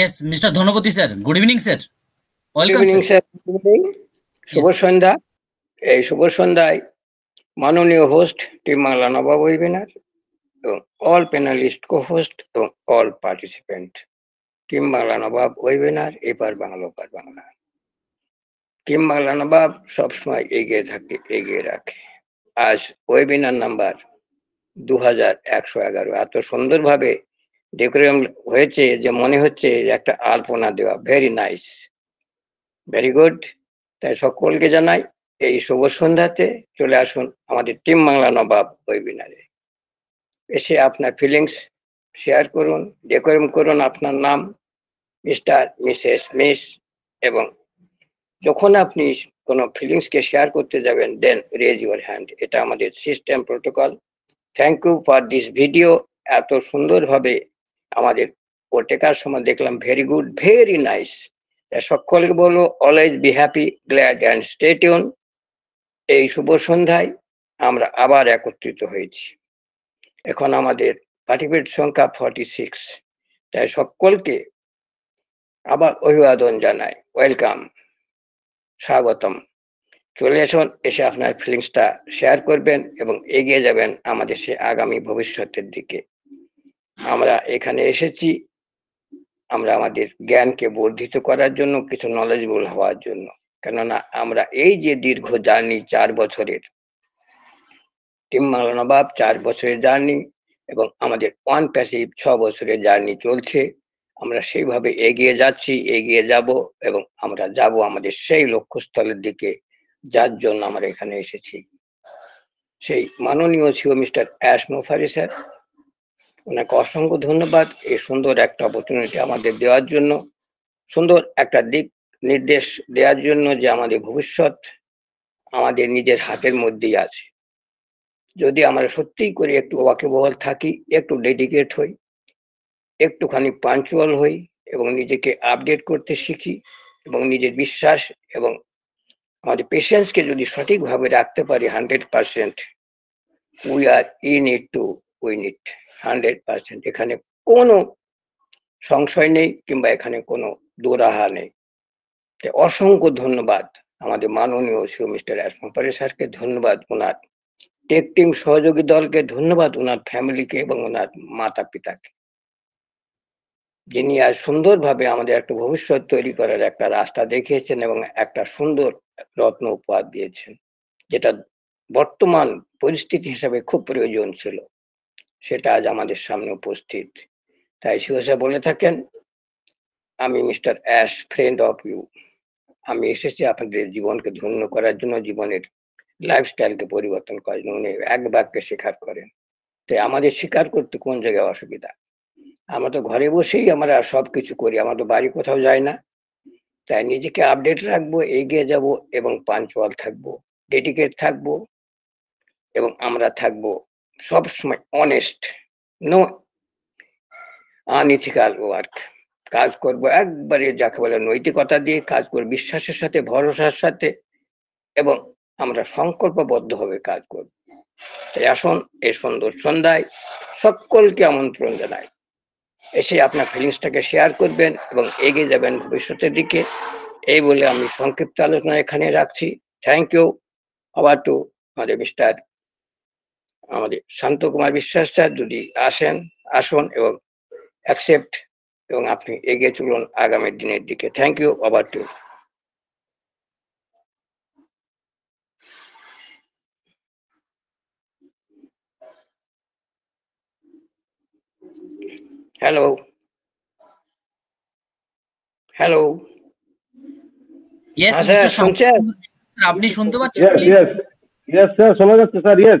Yes mister Dhanpati sir good evening sir welcome sir শুভ সন্ধ্যা এই শুভ সন্ধ্যায় মাননীয় host team Bangla Nabab webinar এবং অল প্যানালিস্ট কো হোস্ট এবং all participant team Bangla Nabab webinar এপার বাংলা ওপার বাংলা টিম বাংলা নবাব সবসময় এগিয়ে থাকে এগিয়ে রাখে আজ ওয়েবিনার নাম্বার দু হাজার একশো এগারো এত সুন্দরভাবে ডেকোরিয়াম হয়েছে যে মনে হচ্ছে একটা আলপনা দেওয়া ভেরি নাইস ভেরি গুড তাই সকলকে জানাই এই শুভ সন্ধ্যাতে চলে আসুন আমাদের টিম বাংলা নবাব ওয়েবিনারে এসে আপনার ফিলিংস শেয়ার করুন ডেকোরিয়াম করুন আপনার নাম মিস্টার মিসেস মিস এবং যখন আপনি কোনো ফিলিংসকে শেয়ার করতে যাবেন দেন রেজ ইউর হ্যান্ড এটা আমাদের system protocol thank you for this video এত সুন্দরভাবে আমাদের ওটেকার সময় দেখলাম ভেরি গুড ভেরি নাইস সকলকে বলবো always be happy glad and stay tuned এই শুভ সন্ধ্যায় আমরা আবার একত্রিত হয়েছি এখন আমাদের পার্টিপেট সংখ্যা ফর্টি সিক্স তাই সকলকে আবার অভিবাদন জানাই ওয়েলকাম স্বাগতম চলে আসুন এসে আপনার ফিলিংসটা শেয়ার করবেন এবং এগিয়ে যাবেন আমাদের সে আগামী ভবিষ্যতের দিকে আমরা এখানে এসেছি আমরা আমাদের জ্ঞানকে বর্ধিত করার জন্য কিছু নলেজবল হওয়ার জন্য কেননা আমরা এই যে দীর্ঘ জার্নি চার বছরের টিম্মাল নবাব চার বছরের জার্নি এবং আমাদের ওয়ান প্যাসিভ ছ বছরের জার্নি চলছে আমরা সেইভাবে এগিয়ে যাচ্ছি এগিয়ে যাব এবং আমরা যাব আমাদের সেই লক্ষ্যস্থলের দিকে যার জন্য আমরা এখানে এসেছি সেই মাননীয় ছিল মিস্টার অ্যাশ মোফারি স্যার ওনাকে অসংখ্য ধন্যবাদ এই সুন্দর একটা অপরচুনিটি আমাদের দেওয়ার জন্য সুন্দর একটা দিক নির্দেশ দেওয়ার জন্য যে আমাদের ভবিষ্যৎ আমাদের নিজের হাতের মধ্যেই আছে যদি আমরা সত্যিই করে একটু ওয়াকিবহল থাকি একটু ডেডিকেট হই একটুখানি পাঞ্চুয়াল হই এবং নিজেকে আপডেট করতে শিখি এবং নিজের বিশ্বাস এবং আমাদের পেশেন্সকে যদি সঠিকভাবে রাখতে পারি hundred percent we are in it to win it hundred percent এখানে কোনো সংশয় নেই কিংবা এখানে কোনো দোরাহা নেই অসংখ্য ধন্যবাদ আমাদের মাননীয় শিব মিস্টার অ্যাসম্পারে স্যারকে ধন্যবাদ ওনার টেক টিম সহযোগী দলকে ধন্যবাদ ওনার ফ্যামিলিকে এবং ওনার মাতা পিতাকে যিনি আজ সুন্দরভাবে আমাদের একটা ভবিষ্যৎ তৈরি করার একটা রাস্তা দেখিয়েছেন এবং একটা সুন্দর রত্ন উপহার দিয়েছেন যেটা বর্তমান পরিস্থিতি হিসাবে খুব প্রয়োজন ছিল সেটা আজ আমাদের সামনে উপস্থিত তাই শিরোসা বলে থাকেন আমি mister Ash friend of you আমি এসেছি আপনাদের জীবনকে ধন্য করার জন্য জীবনের লাইফস্টাইলকে পরিবর্তন করার জন্য উনি এক বাক্যে স্বীকার করেন তাই আমাদের স্বীকার করতে কোন জায়গায় অসুবিধা আমরা তো ঘরে বসেই আমরা সব কিছু করি আমরা তো বাড়ি কোথাও যাই না তাই নিজেকে আপডেট রাখবো এগিয়ে যাব এবং পাঞ্চুয়াল থাকবো ডেডিকেট থাকবো এবং আমরা থাকবো সবসময় অনেস্ট নো আনইথিক্যাল ওয়ার্ক কাজ করব একবারে যাকে বলে নৈতিকতা দিয়ে কাজ করবো বিশ্বাসের সাথে ভরসার সাথে এবং আমরা সংকল্পবদ্ধভাবে কাজ করব তাই আসুন এই সুন্দর সন্ধ্যায় সকলকে আমন্ত্রণ জানাই এসে আপনার ফিলিংসটাকে শেয়ার করবেন এবং এগিয়ে যাবেন ভবিষ্যতের দিকে এই বলে আমি সংক্ষিপ্ত আলোচনা এখানে রাখছি থ্যাংক ইউ আবার টু আমাদের মিস্টার আমাদের শান্ত কুমার বিশ্বাস স্যার যদি আসেন আসুন এবং অ্যাকসেপ্ট এবং আপনি এগিয়ে চলুন আগামী দিনের দিকে thank you over to hello hello আপনি শুনতে পাচ্ছেন স্যার শোনা যাচ্ছে sir yes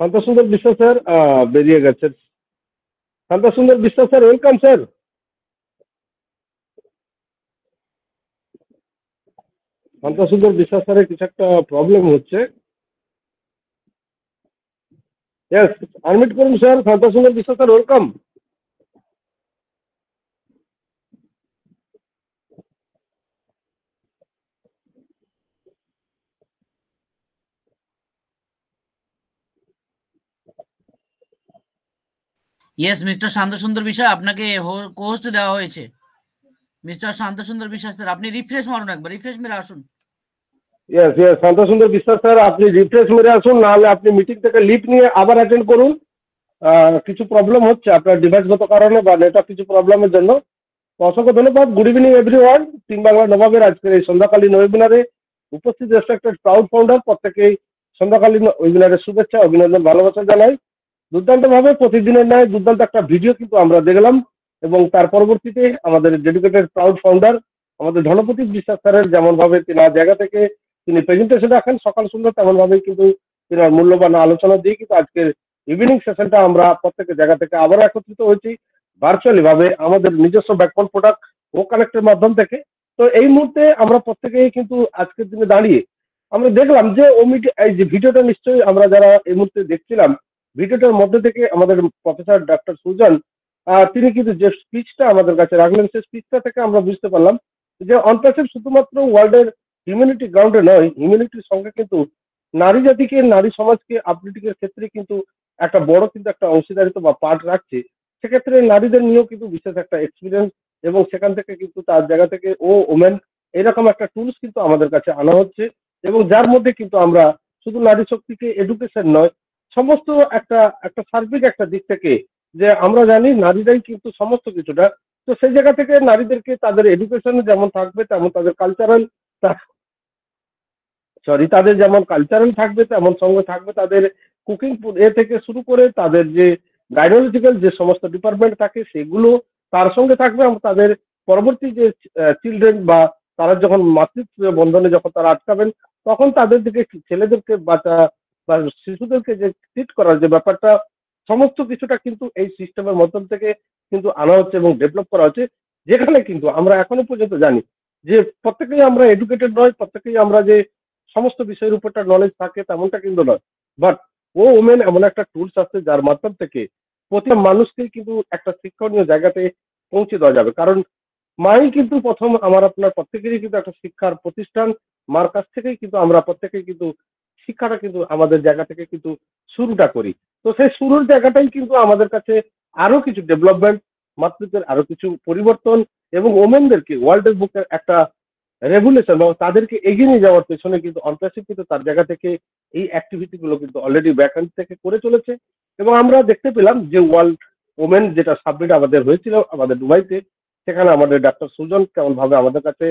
Shanta Sundar Biswas sir বেরিয়ে গেছেন Shanta Sundar Biswas sir welcome sir Shanta Sundar বিশ্বাস স্যারের কিছু একটা প্রবলেম হচ্ছে ইয়েস আনমিট করুন sir Shanta Sundar Biswas sir welcome yes mister Shanta Sundar বিষয় আপনাকে কোস্ট দেওয়া হয়েছে মিস্টার শান্ত সুন্দর বিশ্বাস স্যার আপনি রিফ্রেশ মারুন একবার রিফ্রেশ মেরে আসুন ইয়েস ইয়েস শান্ত সুন্দর বিশ্বাস স্যার আপনি রিফ্রেশ মেরে আসুন নাহলে আপনি মিটিং থেকে লিভ নিয়ে আবার অ্যাটেন্ড করুন কিছু প্রবলেম হচ্ছে আপনার ডিভাইসগত কারণে বা নেটওয়ার্ক কিছু প্রবলেমের জন্য অসংখ্য ধন্যবাদ গুড ইভিনিং এভরিওয়ান তিন বাংলা নবাবের আজকের এই সন্ধ্যাকালীন ওয়েবিনারে উপস্থিত রেসপেক্টেড প্রাউড ফাউন্ডার প্রত্যেকেই সন্ধ্যাকালীন ওয়েবিনারের শুভেচ্ছা অভিনন্দন ভালোবাসা জানাই দুর্দান্ত ভাবে প্রতিদিনের ন্যায় দুর্দান্ত একটা ভিডিও কিন্তু আমরা দেখলাম এবং তার পরবর্তীতে আমাদের ডেডিকেটেড প্রাউড ফাউন্ডার আমাদের ধনপতি বিশ্বাস স্যারের যেমন ভাবে তিনি জায়গা থেকে তিনি প্রেজেন্টেশন রাখেন সকাল সন্ধ্যা তেমন ভাবে কিন্তু তিনার মূল্যবান আলোচনা দিয়ে কিন্তু আজকের ইভিনিং সেশনটা আমরা প্রত্যেকের জায়গা থেকে আবার একত্রিত হয়েছি ভার্চুয়ালি ভাবে আমাদের নিজস্ব ব্যাকবন প্রোডাক্ট ও কানেক্টের মাধ্যম থেকে তো এই মুহূর্তে আমরা প্রত্যেকেই কিন্তু আজকের দিনে দাঁড়িয়ে আমরা দেখলাম যে ওমিটি এই যে ভিডিওটা নিশ্চয়ই আমরা যারা এই মুহূর্তে দেখছিলাম ভিডিওটার মধ্যে থেকে আমাদের প্রফেসর ডাক্তার সুজন তিনি কিন্তু যে স্পিচটা আমাদের কাছে রাখলেন সেই স্পিচটা থেকে আমরা বুঝতে পারলাম যে অন্তাসের শুধুমাত্র ওয়ার্ল্ডের হিউম্যানিটি গ্রাউন্ডে নয় হিউম্যানিটির সঙ্গে কিন্তু নারী জাতিকে নারী সমাজকে আপলিটিকের ক্ষেত্রে কিন্তু একটা বড় কিন্তু একটা অংশীদারিত্ব বা পার্ট রাখছে সেক্ষেত্রে নারীদের নিয়েও কিন্তু বিশেষ একটা এক্সপিরিয়েন্স এবং সেখান থেকে কিন্তু তার জায়গা থেকে ও ওমেন এরকম একটা টুলস কিন্তু আমাদের কাছে আনা হচ্ছে এবং যার মধ্যে কিন্তু আমরা শুধু নারী শক্তিকে এডুকেশন নয় সমস্ত একটা একটা সার্বিক একটা দিক থেকে যে আমরা জানি নারীরাই কিন্তু সমস্ত কিছুটা তো সেই জায়গা থেকে নারীদেরকে তাদের এডুকেশন যেমন থাকবে তেমন তাদের কালচারাল সরি তাদের যেমন কালচারাল থাকবে তেমন সঙ্গে থাকবে তাদের কুকিং এ থেকে শুরু করে তাদের যে গাইডোলজিক্যাল যে সমস্ত ডিপার্টমেন্ট থাকে সেগুলো তার সঙ্গে থাকবে এবং তাদের পরবর্তী যে চিলড্রেন বা তারা যখন মাতৃত্ব বন্ধনে যখন তারা আটকাবেন তখন তাদের দিকে ছেলেদেরকে বা বা শিশুদেরকে যে ট্রিট করার যে ব্যাপারটা সমস্ত কিছুটা কিন্তু এই সিস্টেমের মাধ্যম থেকে কিন্তু আনা হচ্ছে এবং ডেভেলপ করা হচ্ছে যেখানে কিন্তু আমরা এখনো পর্যন্ত জানি যে প্রত্যেকেই আমরা এডুকেটেড নয় প্রত্যেকেই আমরা যে সমস্ত বিষয়ের উপর নলেজ থাকে তেমনটা কিন্তু নয় বাট ও ওমেন এমন একটা টুলস আছে যার মাধ্যম থেকে প্রতি মানুষকে কিন্তু একটা শিক্ষণীয় জায়গাতে পৌঁছে দেওয়া যাবে কারণ মাই কিন্তু প্রথম আমার আপনার প্রত্যেকেরই কিন্তু একটা শিক্ষার প্রতিষ্ঠান মার কাছ থেকেই কিন্তু আমরা প্রত্যেকেই কিন্তু শিক্ষাটা কিন্তু আমাদের জায়গা থেকে কিন্তু শুরুটা করি তো সেই শুরুর জায়গাটাই কিন্তু আমাদের কাছে আরো কিছু ডেভেলপমেন্ট মাতৃত্বের আরো কিছু পরিবর্তন এবং ওমেনদেরকে ওয়ার্ল্ড বুকের একটা রেগুলেশন বা তাদেরকে এগিয়ে নিয়ে যাওয়ার পেছনে কিন্তু অন্টারশিপ কিন্তু তার জায়গা থেকে এই অ্যাক্টিভিটি গুলো কিন্তু অলরেডি ব্যাকহ্যান্ড থেকে করে চলেছে এবং আমরা দেখতে পেলাম যে ওয়ার্ল্ড ওমেন যেটা সাবমিট আমাদের হয়েছিল আমাদের দুবাইতে সেখানে আমাদের ডাক্তার সুজন কেমন ভাবে আমাদের কাছে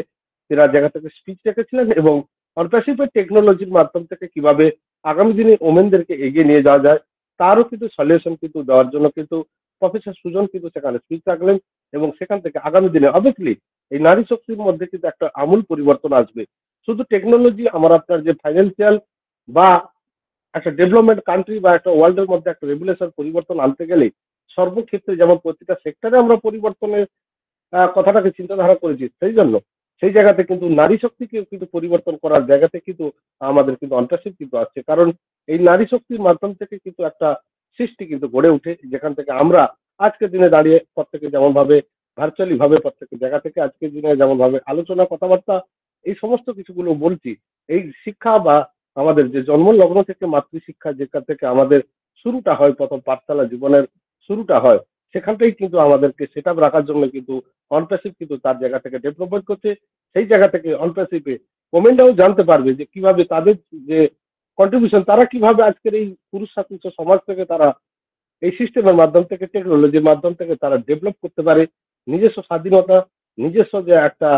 তেনার জায়গা থেকে স্পিচ রেখেছিলেন এবং কন্ট্রাসেপটিভ টেকনোলজির মাধ্যম থেকে কিভাবে আগামী দিনে ওমেনদেরকে এগিয়ে নিয়ে যাওয়া যায় তারও কিন্তু সলিউশন কিন্তু দেওয়ার জন্য কিন্তু প্রফেসর সুজন কিন্তু সেখানে স্পিচ রাখলেন এবং সেখান থেকে আগামী দিনে অবভিয়াসলি এই নারী শক্তির মধ্যে কিন্তু একটা আমূল পরিবর্তন আসবে শুধু টেকনোলজি আমার আপনার যে ফাইন্যান্সিয়াল বা একটা ডেভেলপমেন্ট কান্ট্রি বা একটা ওয়ার্ল্ডের মধ্যে একটা রেগুলেশন পরিবর্তন আনতে গেলে সর্বক্ষেত্রে যেমন প্রতিটা সেক্টরে আমরা পরিবর্তনের কথাটাকে চিন্তাধারা করেছি সেই জন্য সেই জায়গাতে কিন্তু নারী শক্তিকেও কিন্তু পরিবর্তন করার জায়গাতে কিন্তু আমাদের কিন্তু অন্টারশিপ কিন্তু আসছে কারণ এই নারী শক্তির মাধ্যম থেকে কিন্তু একটা সৃষ্টি কিন্তু গড়ে উঠে যেখান থেকে আমরা আজকের দিনে দাঁড়িয়ে প্রত্যেকে যেমন ভাবে ভার্চুয়ালি ভাবে প্রত্যেকের জায়গা থেকে আজকের দিনে যেমন ভাবে আলোচনা কথাবার্তা এই সমস্ত কিছুগুলো বলছি এই শিক্ষা বা আমাদের যে জন্মলগ্ন থেকে মাতৃশিক্ষা যেখান থেকে আমাদের শুরুটা হয় প্রথম পাঠশালা জীবনের শুরুটা হয় সেখানটাই কিন্তু আমাদেরকে সেট আপ রাখার জন্য কিন্তু অনপ্যাসিভ কিন্তু তার জায়গা থেকে ডেভেলপমেন্ট করছে সেই জায়গা থেকে অনপ্যাসিভে কমেন্টাও জানতে পারবে যে কিভাবে তাদের যে কন্ট্রিবিউশন তারা কিভাবে আজকের এই পুরুষ সাতৃত্ব সমাজ থেকে তারা এই সিস্টেমের মাধ্যম থেকে টেকনোলজির মাধ্যম থেকে তারা ডেভেলপ করতে পারে নিজস্ব স্বাধীনতা নিজস্ব যে একটা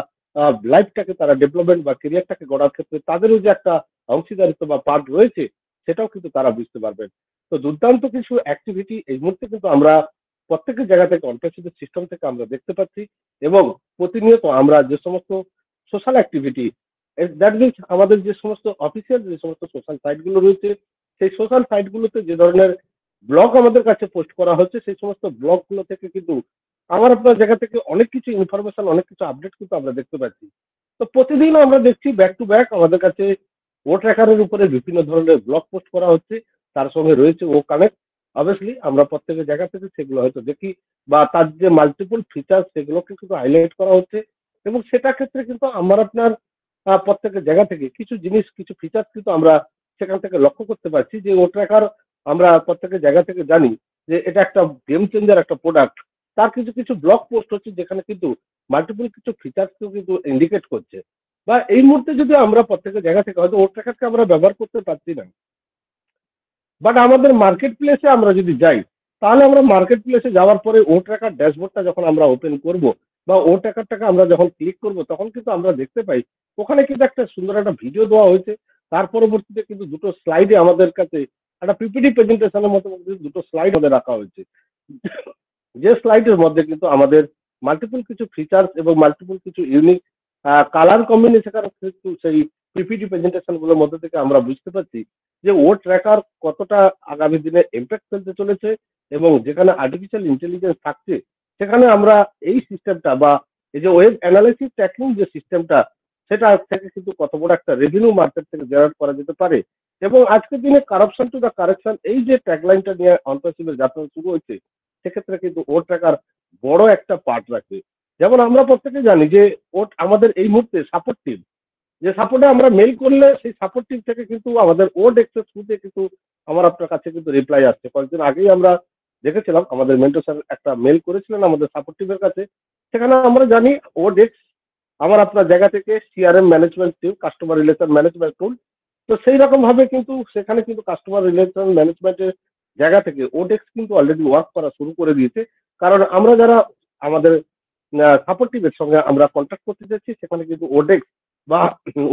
লাইফটাকে তারা ডেভেলপমেন্ট বা কেরিয়ারটাকে গড়ার ক্ষেত্রে তাদেরও যে একটা অংশীদারিত্ব বা পার্ট রয়েছে সেটাও কিন্তু তারা বুঝতে পারবেন তো দুর্দান্ত কিছু অ্যাক্টিভিটি এই মুহূর্তে কিন্তু আমরা প্রত্যেকের জায়গা থেকে কন্টেস্টের সিস্টেম থেকে আমরা দেখতে পাচ্ছি এবং প্রতিনিয়ত আমরা যে সমস্ত সোশ্যাল অ্যাক্টিভিটি দ্যাট মিনস আমাদের যে সমস্ত অফিসিয়াল যে সমস্ত সোশ্যাল সাইটগুলো রয়েছে সেই সোশ্যাল সাইটগুলোতে যে ধরনের ব্লগ আমাদের কাছে পোস্ট করা হচ্ছে সেই সমস্ত ব্লগগুলো থেকে কিন্তু আমার আপনার জায়গা থেকে অনেক কিছু ইনফরমেশন অনেক কিছু আপডেট কিন্তু আমরা দেখতে পাচ্ছি তো প্রতিদিন আমরা দেখছি ব্যাক টু ব্যাক আমাদের কাছে ও ট্র্যাকারের উপরে বিভিন্ন ধরনের ব্লগ পোস্ট করা হচ্ছে তার সঙ্গে রয়েছে ও কানেক্ট অবভিয়াসলি আমরা প্রত্যেকের জায়গা থেকে সেগুলো হয়তো দেখি বা তার যে মাল্টিপল ফিচার সেগুলোকে কিন্তু হাইলাইট করা হচ্ছে এবং সেটা ক্ষেত্রে কিন্তু আমার আপনার প্রত্যেকের জায়গা থেকে কিছু জিনিস কিছু ফিচার কিন্তু আমরা সেখান থেকে লক্ষ্য করতে পারছি যে ও ট্র্যাকার আমরা প্রত্যেকের জায়গা থেকে জানি যে এটা একটা গেম চেঞ্জার একটা প্রোডাক্ট তার কিছু কিছু ব্লগ পোস্ট হচ্ছে যেখানে কিন্তু মাল্টিপল কিছু ফিচার্সকেও কিন্তু ইন্ডিকেট করছে বা এই মুহূর্তে যদি আমরা প্রত্যেকের জায়গা থেকে হয়তো ও ট্র্যাকারকে আমরা ব্যবহার করতে পারছি না বাট আমাদের মার্কেট প্লেসে আমরা যদি যাই তাহলে আমরা মার্কেট প্লেসে যাওয়ার পরে ও ট্র্যাকার ড্যাশবোর্ডটা যখন আমরা ওপেন করব বা ও ট্র্যাকারটাকে আমরা যখন ক্লিক করব তখন কিন্তু আমরা দেখতে পাই ওখানে কিন্তু একটা সুন্দর একটা ভিডিও দেওয়া হয়েছে তার পরবর্তীতে কিন্তু দুটো স্লাইডে আমাদের কাছে একটা পিপিডি প্রেজেন্টেশনের মতো দুটো স্লাইড আমাদের রাখা হয়েছে যে স্লাইডের মধ্যে কিন্তু আমাদের মাল্টিপল কিছু ফিচার্স এবং মাল্টিপল কিছু ইউনিক কালার কম্বিনেশন সেই পিপিটি প্রেজেন্টেশন গুলোর মধ্যে থেকে আমরা বুঝতে পারছি যে ও ট্র্যাকার কতটা আগামী দিনে ইম্প্যাক্ট ফেলতে চলেছে এবং যেখানে আর্টিফিশিয়াল ইন্টেলিজেন্স থাকছে সেখানে আমরা এই সিস্টেমটা বা এই যে ওয়েব অ্যানালাইসিস ট্র্যাকিং যে সিস্টেমটা সেটা থেকে কিন্তু কত বড় একটা রেভিনিউ মার্কেট থেকে জেনারেট করা যেতে পারে এবং আজকের দিনে কারাপশন টু দ্য কারেকশন এই যে ট্যাগলাইনটা নিয়ে অন্তর্শীলের যাত্রা শুরু হয়েছে সেক্ষেত্রে কিন্তু ও ট্র্যাকার বড় একটা পার্ট রাখবে যেমন আমরা প্রত্যেকে জানি যে ওট আমাদের এই মুহূর্তে সাপোর্ট টিম যে সাপোর্টে আমরা মেল করলে সেই সাপোর্টিভ থেকে কিন্তু আমাদের ও ডেক্সের থ্রুতে কিন্তু আমার আপনার কাছে কিন্তু রিপ্লাই আসছে কয়েকদিন আগেই আমরা দেখেছিলাম আমাদের মেন্টর স্যার একটা মেল করেছিলেন আমাদের সাপোর্টিভের কাছে সেখানে আমরা জানি ও ডেক্স আমার আপনার জায়গা থেকে CRM management team customer relation management tool তো সেই রকম ভাবে কিন্তু সেখানে কিন্তু কাস্টমার রিলেশন ম্যানেজমেন্টের জায়গা থেকে ওডেক্স কিন্তু অলরেডি ওয়ার্ক করা শুরু করে দিয়েছে কারণ আমরা যারা আমাদের সাপোর্টিভের সঙ্গে আমরা কন্ট্যাক্ট করতে চাইছি সেখানে কিন্তু ওডেক্স বা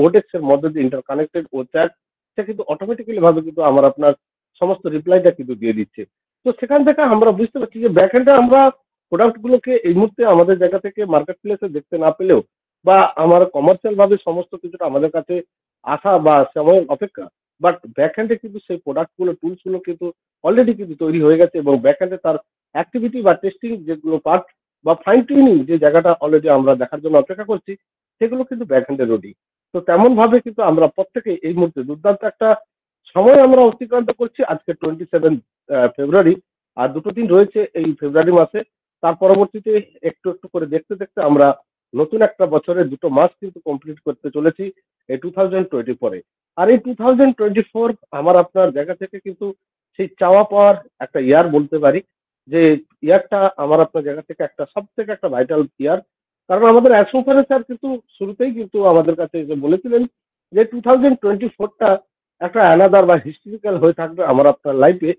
ওটেক্স এর মধ্যে যে ইন্টারকানেক্টেড চ্যাট সে কিন্তু অটোমেটিক্যালি ভাবে কিন্তু আমার আপনার সমস্ত রিপ্লাইটা কিন্তু দিয়ে দিচ্ছে তো সেখান থেকে আমরা বুঝতে পারছি যে ব্যাকহ্যান্ডে আমরা প্রোডাক্টগুলোকে এই মুহূর্তে আমাদের জায়গা থেকে মার্কেট প্লেসে দেখতে না পেলেও বা আমার কমার্শিয়াল ভাবে সমস্ত কিছুটা আমাদের কাছে আসা বা সময়ের অপেক্ষা বাট ব্যাকহ্যান্ডে কিন্তু সেই প্রোডাক্টগুলো টুলসগুলো কিন্তু অলরেডি কিন্তু তৈরি হয়ে গেছে এবং ব্যাকহ্যান্ডে তার অ্যাক্টিভিটি বা টেস্টিং যেগুলো পার্ট বা ফাইন টিউনিং যে জায়গাটা অলরেডি আমরা দেখার জন্য অপেক্ষা করছি সেগুলো কিন্তু ব্যাকহ্যান্ডে রোডিং তো তেমন ভাবে কিন্তু আমরা প্রত্যেকে এই মুহূর্তে দুর্দান্ত একটা সময় আমরা অতিক্রান্ত করছি আজকে টোয়েন্টি সেভেন ফেব্রুয়ারি আর দুটো দিন রয়েছে এই ফেব্রুয়ারি মাসে তার পরবর্তীতে একটু একটু করে দেখতে দেখতে আমরা নতুন একটা বছরের দুটো মাস কিন্তু কমপ্লিট করতে চলেছি এই টু থাউজেন্ড টোয়েন্টি ফোরে আর এই টু থাউজেন্ড টোয়েন্টি ফোর আমার আপনার জায়গা থেকে কিন্তু সেই চাওয়া পাওয়ার একটা ইয়ার বলতে পারি যে ইয়ারটা আমার আপনার জায়গা থেকে একটা সব থেকে একটা ভাইটাল ইয়ার কারণ আমাদের অ্যাসোফারে স্যার কিন্তু শুরুতেই কিন্তু আমাদের কাছে এসে বলেছিলেন যে টু থাউজেন্ড টোয়েন্টি ফোরটা একটা অ্যানাদার বা হিস্টোরিক্যাল হয়ে থাকবে আমার আপনার লাইফে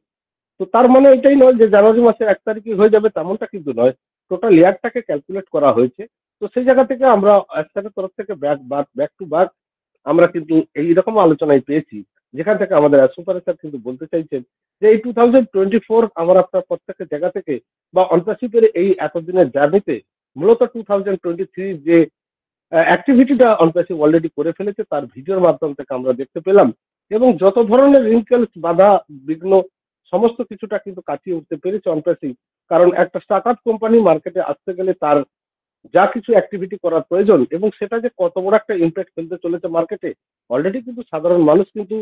তো তার মানে এটাই নয় যে জানুয়ারি মাসের এক তারিখে হয়ে যাবে তেমনটা কিন্তু নয় টোটাল ইয়ারটাকে ক্যালকুলেট করা হয়েছে তো সেই জায়গা থেকে আমরা অ্যাস্টারের তরফ থেকে ব্যাক বাক ব্যাক টু ব্যাক আমরা কিন্তু এইরকম আলোচনায় পেয়েছি যেখান থেকে আমাদের অ্যাসোফারে স্যার কিন্তু বলতে চাইছেন যে এই টু থাউজেন্ড টোয়েন্টি ফোর আমার আপনার প্রত্যেকটা জায়গা থেকে বা অন্তাসিপের এই এতদিনের জার্নিতে মূলত টু থাউজেন্ড টোয়েন্টি থ্রি যে অ্যাক্টিভিটিটা অনপ্যাসিভ অলরেডি করে ফেলেছে তার ভিডিওর মাধ্যম থেকে আমরা দেখতে পেলাম এবং যত ধরনের রিঙ্কেলস বাধা বিঘ্ন সমস্ত কিছুটা কিন্তু কাটিয়ে উঠতে পেরেছে অনপ্যাসিভ কারণ একটা স্টার্ট আপ কোম্পানি মার্কেটে আসতে গেলে তার যা কিছু অ্যাক্টিভিটি করার প্রয়োজন এবং সেটা যে কত বড় একটা ইম্প্যাক্ট ফেলতে চলেছে মার্কেটে অলরেডি কিন্তু সাধারণ মানুষ কিন্তু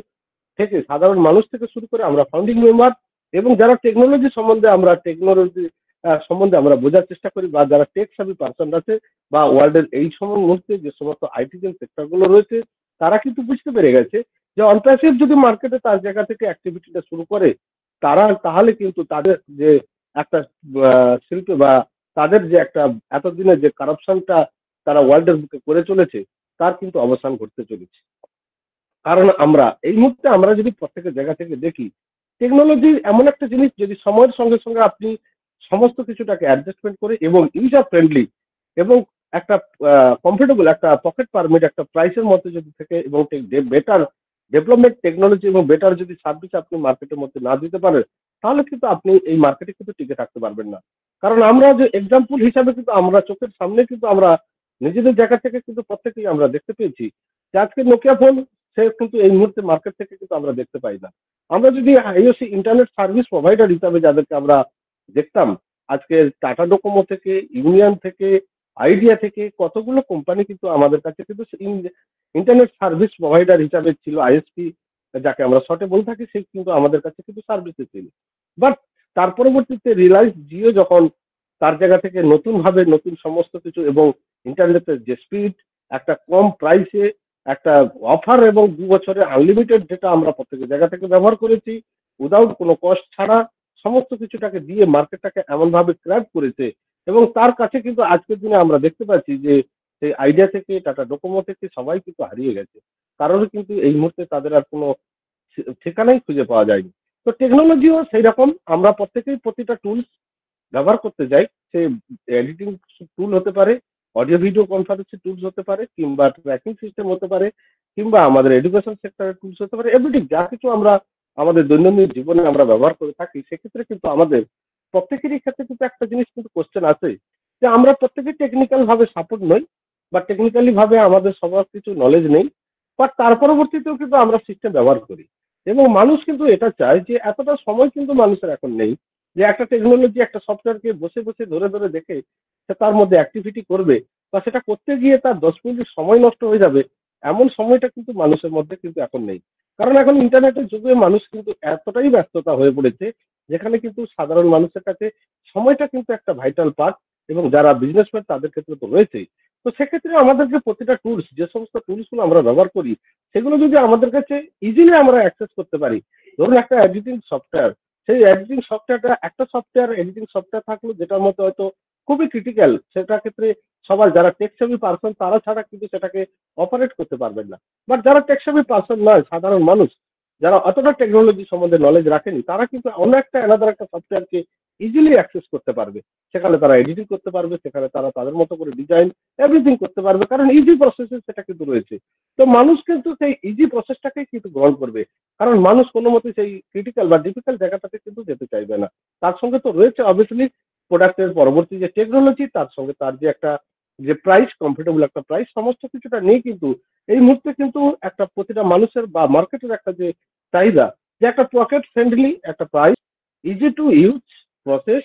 থেকে সাধারণ মানুষ থেকে শুরু করে আমরা ফাউন্ডিং মেম্বার এবং যারা টেকনোলজি সম্বন্ধে আমরা টেকনোলজি সম্বন্ধে আমরা বোঝার চেষ্টা করি বা যারা টেক সাবি পার্সন আছে বা ওয়ার্ল্ডের এই সময় মুহূর্তে যে সমস্ত আইটিজেন সেক্টরগুলো রয়েছে তারা কিন্তু বুঝতে পেরে গেছে যে অন্টারপ্রেনারশিপ যদি মার্কেটে তার জায়গা থেকে অ্যাক্টিভিটিটা শুরু করে তারা তাহলে কিন্তু তাদের যে একটা শিল্পে বা তাদের যে একটা এতদিনে যে কারাপশনটা তারা ওয়ার্ল্ডের বুকে করে চলেছে তার কিন্তু অবসান ঘটতে চলেছে কারণ আমরা এই মুহূর্তে আমরা যদি প্রত্যেকের জায়গা থেকে দেখি টেকনোলজি এমন একটা জিনিস যদি সময়ের সঙ্গে সঙ্গে আপনি সমস্ত কিছুটাকে অ্যাডজাস্টমেন্ট করে এবং ইউজার ফ্রেন্ডলি এবং একটা কমফোর্টেবল একটা পকেট পারমিট একটা প্রাইসের মধ্যে যদি থেকে এবং বেটার ডেভেলপমেন্ট টেকনোলজি এবং বেটার যদি সার্ভিস আপনি মার্কেটের মধ্যে না দিতে পারেন তাহলে কিন্তু আপনি এই মার্কেটে কিন্তু টিকে থাকতে পারবেন না কারণ আমরা যে এক্সাম্পল হিসাবে কিন্তু আমরা চোখের সামনে কিন্তু আমরা নিজেদের জায়গা থেকে কিন্তু প্রত্যেকেই আমরা দেখতে পেয়েছি যে আজকে নোকিয়া ফোন সে কিন্তু এই মুহূর্তে মার্কেট থেকে কিন্তু আমরা দেখতে পাই না আমরা যদি আইওসি ইন্টারনেট সার্ভিস প্রোভাইডার হিসাবে যাদেরকে আমরা দেখতাম আজকে টাটা ডোকোমো থেকে ইউনিয়ন থেকে আইডিয়া থেকে কতগুলো কোম্পানি কিন্তু আমাদের কাছে কিন্তু ইন্টারনেট সার্ভিস প্রোভাইডার হিসাবে ছিল আইএসপি যাকে আমরা শর্টে বলে থাকি সে কিন্তু আমাদের কাছে কিন্তু সার্ভিসে ছিল বাট তার পরবর্তীতে রিলায়েন্স জিও যখন তার জায়গা থেকে নতুনভাবে নতুন সমস্ত কিছু এবং ইন্টারনেটের যে স্পিড একটা কম প্রাইসে একটা অফার এবং দু বছরে আনলিমিটেড ডেটা আমরা প্রত্যেক জায়গা থেকে ব্যবহার করেছি উইদাউট কোনো কস্ট ছাড়া সমস্ত কিছুটাকে দিয়ে মার্কেটটাকে এমনভাবে ক্র্যাপ করেছে এবং তার কাছে কিন্তু আজকের দিনে আমরা দেখতে পাচ্ছি যে সেই আইডিয়া থেকে টাটা ডোকোমো থেকে সবাই কিন্তু হারিয়ে গেছে কারণ কিন্তু এই মুহূর্তে তাদের আর কোনো ঠিকানাই খুঁজে পাওয়া যায়নি তো টেকনোলজিও সেই রকম আমরা প্রত্যেকেই প্রতিটা টুলস ব্যবহার করতে যাই সে এডিটিং টুল হতে পারে অডিও ভিডিও কনফারেন্সের টুলস হতে পারে কিংবা ট্র্যাকিং সিস্টেম হতে পারে কিংবা আমাদের এডুকেশন সেক্টরের টুলস হতে পারে এভরিথিং যা কিছু আমরা আমাদের দৈনন্দিন জীবনে আমরা ব্যবহার করে থাকি সেক্ষেত্রে কিন্তু আমাদের প্রত্যেকেরই ক্ষেত্রে কিন্তু একটা জিনিস কিন্তু কোশ্চেন আছে যে আমরা প্রত্যেকে টেকনিক্যাল ভাবে সাপোর্ট নই বা টেকনিক্যালি ভাবে আমাদের সবার কিছু নলেজ নেই বা তার পরবর্তীতেও কিন্তু আমরা সিস্টেম ব্যবহার করি এবং মানুষ কিন্তু এটা চায় যে এতটা সময় কিন্তু মানুষের এখন নেই যে একটা টেকনোলজি একটা সফটওয়্যারকে বসে বসে ধরে ধরে দেখে সে তার মধ্যে অ্যাক্টিভিটি করবে বা সেটা করতে গিয়ে তার দশ মিনিট সময় নষ্ট হয়ে যাবে এমন সময়টা কিন্তু মানুষের মধ্যে কিন্তু এখন নেই কারণ এখন ইন্টারনেটের যুগে মানুষ কিন্তু এতটাই ব্যস্ততা হয়ে পড়েছে যেখানে কিন্তু সাধারণ মানুষের কাছে সময়টা কিন্তু একটা ভাইটাল পার্ট এবং যারা বিজনেসম্যান তাদের ক্ষেত্রে তো রয়েছেই তো সেক্ষেত্রে আমাদেরকে প্রতিটা টুলস যে সমস্ত টুলস গুলো আমরা ব্যবহার করি সেগুলো যদি আমাদের কাছে ইজিলি আমরা অ্যাক্সেস করতে পারি ধরুন একটা এডিটিং সফটওয়্যার সেই এডিটিং সফটওয়্যারটা একটা সফটওয়্যার এডিটিং সফটওয়্যার থাকলো যেটার মধ্যে হয়তো খুবই ক্রিটিক্যাল সেটার ক্ষেত্রে সবাই যারা টেকসেভি পার্সন তারা ছাড়া কিন্তু সেটাকে অপারেট করতে পারবেন না বাট যারা টেকসেভি পার্সন নয় সাধারণ মানুষ যারা অতটা টেকনোলজি সম্বন্ধে নলেজ রাখেনি তারা কিন্তু অন্য একটা এনাদার একটা সফটওয়্যারকে ইজিলি অ্যাক্সেস করতে পারবে সেখানে তারা এডিটিং করতে পারবে সেখানে তারা তাদের মতো করে ডিজাইন এভরিথিং করতে পারবে কারণ ইজি প্রসেসে সেটা কিন্তু রয়েছে তো মানুষ কিন্তু সেই ইজি প্রসেসটাকেই কিন্তু গ্রহণ করবে কারণ মানুষ কোনো মতে সেই ক্রিটিক্যাল বা ডিফিকাল্ট জায়গাটাতে কিন্তু যেতে চাইবে না তার সঙ্গে তো রয়েছে অবভিয়াসলি প্রোডাক্টের পরবর্তী যে টেকনোলজি তার সঙ্গে তার যে একটা যে প্রাইস কমফোর্টেবল একটা প্রাইস সমস্ত কিছুটা নেই কিন্তু এই মুহূর্তে কিন্তু একটা প্রতিটা মানুষের বা মার্কেটের একটা যে চাহিদা যে একটা পকেট ফ্রেন্ডলি একটা price easy to use process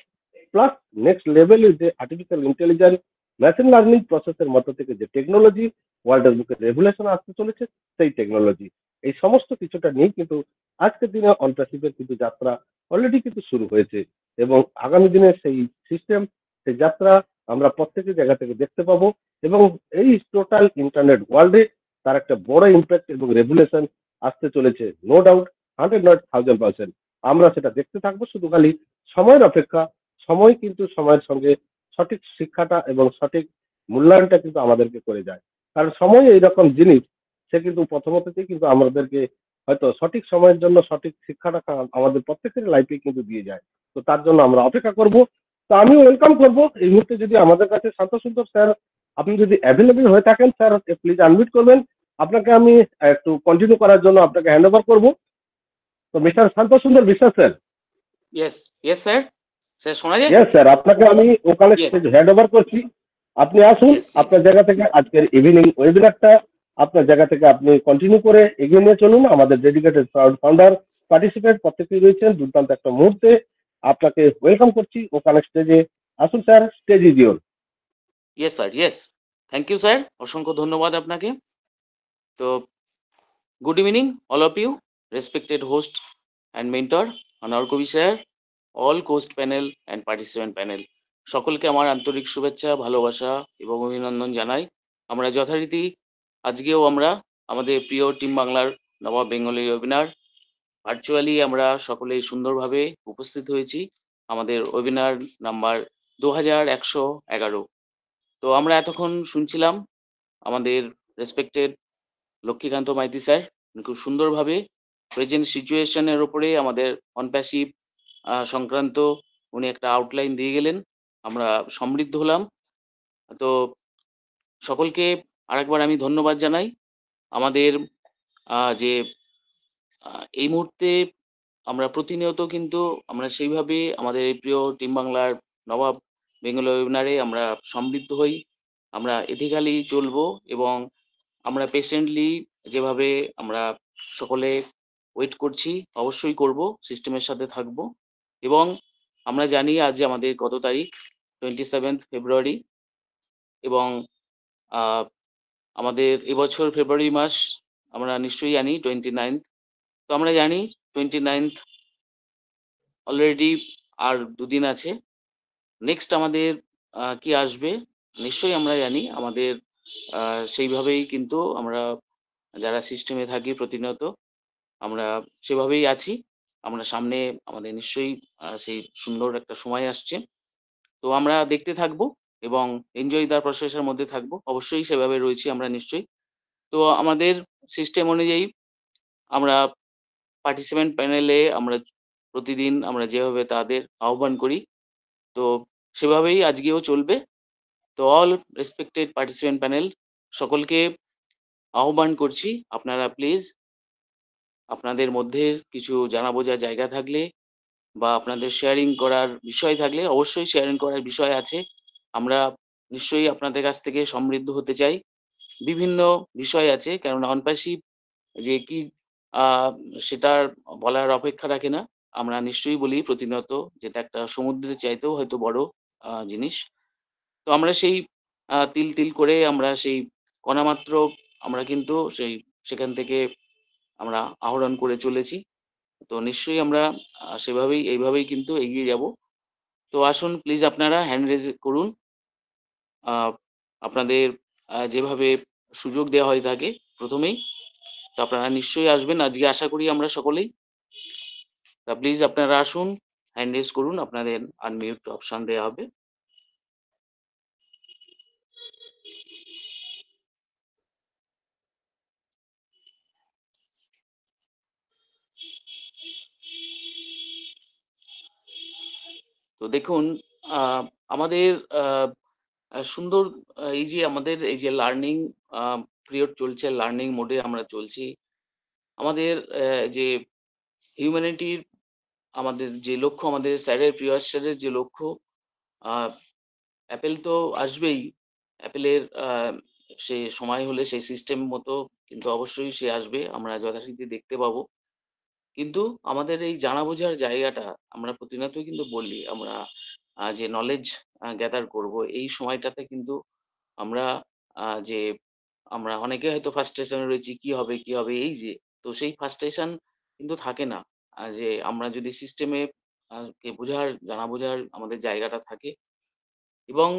plus next লেভেলে যে আর্টিফিশিয়াল ইন্টেলিজেন্স মেশিন লার্নিং প্রসেসের মধ্য থেকে যে টেকনোলজি ওয়ার্ল্ডের বুকে রেভুলেশন আসতে চলেছে সেই টেকনোলজি এই সমস্ত কিছুটা নেই কিন্তু আজকের দিনে অন্টারশিপের কিন্তু যাত্রা অলরেডি কিন্তু শুরু হয়েছে এবং আগামী দিনে সেই সিস্টেম সেই যাত্রা আমরা প্রত্যেকটি জায়গা থেকে দেখতে পাবো এবং এই টোটাল ইন্টারনেট ওয়ার্ল্ডে তার একটা বড় ইম্প্যাক্ট এবং রেগুলেশন আসতে চলেছে no doubt hundred not thousand percent আমরা সেটা দেখতে থাকবো শুধু খালি সময়ের অপেক্ষা সময় কিন্তু সময়ের সঙ্গে সঠিক শিক্ষাটা এবং সঠিক মূল্যায়নটা কিন্তু আমাদেরকে করে যায় কারণ সময় এইরকম জিনিস সে কিন্তু প্রথমততেই কিন্তু আমাদেরকে হয়তো সঠিক সময়ের জন্য সঠিক শিক্ষাটা আমাদের প্রত্যেকের লাইফে কিন্তু দিয়ে যায় তো তার জন্য আমরা অপেক্ষা করব তো আমি ওয়েলকাম করব এই মুহূর্তে যদি আমাদের কাছে শান্ত সুন্দর স্যার আপনি যদি অ্যাভেলেবেল হয়ে থাকেন স্যার প্লিজ আনমিট করবেন আপনাকে আমি একটু কন্টিনিউ করার জন্য আপনাকে হ্যান্ড ওভার করবো তো mister Shanta Sundar Biswas sir sir sir sir আপনাকে আমি ওখানে হ্যান্ড ওভার করছি আপনি আসুন আপনার জায়গা থেকে আজকের ইভিনিং ওয়েবিনারটা আপনার জায়গা থেকে আপনি কন্টিনিউ করে এগিয়ে নিয়ে চলুন আমাদের ডেডিকেটেড ফাউন্ডার পার্টিসিপেট প্রত্যেকেই রয়েছেন দুর্দান্ত একটা মুহূর্তে আপনাকে ওয়েলকাম করছি ওখানে স্টেজে আসুন স্যার স্টেজে দিও yes sir yes thank you sir অসংখ্য ধন্যবাদ আপনাকে তো good evening all of you respected host and mentor honour Kabi sir all cohost panel and participant panel সকলকে আমার আন্তরিক শুভেচ্ছা ভালোবাসা এবং অভিনন্দন জানাই আমরা যথারীতি আজকেও আমরা আমাদের প্রিয় টিম বাংলার নবাব বেঙ্গলি ওয়েবিনার ভার্চুয়ালি আমরা সকলে সুন্দরভাবে উপস্থিত হয়েছি আমাদের ওয়েবিনার নাম্বার দু হাজার একশো এগারো তো আমরা এতক্ষণ শুনছিলাম আমাদের রেসপেক্টেড লক্ষ্মীকান্ত মাইতি স্যার খুব সুন্দরভাবে প্রেজেন্ট সিচুয়েশনের ওপরে আমাদের অনপ্যাসিভ সংক্রান্ত উনি একটা আউটলাইন দিয়ে গেলেন আমরা সমৃদ্ধ হলাম তো সকলকে আরেকবার আমি ধন্যবাদ জানাই আমাদের যে এই মুহূর্তে আমরা প্রতিনিয়ত কিন্তু আমরা সেইভাবে আমাদের প্রিয় টিম বাংলার নবাব বেঙ্গল ওয়েবিনারে আমরা সমৃদ্ধ হই আমরা এথিক্যালি চলব এবং আমরা পেশেন্টলি যেভাবে আমরা সকলে ওয়েট করছি অবশ্যই করব সিস্টেমের সাথে থাকব এবং আমরা জানি আজ আমাদের কত তারিখ টোয়েন্টি সেভেন্থ ফেব্রুয়ারি এবং আমাদের এবছর ফেব্রুয়ারি মাস আমরা নিশ্চয়ই জানি টোয়েন্টি নাইন্থ আমরা জানি টোয়েন্টি নাইনথ অলরেডি আর দুদিন আছে নেক্সট আমাদের কি আসবে নিশ্চয়ই আমরা জানি আমাদের সেইভাবেই কিন্তু আমরা যারা সিস্টেমে থাকি প্রতিনিয়ত আমরা সেভাবেই আছি আমরা সামনে আমাদের নিশ্চয়ই সেই সুন্দর একটা সময় আসছে তো আমরা দেখতে থাকব এবং এনজয় দ্য প্রসেসের মধ্যে থাকব অবশ্যই সেভাবে রয়েছি আমরা নিশ্চয়ই তো আমাদের সিস্টেম অনুযায়ী আমরা পার্টিসিপেন্ট প্যানেলে আমরা প্রতিদিন আমরা যেভাবে তাদের আহ্বান করি তো সেভাবেই আজকেও চলবে তো অল রেসপেক্টেড পার্টিসিপেন্ট প্যানেল সকলকে আহ্বান করছি আপনারা প্লিজ আপনাদের মধ্যে কিছু জানা বোঝা জায়গা থাকলে বা আপনাদের শেয়ারিং করার বিষয় থাকলে অবশ্যই শেয়ারিং করার বিষয় আছে আমরা নিশ্চয়ই আপনাদের কাছ থেকে সমৃদ্ধ হতে চাই বিভিন্ন বিষয় আছে কেননা অনপাশি যে কি সেটার বলার অপেক্ষা রাখে না আমরা নিশ্চয়ই বলি প্রতিনিয়ত যেটা একটা সমুদ্রের চাইতেও হয়তো বড় জিনিস তো আমরা সেই তিল তিল করে আমরা সেই কণামাত্র আমরা কিন্তু সেই সেখান থেকে আমরা আহরণ করে চলেছি তো নিশ্চয়ই আমরা সেভাবেই এইভাবেই কিন্তু এগিয়ে যাব তো আসুন প্লিজ আপনারা হ্যান্ড রেজ করুন আপনাদের যেভাবে সুযোগ দেওয়া হয়ে থাকে প্রথমেই তো আপনারা নিশ্চয়ই আসবেন আজকে আশা করি আমরা সকলেই তা প্লিজ আপনারা আসুন হ্যান্ড রেজ করুন আপনাদের আনমিউট অপশন দেওয়া হবে তো দেখুন আমাদের সুন্দর এই যে আমাদের এই যে লার্নিং পিরিয়ড চলছে লার্নিং মোডে আমরা চলছি আমাদের যে হিউম্যানিটির আমাদের যে লক্ষ্য আমাদের স্যারের প্রিয় যে লক্ষ্য অ্যাপেল তো আসবেই অ্যাপেলের সে সময় হলে সেই সিস্টেম মতো কিন্তু অবশ্যই সে আসবে আমরা যথারীতি দেখতে পাবো কিন্তু আমাদের এই জানা বোঝার জায়গাটা আমরা প্রতিনিয়তই কিন্তু বলি আমরা যে নলেজ গ্যাদার করব এই সময়টাতে কিন্তু আমরা যে আমরা অনেকে হয়তো ফ্রাস্ট্রেশনে রয়েছি কি হবে কি হবে এই যে তো সেই ফ্রাস্ট্রেশন কিন্তু থাকে না যে আমরা যদি সিস্টেমে কে বোঝার জানা বোঝার আমাদের জায়গাটা থাকে এবং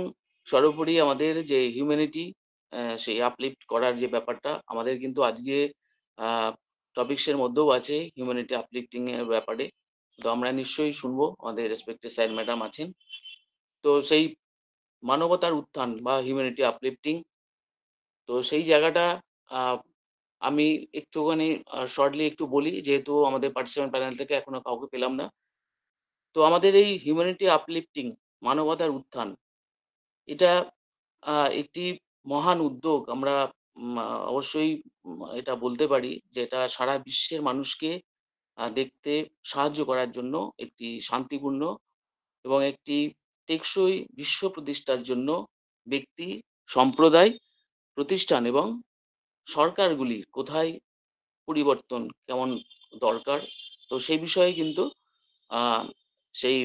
সর্বোপরি আমাদের যে হিউম্যানিটি সেই আপলিফ্ট করার যে ব্যাপারটা আমাদের কিন্তু আজকে টপিক্সের মধ্যেও আছে হিউম্যানিটি আপলিফটিং এর ব্যাপারে তো আমরা নিশ্চয়ই শুনবো আমাদের রেসপেক্টেড স্যার ম্যাডাম আছেন তো সেই মানবতার উত্থান বা হিউম্যানিটি আপলিফটিং তো সেই জায়গাটা আমি একটুখানি শর্টলি একটু বলি যেহেতু আমাদের পার্টিসিপেন্ট প্যানেল থেকে এখনো কাউকে পেলাম না তো আমাদের এই হিউম্যানিটি আপলিফটিং মানবতার উত্থান এটা একটি মহান উদ্যোগ আমরা অবশ্যই এটা বলতে পারি যে এটা সারা বিশ্বের মানুষকে দেখতে সাহায্য করার জন্য একটি শান্তিপূর্ণ এবং একটি টেকসই বিশ্ব প্রতিষ্ঠার জন্য ব্যক্তি সম্প্রদায় প্রতিষ্ঠান এবং সরকারগুলি কোথায় পরিবর্তন কেমন দরকার তো সেই বিষয়ে কিন্তু সেই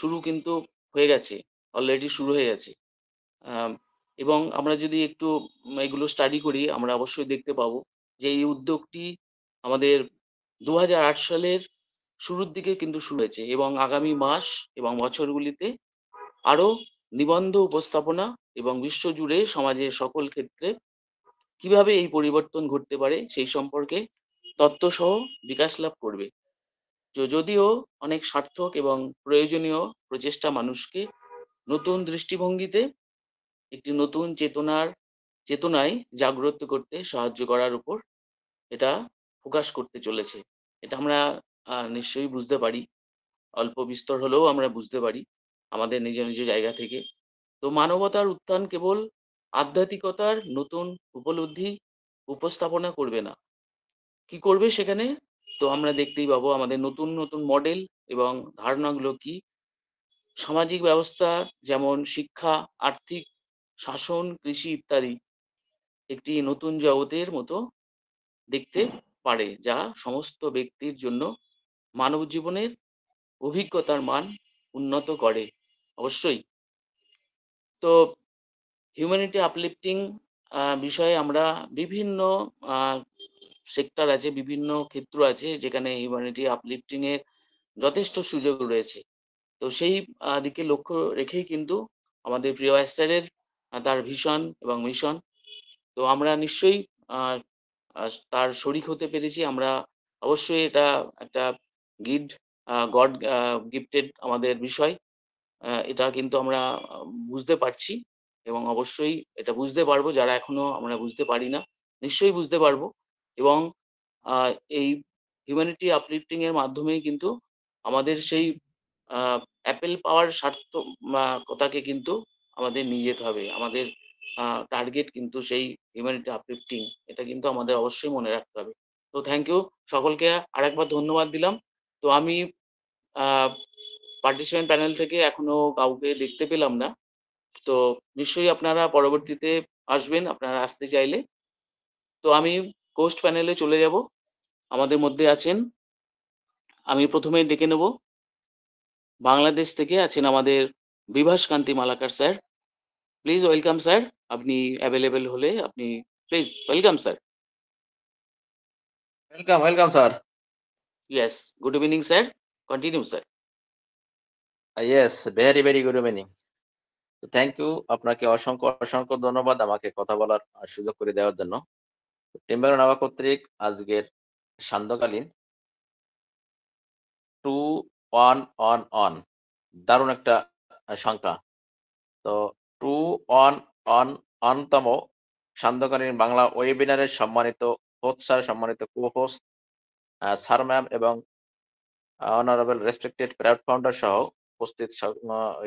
শুরু কিন্তু হয়ে গেছে অলরেডি শুরু হয়ে গেছে এবং আমরা যদি একটু এগুলো স্টাডি করি আমরা অবশ্যই দেখতে পাবো যে এই উদ্যোগটি আমাদের দু সালের শুরুর দিকে কিন্তু শুরু হয়েছে এবং আগামী মাস এবং বছরগুলিতে আরও নিবন্ধ উপস্থাপনা এবং বিশ্বজুড়ে সমাজের সকল ক্ষেত্রে কিভাবে এই পরিবর্তন ঘটতে পারে সেই সম্পর্কে তত্ত্ব সহ বিকাশ লাভ করবে যদিও অনেক সার্থক এবং প্রয়োজনীয় প্রচেষ্টা মানুষকে নতুন দৃষ্টিভঙ্গিতে একটি নতুন চেতনার চেতনায় জাগ্রত করতে সাহায্য করার উপর এটা ফোকাস করতে চলেছে এটা আমরা নিশ্চয়ই বুঝতে পারি অল্প বিস্তর হলেও আমরা বুঝতে পারি আমাদের নিজ নিজ জায়গা থেকে তো মানবতার উত্থান কেবল আধ্যাত্মিকতার নতুন উপলব্ধি উপস্থাপনা করবে না কি করবে সেখানে তো আমরা দেখতেই পাবো আমাদের নতুন নতুন মডেল এবং ধারণাগুলো কি সামাজিক ব্যবস্থা যেমন শিক্ষা আর্থিক শাসন কৃষি ইত্যাদি একটি নতুন জগতের মতো দেখতে পারে যা সমস্ত ব্যক্তির জন্য মানব জীবনের অভিজ্ঞতার মান উন্নত করে অবশ্যই তো হিউম্যানিটি আপলিফটিং বিষয়ে আমরা বিভিন্ন সেক্টর আছে বিভিন্ন ক্ষেত্র আছে যেখানে হিউম্যানিটি আপলিফটিং এর যথেষ্ট সুযোগ রয়েছে তো সেই দিকে লক্ষ্য রেখেই কিন্তু আমাদের প্রিয় স্যারের তার ভীষণ এবং মিশন তো আমরা নিশ্চয়ই তার শরিক হতে পেরেছি আমরা অবশ্যই এটা একটা গিড গড গিফটেড আমাদের বিষয় এটা কিন্তু আমরা বুঝতে পারছি এবং অবশ্যই এটা বুঝতে পারবো যারা এখনো আমরা বুঝতে পারি না নিশ্চয়ই বুঝতে পারবো এবং এই হিউম্যানিটি আপলিফটিং এর মাধ্যমেই কিন্তু আমাদের সেই অ্যাপেল পাওয়ার স্বার্থ কথাকে কিন্তু আমাদের নিয়ে যেতে হবে আমাদের টার্গেট কিন্তু সেই হিউম্যানিটি আপলিফটিং এটা কিন্তু আমাদের অবশ্যই মনে রাখতে হবে তো থ্যাংক ইউ সকলকে আরেকবার ধন্যবাদ দিলাম তো আমি পার্টিসিপেন্ট প্যানেল থেকে এখনো কাউকে দেখতে পেলাম না তো নিশ্চয়ই আপনারা পরবর্তীতে আসবেন আপনারা আসতে চাইলে তো আমি কোস্ট প্যানেলে চলে যাব আমাদের মধ্যে আছেন আমি প্রথমে ডেকে নেব বাংলাদেশ থেকে আছেন আমাদের Bibhas Kanti Malakar sir please welcome sir আপনি অ্যাভেলেবেল হলে আপনি please welcome sir welcome welcome sir yes good evening sir continue sir yes very very good evening thank you আপনাকে অসংখ্য অসংখ্য ধন্যবাদ আমাকে কথা বলার সুযোগ করে দেওয়ার জন্য টিম্বার নাভা কর্তৃক আজকের সান্ধ্যকালীন টু ওয়ান ওয়ান ওয়ান দারুণ একটা সংখ্যা তো টু ওয়ান ওয়ান ওয়ানতম সান্ধ্যকালীন বাংলা ওয়েবিনারের সম্মানিত হোস্ট স্যার সম্মানিত কো হোস্ট স্যার ম্যাম এবং অনারেবল রেসপেক্টেড প্রাউড ফাউন্ডার সহ উপস্থিত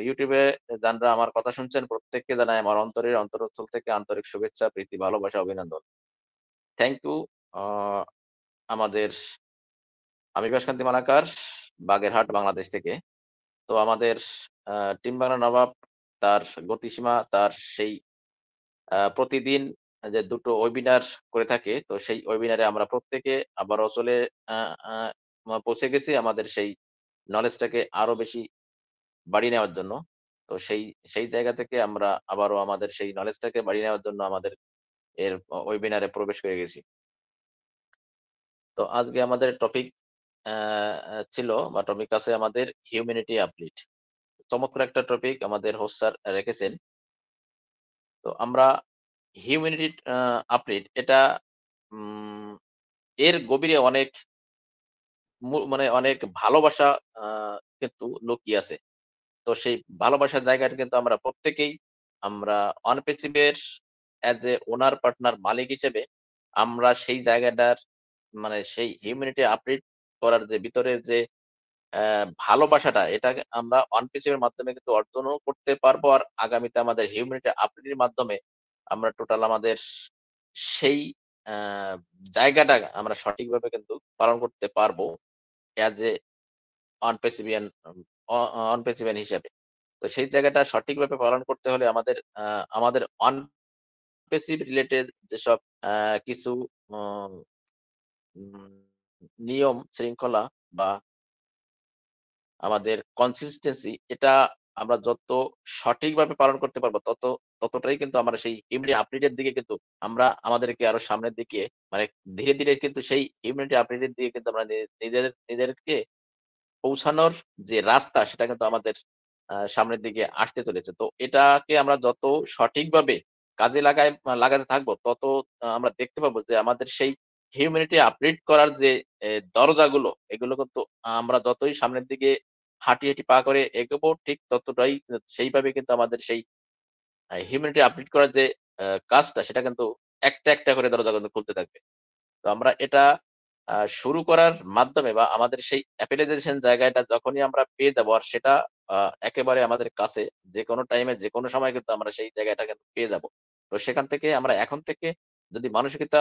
ইউটিউবে যারা আমার কথা শুনছেন প্রত্যেককে জানাই আমার অন্তরের অন্তরস্থল থেকে আন্তরিক শুভেচ্ছা প্রীতি ভালোবাসা অভিনন্দন থ্যাংক ইউ আমাদের আমি বিকাশকান্তি মালাকার বাগেরহাট বাংলাদেশ থেকে তো আমাদের টিম বাংলা নবাব তার গতিসীমা তার সেই প্রতিদিন যে দুটো ওয়েবিনার করে থাকে তো সেই ওয়েবিনারে আমরা প্রত্যেকে আবার অচলে পৌঁছে গেছি আমাদের সেই নলেজটাকে আরো বেশি বাড়িয়ে নেওয়ার জন্য তো সেই সেই জায়গা থেকে আমরা আবারও আমাদের সেই নলেজটাকে বাড়িয়ে নেওয়ার জন্য আমাদের এর ওয়েবিনারে প্রবেশ করে গেছি তো আজকে আমাদের টপিক ছিল বা টপিক আছে আমাদের হিউম্যানিটি আপলিট চমৎকার একটা টপিক আমাদের হোস্ট রেখেছেন তো আমরা হিউম্যানিটি আপলিট এটা এর গভীরে অনেক মানে অনেক ভালোবাসা কিন্তু লুকিয়ে আছে তো সেই ভালোবাসার জায়গাটা কিন্তু আমরা প্রত্যেকেই আমরা অনপেসিভের অ্যাজ এ ওনার পার্টনার মালিক হিসেবে আমরা সেই জায়গাটার মানে সেই হিউম্যানিটি আপডেট করার যে ভিতরের যে ভালোবাসাটা এটা আমরা অনপেসিভের মাধ্যমে কিন্তু অর্জনও করতে পারবো আর আগামীতে আমাদের হিউম্যানিটি আপডেটের মাধ্যমে আমরা টোটাল আমাদের সেই জায়গাটা আমরা সঠিকভাবে কিন্তু পালন করতে পারবো অ্যাজ এ অনপেসিভিয়ান অন হিসাবে হিসেবে তো সেই জায়গাটা সঠিকভাবে পালন করতে হলে আমাদের আমাদের অনপ্রেসিভ রিলেটেড যেসব কিছু নিয়ম শৃঙ্খলা বা আমাদের কনসিস্টেন্সি এটা আমরা যত সঠিকভাবে পালন করতে পারবো তত ততটাই কিন্তু আমরা সেই ইমিউনিটি আপডেটের দিকে কিন্তু আমরা আমাদেরকে আরো সামনের দিকে মানে ধীরে ধীরে কিন্তু সেই ইমিউনিটি আপডেটের দিকে কিন্তু আমরা নিজেদের নিজেদেরকে পৌঁছানোর যে রাস্তা সেটা কিন্তু আমাদের সামনের দিকে আসতে চলেছে তো এটাকে আমরা যত সঠিকভাবে কাজে লাগায় লাগাতে থাকবো তত আমরা দেখতে পাবো যে আমাদের সেই হিউম্যানিটি আপডেট করার যে দরজাগুলো এগুলো কিন্তু আমরা যতই সামনের দিকে হাঁটি হাঁটি পা করে এগোবো ঠিক ততটাই সেইভাবে কিন্তু আমাদের সেই হিউম্যানিটি আপডেট করার যে কাজটা সেটা কিন্তু একটা একটা করে দরজা কিন্তু খুলতে থাকবে তো আমরা এটা শুরু করার মাধ্যমে বা আমাদের সেই অ্যাপিলাইজেশন জায়গাটা যখনই আমরা পেয়ে যাবো আর সেটা একেবারে আমাদের কাছে যে কোনো টাইমে যে কোনো সময় কিন্তু আমরা সেই জায়গাটা কিন্তু পেয়ে যাব তো সেখান থেকে আমরা এখন থেকে যদি মানসিকতা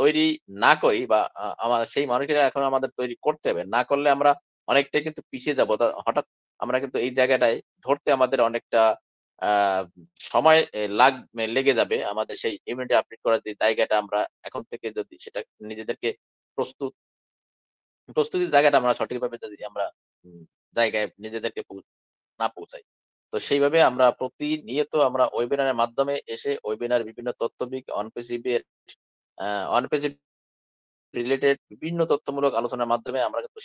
তৈরি না করি বা আমার সেই মানসিকতা এখন আমাদের তৈরি করতে হবে না করলে আমরা অনেকটাই কিন্তু পিছিয়ে যাবো হঠাৎ আমরা কিন্তু এই জায়গাটায় ধরতে আমাদের অনেকটা সময় লাগ লেগে যাবে আমাদের সেই ইমিউনিটি আপডেট করার যে জায়গাটা আমরা এখন থেকে যদি সেটা নিজেদেরকে প্রস্তুত প্রস্তুতির জায়গাটা আমরা সঠিকভাবে যদি আমরা জায়গায় নিজেদেরকে না পৌঁছাই তো সেইভাবে আমরা প্রতিনিয়ত আমরা ওয়েবিনারের মাধ্যমে এসে ওয়েবিনার বিভিন্ন তথ্যবিক অনপেসিভের অনপেসিভ রিলেটেড বিভিন্ন তথ্যমূলক আলোচনার মাধ্যমে আমরা কিন্তু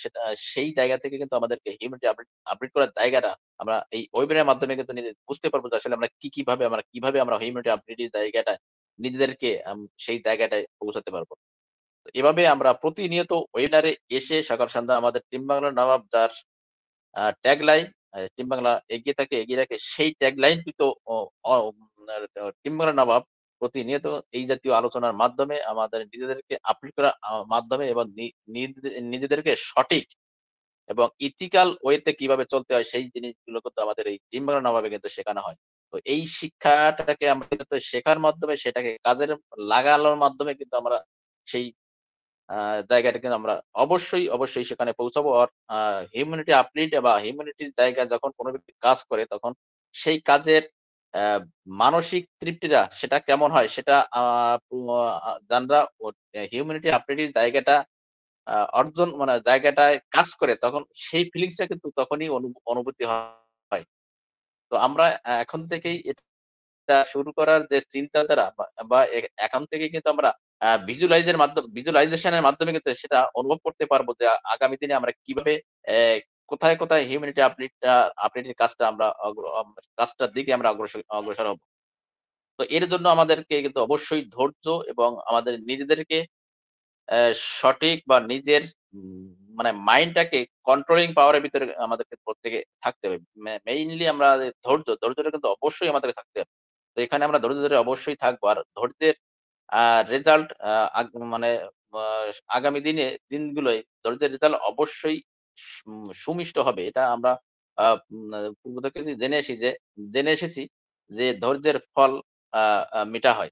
সেই জায়গা থেকে কিন্তু আমাদেরকে হিউম্যানিটি আপডেট করার জায়গাটা আমরা এই ওয়েবিনারের মাধ্যমে কিন্তু নিজে বুঝতে পারবো যে আসলে আমরা কি কিভাবে আমরা কিভাবে আমরা হিউম্যানিটি আপডেটের জায়গাটা নিজেদেরকে সেই জায়গাটায় পৌঁছাতে পারবো এভাবে আমরা প্রতিনিয়ত ওয়েবিনারে এসে সকাল সন্ধ্যা আমাদের টিম বাংলার নবাব যার ট্যাগলাইন টিম বাংলা এগিয়ে থাকে এগিয়ে রাখে সেই ট্যাগলাইন তো টিম বাংলার নবাব প্রতিনিয়ত এই জাতীয় আলোচনার মাধ্যমে আমাদের নিজেদেরকে আপলোড করার মাধ্যমে এবং নিজেদেরকে সঠিক এবং ইথিক্যাল ওয়েতে কিভাবে চলতে হয় সেই জিনিসগুলো কিন্তু আমাদের এই টিম বাংলার নবাবে কিন্তু শেখানো হয় তো এই শিক্ষাটাকে আমরা কিন্তু শেখার মাধ্যমে সেটাকে কাজের লাগানোর মাধ্যমে কিন্তু আমরা সেই জায়গাটা কিন্তু আমরা অবশ্যই অবশ্যই সেখানে পৌঁছাবো আর হিউম্যানিটি আপলিট বা হিউম্যানিটির জায়গায় যখন কোনো ব্যক্তি কাজ করে তখন সেই কাজের মানসিক তৃপ্তিটা সেটা কেমন হয় সেটা যারা হিউম্যানিটি আপলিটির জায়গাটা অর্জন মানে জায়গাটায় কাজ করে তখন সেই ফিলিংসটা কিন্তু তখনই অনুভূতি হয় তো আমরা এখন থেকেই এটা শুরু করার যে চিন্তাধারা বা এখন থেকে কিন্তু আমরা ভিজুয়ালাইজের মাধ্যমে ভিজুয়ালাইজেশনের মাধ্যমে কিন্তু সেটা অনুভব করতে পারবো যে আগামী দিনে আমরা কিভাবে কোথায় কোথায় হিউম্যানিটি আপডেটটা আপডেটের কাজটা আমরা কাজটার দিকে আমরা অগ্রসর অগ্রসর হব তো এর জন্য আমাদেরকে কিন্তু অবশ্যই ধৈর্য এবং আমাদের নিজেদেরকে সঠিক বা নিজের মানে মাইন্ডটাকে কন্ট্রোলিং পাওয়ারের ভিতরে আমাদেরকে প্রত্যেকে থাকতে হবে মেইনলি আমরা ধৈর্য ধৈর্যটা কিন্তু অবশ্যই আমাদের থাকতে হবে তো এখানে আমরা ধৈর্য ধরে অবশ্যই থাকবো আর ধৈর্যের আর রেজাল্ট মানে আগামী দিনে দিনগুলোয় দলিতের রেজাল্ট অবশ্যই সুমিষ্ট হবে এটা আমরা পূর্ব থেকে জেনে এসেছি যে জেনে এসেছি যে ধৈর্যের ফল মিটা হয়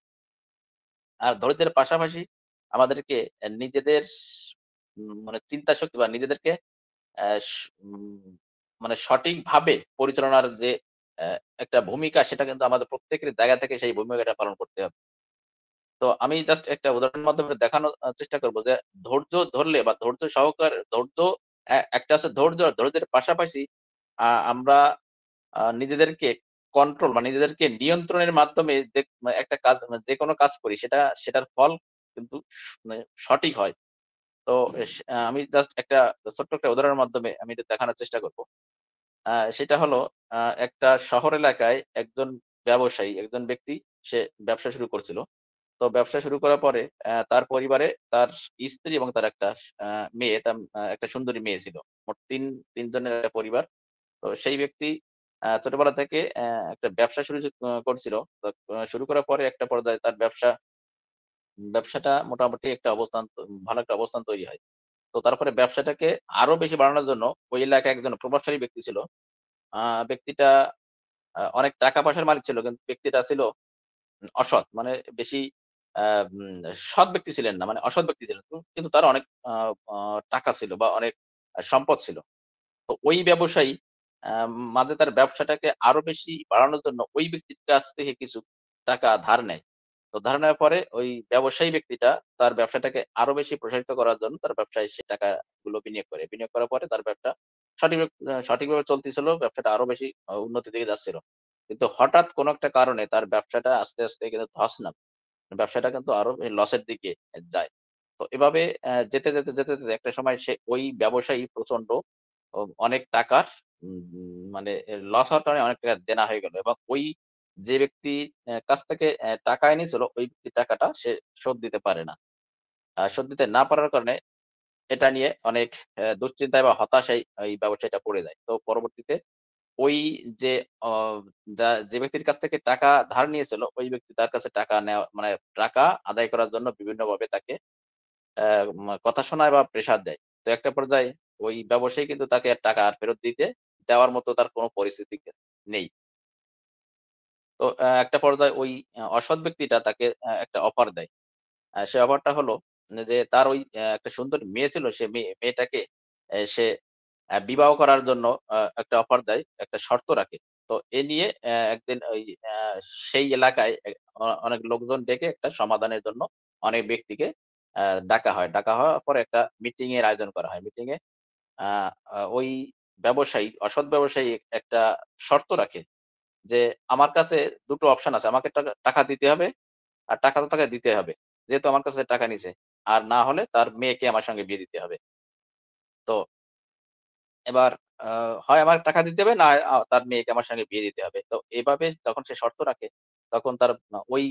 আর ধৈর্যের পাশাপাশি আমাদেরকে নিজেদের মানে চিন্তা শক্তি বা নিজেদেরকে মানে সঠিকভাবে পরিচালনার যে একটা ভূমিকা সেটা কিন্তু আমাদের প্রত্যেকের জায়গা থেকে সেই ভূমিকাটা পালন করতে হবে তো আমি জাস্ট একটা উদাহরণের মাধ্যমে দেখানোর চেষ্টা করবো যে ধৈর্য ধরলে বা ধৈর্য সহকার ধৈর্য একটা হচ্ছে ধৈর্য ধৈর্যের পাশাপাশি আমরা নিজেদেরকে কন্ট্রোল বা নিজেদেরকে নিয়ন্ত্রণের মাধ্যমে যে মানে একটা কাজ মানে যে কোনো কাজ করি সেটা সেটার ফল কিন্তু মানে সঠিক হয় তো আমি জাস্ট একটা ছোট্ট একটা উদাহরণের মাধ্যমে আমি এটা দেখানোর চেষ্টা করব সেটা হলো একটা শহর এলাকায় একজন ব্যবসায়ী একজন ব্যক্তি সে ব্যবসা শুরু করছিল তো ব্যবসা শুরু করার পরে তার পরিবারে তার স্ত্রী এবং তার একটা মেয়ে তার একটা সুন্দরী মেয়ে ছিল মোট তিন তিনজনের পরিবার তো সেই ব্যক্তি ছোটবেলা থেকে একটা ব্যবসা শুরু করছিল শুরু করার পরে একটা পর্যায়ে তার ব্যবসা ব্যবসাটা মোটামুটি একটা অবস্থান ভালো একটা অবস্থান তৈরি হয় তো তারপরে ব্যবসাটাকে আরো বেশি বাড়ানোর জন্য ওই এলাকায় একজন প্রভাবশালী ব্যক্তি ছিল ব্যক্তিটা অনেক টাকা পয়সার মালিক ছিল কিন্তু ব্যক্তিটা ছিল অসৎ মানে বেশি সৎ ব্যক্তি ছিলেন না মানে অসৎ ব্যক্তি ছিলেন কিন্তু তার অনেক টাকা ছিল বা অনেক সম্পদ ছিল তো ওই ব্যবসায়ী মাঝে তার ব্যবসাটাকে আরো বেশি বাড়ানোর জন্য ওই ব্যক্তির কাছ থেকে কিছু টাকা ধার নেয় তো ধার নেওয়ার পরে ওই ব্যবসায়ী ব্যক্তিটা তার ব্যবসাটাকে আরো বেশি প্রসারিত করার জন্য তার ব্যবসায় সে টাকা গুলো বিনিয়োগ করে বিনিয়োগ করার পরে তার ব্যবসা সঠিক সঠিকভাবে চলতেছিল ব্যবসাটা আরো বেশি উন্নতি দিকে যাচ্ছিল কিন্তু হঠাৎ কোনো একটা কারণে তার ব্যবসাটা আস্তে আস্তে কিন্তু ধস নামে ব্যবসাটা কিন্তু আরো লসের দিকে যায় তো এভাবে যেতে যেতে যেতে যেতে একটা সময় সে ওই ব্যবসায়ী প্রচন্ড অনেক টাকার মানে লস হওয়ার কারণে অনেক টাকা দেনা হয়ে গেল এবং ওই যে ব্যক্তি কাছ থেকে টাকা এনেছিল ওই ব্যক্তি টাকাটা সে শোধ দিতে পারে না শোধ দিতে না পারার কারণে এটা নিয়ে অনেক দুশ্চিন্তায় বা হতাশায় এই ব্যবসাটা পড়ে যায় তো পরবর্তীতে ওই যে যে ব্যক্তির কাছ থেকে টাকা ধার নিয়েছিল ওই ব্যক্তি তার কাছে টাকা নেওয়া মানে টাকা আদায় করার জন্য বিভিন্নভাবে তাকে কথা শোনায় বা প্রেশার দেয় তো একটা পর্যায়ে ওই ব্যবসায়ী কিন্তু তাকে টাকা আর ফেরত দিতে দেওয়ার মতো তার কোনো পরিস্থিতি নেই তো একটা পর্যায়ে ওই অসৎ ব্যক্তিটা তাকে একটা অফার দেয় সে অফারটা হলো যে তার ওই একটা সুন্দর মেয়ে ছিল সে মেয়েটাকে সে বিবাহ করার জন্য একটা অফার দেয় একটা শর্ত রাখে তো এ নিয়ে একদিন ওই সেই এলাকায় অনেক লোকজন ডেকে একটা সমাধানের জন্য অনেক ব্যক্তিকে ডাকা হয় ডাকা হওয়ার পর একটা মিটিং এর আয়োজন করা হয় মিটিং এ ওই ব্যবসায়ী অসৎ ব্যবসায়ী একটা শর্ত রাখে যে আমার কাছে দুটো অপশন আছে আমাকে টাকা দিতে হবে আর টাকা তো তাকে দিতে হবে যেহেতু আমার কাছে টাকা নিছে আর না হলে তার মেয়েকে আমার সঙ্গে বিয়ে দিতে হবে তো এবার হয় আমার টাকা দিতে হবে না তার মেয়েকে আমার সঙ্গে বিয়ে দিতে হবে তো এভাবে যখন সে শর্ত রাখে তখন তার ওই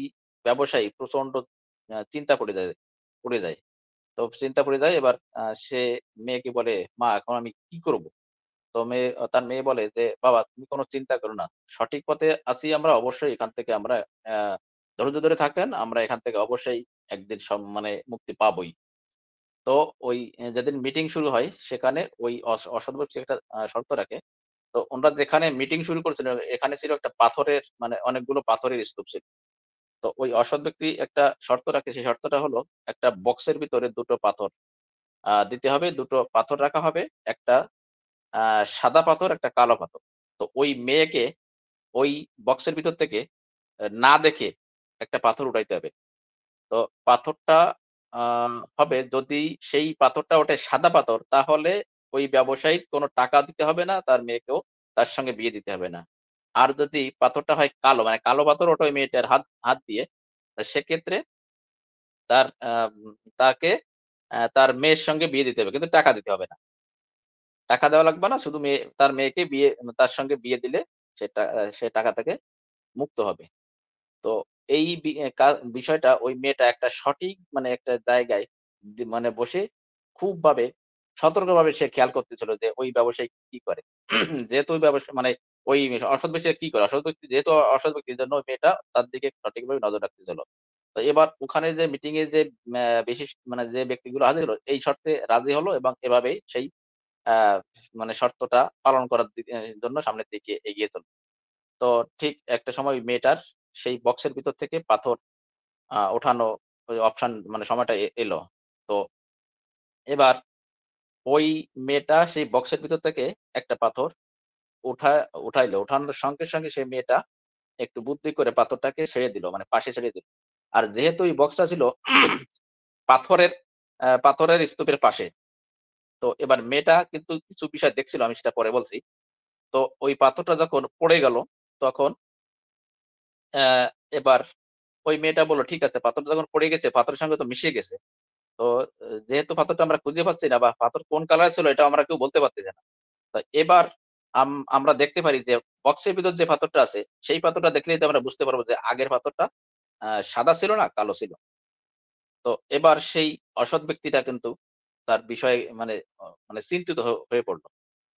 ব্যবসায়ী প্রচন্ড চিন্তা করে যায় করে যায় তো চিন্তা করে যায় এবার সে মেয়েকে বলে মা এখন আমি কি করব তো মেয়ে তার মেয়ে বলে যে বাবা তুমি কোনো চিন্তা করো না সঠিক পথে আসি আমরা অবশ্যই এখান থেকে আমরা ধৈর্য ধরে থাকেন আমরা এখান থেকে অবশ্যই একদিন মানে মুক্তি পাবই তো ওই যেদিন মিটিং শুরু হয় সেখানে ওই অসদবক্ষ একটা শর্ত রাখে তো ওনারা যেখানে মিটিং শুরু করেছিল এখানে ছিল একটা পাথরের মানে অনেকগুলো পাথরের স্তূপ ছিল তো ওই অসৎ ব্যক্তি একটা শর্ত রাখে সেই শর্তটা হলো একটা বক্সের ভিতরে দুটো পাথর দিতে হবে দুটো পাথর রাখা হবে একটা সাদা পাথর একটা কালো পাথর তো ওই মেয়েকে ওই বক্সের ভিতর থেকে না দেখে একটা পাথর উঠাইতে হবে তো পাথরটা হবে যদি সেই পাথরটা ওটা সাদা পাথর তাহলে ওই ব্যবসায়ী কোনো টাকা দিতে হবে না তার মেয়েকেও তার সঙ্গে বিয়ে দিতে হবে না আর যদি পাথরটা হয় কালো মানে কালো পাথর ওটা ওই মেয়েটার হাত হাত দিয়ে সেক্ষেত্রে তার তাকে তার মেয়ের সঙ্গে বিয়ে দিতে হবে কিন্তু টাকা দিতে হবে না টাকা দেওয়া লাগবে না শুধু মেয়ে তার মেয়েকে বিয়ে তার সঙ্গে বিয়ে দিলে সে টাকা থেকে মুক্ত হবে তো এই বিষয়টা ওই মেয়েটা একটা সঠিক মানে একটা জায়গায় মানে বসে খুব ভাবে সতর্কভাবে সে খেয়াল করতেছিল যে ওই ব্যবসায়ী কি করে যেহেতু ওই ব্যবসা মানে ওই অসৎ ব্যবসায়ী কি করে অসৎ ব্যক্তি যেহেতু অসৎ ব্যক্তির জন্য মেয়েটা তার দিকে সঠিকভাবে নজর রাখতেছিল তো এবার ওখানে যে মিটিং এ যে বিশেষ মানে যে ব্যক্তিগুলো হাজির হলো এই শর্তে রাজি হলো এবং এভাবেই সেই মানে শর্তটা পালন করার জন্য সামনের দিকে এগিয়ে চলো তো ঠিক একটা সময় মেয়েটার সেই বক্সের ভিতর থেকে পাথর ওঠানো অপশন মানে সময়টা এলো তো এবার ওই মেয়েটা সেই বক্সের ভিতর থেকে একটা পাথর উঠা উঠাইলো উঠানোর সঙ্গে সঙ্গে সেই মেয়েটা একটু বুদ্ধি করে পাথরটাকে ছেড়ে দিল মানে পাশে ছেড়ে দিল আর যেহেতু ওই বক্সটা ছিল পাথরের পাথরের স্তূপের পাশে তো এবার মেয়েটা কিন্তু কিছু বিষয় দেখছিল আমি সেটা পরে বলছি তো ওই পাথরটা যখন পড়ে গেল তখন এবার ওই মেয়েটা বললো ঠিক আছে পাথরটা যখন পড়ে গেছে পাথরের সঙ্গে তো মিশে গেছে তো যেহেতু পাথরটা আমরা খুঁজে পাচ্ছি না বা পাথর কোন কালার ছিল এটা আমরা কেউ বলতে পারতেছি না তো এবার আমরা দেখতে পারি যে বক্সের ভিতর যে পাথরটা আছে সেই পাথরটা দেখলেই তো আমরা বুঝতে পারবো যে আগের পাথরটা সাদা ছিল না কালো ছিল তো এবার সেই অসৎ ব্যক্তিটা কিন্তু তার বিষয়ে মানে মানে চিন্তিত হয়ে পড়লো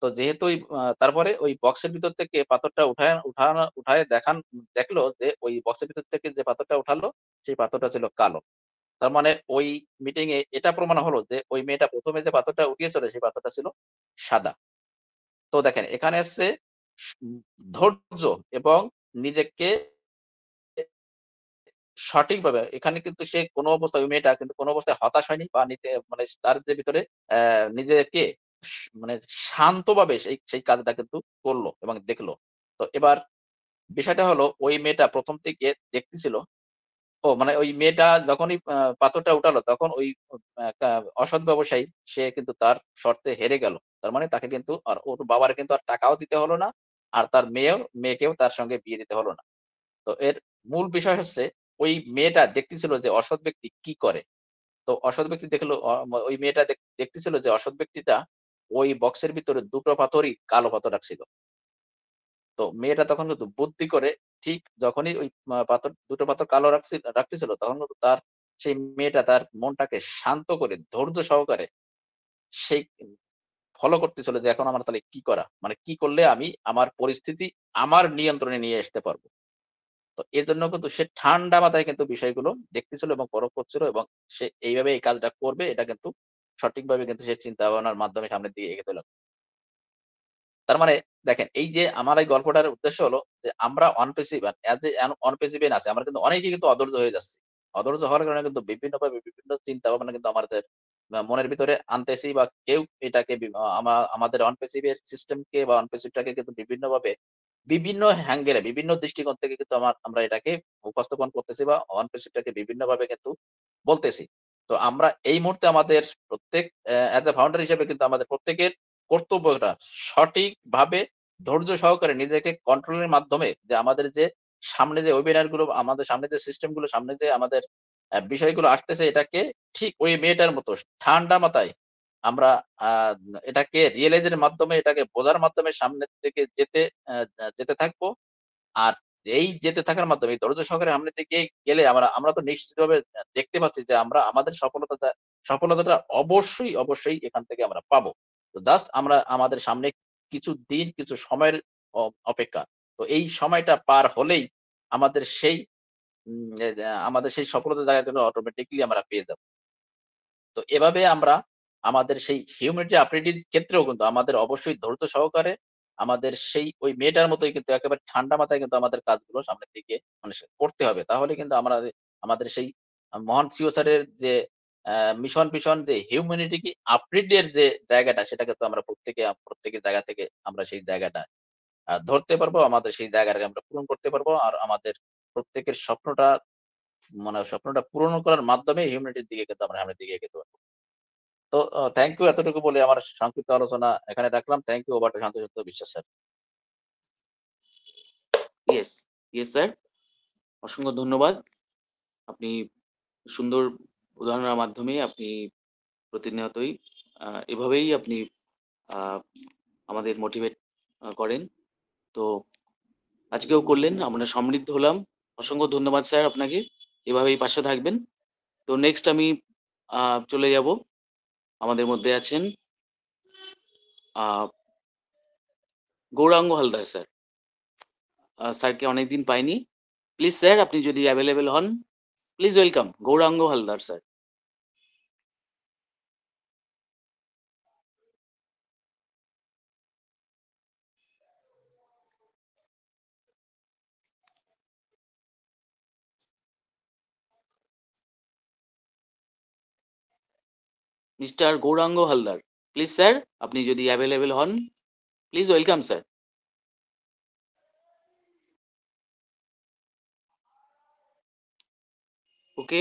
তো যেহেতু ওই তারপরে ওই বক্সের ভিতর থেকে পাথরটা উঠায় উঠানো উঠায় দেখান দেখলো যে ওই বক্সের ভিতর থেকে যে পাথরটা উঠালো সেই পাথরটা ছিল কালো তার মানে ওই মিটিং এ এটা প্রমাণ হলো যে ওই মেয়েটা প্রথমে যে পাথরটা উঠিয়েছিল সেই পাথরটা ছিল সাদা তো দেখেন এখানে এসছে ধৈর্য এবং নিজেকে সঠিকভাবে এখানে কিন্তু সে কোনো অবস্থায় ওই মেয়েটা কিন্তু কোনো অবস্থায় হতাশ হয়নি বা নিতে মানে তার যে ভিতরে আহ নিজেকে মানে শান্তভাবে সেই সেই কাজটা কিন্তু করলো এবং দেখলো তো এবার বিষয়টা হলো ওই মেয়েটা প্রথম থেকে দেখতেছিল ও মানে ওই মেয়েটা যখনই পাথরটা উঠালো তখন ওই অসৎ ব্যবসায়ী সে কিন্তু তার শর্তে হেরে গেল তার মানে তাকে কিন্তু আর ওর বাবার কিন্তু আর টাকাও দিতে হলো না আর তার মেয়েও মেয়েকেও তার সঙ্গে বিয়ে দিতে হলো না তো এর মূল বিষয় হচ্ছে ওই মেয়েটা দেখতেছিল যে অসৎ ব্যক্তি কি করে তো অসৎ ব্যক্তি দেখলো ওই মেয়েটা দেখতেছিল যে অসৎ ব্যক্তিটা ওই বক্সের ভিতরে দুটো পাথরই কালো পাথর রাখছিল তো মেয়েটা তখন কিন্তু বুদ্ধি করে ঠিক যখনই ওই পাথর দুটো পাথর কালো রাখছিল রাখতেছিল তখন কিন্তু তার সেই মেয়েটা তার মনটাকে শান্ত করে ধৈর্য সহকারে সেই ফলো করতেছিল যে এখন আমার তাহলে কি করা মানে কি করলে আমি আমার পরিস্থিতি আমার নিয়ন্ত্রণে নিয়ে আসতে পারবো তো এর জন্য কিন্তু সে ঠান্ডা মাথায় কিন্তু বিষয়গুলো দেখতেছিল এবং পরখ করছিল এবং সে এইভাবে এই কাজটা করবে এটা কিন্তু সঠিকভাবে কিন্তু সে চিন্তা ভাবনার মাধ্যমে সামনের দিকে এগিয়ে তোলা তার মানে দেখেন এই যে আমার এই গল্পটার উদ্দেশ্য হলো যে আমরা অনপেসিভেন অ্যাজ অনপেসিভেন আছে আমরা কিন্তু অনেকেই কিন্তু অদর্য হয়ে যাচ্ছি অদর্য হওয়ার কারণে কিন্তু বিভিন্ন বিভিন্ন চিন্তা ভাবনা কিন্তু আমাদের মনের ভিতরে আনতেছি বা কেউ এটাকে আমাদের অনপেসিভের সিস্টেমকে বা অনপেসিভটাকে কিন্তু বিভিন্ন ভাবে বিভিন্ন হ্যাঙ্গেলে বিভিন্ন দৃষ্টিকোণ থেকে কিন্তু আমার আমরা এটাকে উপস্থাপন করতেছি বা অনপেসিভটাকে বিভিন্ন ভাবে কিন্তু বলতেছি তো আমরা এই মুহূর্তে আমাদের প্রত্যেক অ্যাজ এ ফাউন্ডার হিসেবে কিন্তু আমাদের প্রত্যেকের কর্তব্যটা সঠিকভাবে ধৈর্য সহকারে নিজেকে কন্ট্রোলের মাধ্যমে যে আমাদের যে সামনে যে ওয়েবিনার গুলো আমাদের সামনে যে সিস্টেম গুলো সামনে যে আমাদের বিষয়গুলো আসতেছে এটাকে ঠিক ওই মেয়েটার মতো ঠান্ডা মাথায় আমরা এটাকে রিয়েলাইজের মাধ্যমে এটাকে বোঝার মাধ্যমে সামনের দিকে যেতে যেতে থাকবো আর এই যেতে থাকার মাধ্যমে ধৈর্য সহকারে সামনের দিকে গেলে আমরা আমরা তো ভাবে দেখতে পাচ্ছি যে আমরা আমাদের সফলতা সফলতাটা অবশ্যই অবশ্যই এখান থেকে আমরা পাবো তো জাস্ট আমরা আমাদের সামনে কিছু দিন কিছু সময়ের অপেক্ষা তো এই সময়টা পার হলেই আমাদের সেই আমাদের সেই সফলতা জায়গাটা অটোমেটিকলি আমরা পেয়ে যাব তো এভাবে আমরা আমাদের সেই হিউম্যানিটি আপডেটের ক্ষেত্রেও কিন্তু আমাদের অবশ্যই ধৈর্য সহকারে আমাদের সেই ওই মেয়েটার মতোই কিন্তু একেবারে ঠান্ডা মাথায় কিন্তু আমাদের কাজগুলো সামনের দিকে মানে করতে হবে তাহলে কিন্তু আমরা আমাদের সেই মহান সিও স্যারের যে মিশন পিশন যে হিউম্যানিটি কি আপডেটের যে জায়গাটা সেটাকে তো আমরা প্রত্যেকে প্রত্যেকের জায়গা থেকে আমরা সেই জায়গাটা ধরতে পারবো আমাদের সেই জায়গাটাকে আমরা পূরণ করতে পারবো আর আমাদের প্রত্যেকের স্বপ্নটা মানে স্বপ্নটা পূরণ করার মাধ্যমে হিউম্যানিটির দিকে কিন্তু আমরা সামনের দিকে এগোতে পারবো তো থ্যাংক ইউ এতটুকু বলে আমার সংক্ষিপ্ত আলোচনা এখানে রাখলাম thank you over to Shanta Biswas sir yes yes sir অসংখ্য ধন্যবাদ আপনি সুন্দর উদাহরণের মাধ্যমে আপনি প্রতিনিয়তই এভাবেই আপনি আমাদের মোটিভেট করেন তো আজকেও করলেন আমরা সমৃদ্ধ হলাম অসংখ্য ধন্যবাদ স্যার আপনাকে এভাবেই পাশে থাকবেন তো নেক্সট আমি চলে যাব আমাদের মধ্যে আছেন গৌরাঙ্গ হালদার স্যার স্যারকে অনেকদিন পাইনি প্লিজ স্যার আপনি যদি অ্যাভেলেবেল হন please welcome Gouranga Haldar sir mister Gouranga Haldar please sir আপনি যদি অ্যাভেলেবেল হন please welcome sir okay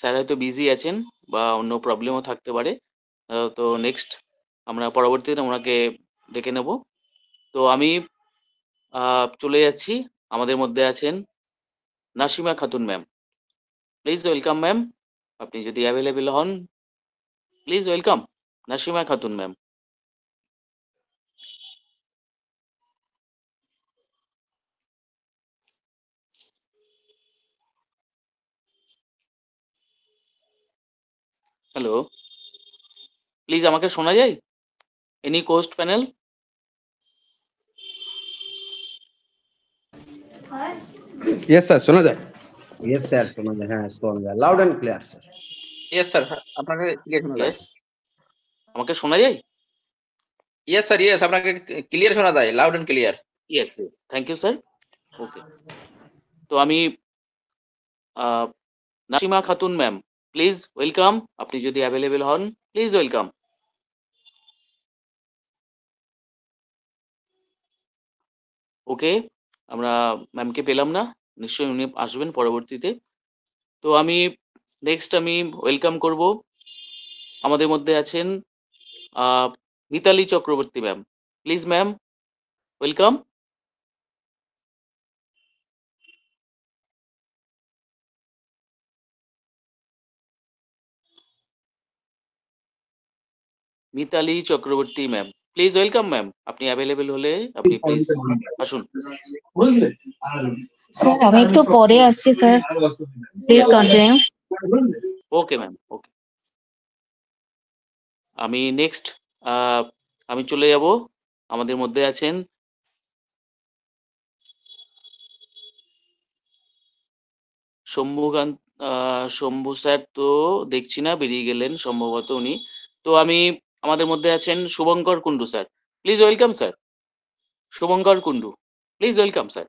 sir হয়তো বিজি আছেন বা অন্য প্রবলেমও থাকতে পারে তো নেক্সট আমরা পরবর্তীতে ওনাকে ডেকে নেব তো আমি চলে যাচ্ছি আমাদের মধ্যে আছেন Nasima Khatun ma'am please welcome ma'am আপনি যদি অ্যাভেলেবেল হন please welcome Nasima Khatun ma'am hello please আমাকে শোনা যায় any cohost panel yes sir শোনা যায় यस স্যার শোনা যায় হ্যাঁ শোনা যায় loud and clear sir yes sir আপনাকে ক্লিয়ার শোনা যায় আমাকে শোনা যায় यस স্যার यस আপনাকে ক্লিয়ার শোনা যায় loud and clear yes yes thank you sir okay তো আমি Nasima Khatun ma'am please welcome আপনি যদি অ্যাভেলেবল হন প্লিজ ওয়েলকাম ওকে আমরা ম্যামকে পেলাম না নিশ্চয়ই উনি আসবেন পরবর্তীতে তো আমি নেক্সট আমি ওয়েলকাম করব আমাদের মধ্যে আছেন Mitali Chakraborty ma'am please ma'am welcome Mitali Chakraborty ma'am please welcome ma'am আপনি অ্যাভেলেবেল হলে আপনি প্লিজ আসুন স্যার আমি একটু পরে আসছি sir please continue okay ma'am okay আমি নেক্সট আমি চলে যাব আমাদের মধ্যে আছেন শম্ভুকান্ত শম্ভু স্যার তো দেখছি না বেরিয়ে গেলেন সম্ভবত উনি তো আমি আমাদের মধ্যে আছেন Shubhankar Kundu sir please welcome sir Shubhankar Kundu please welcome sir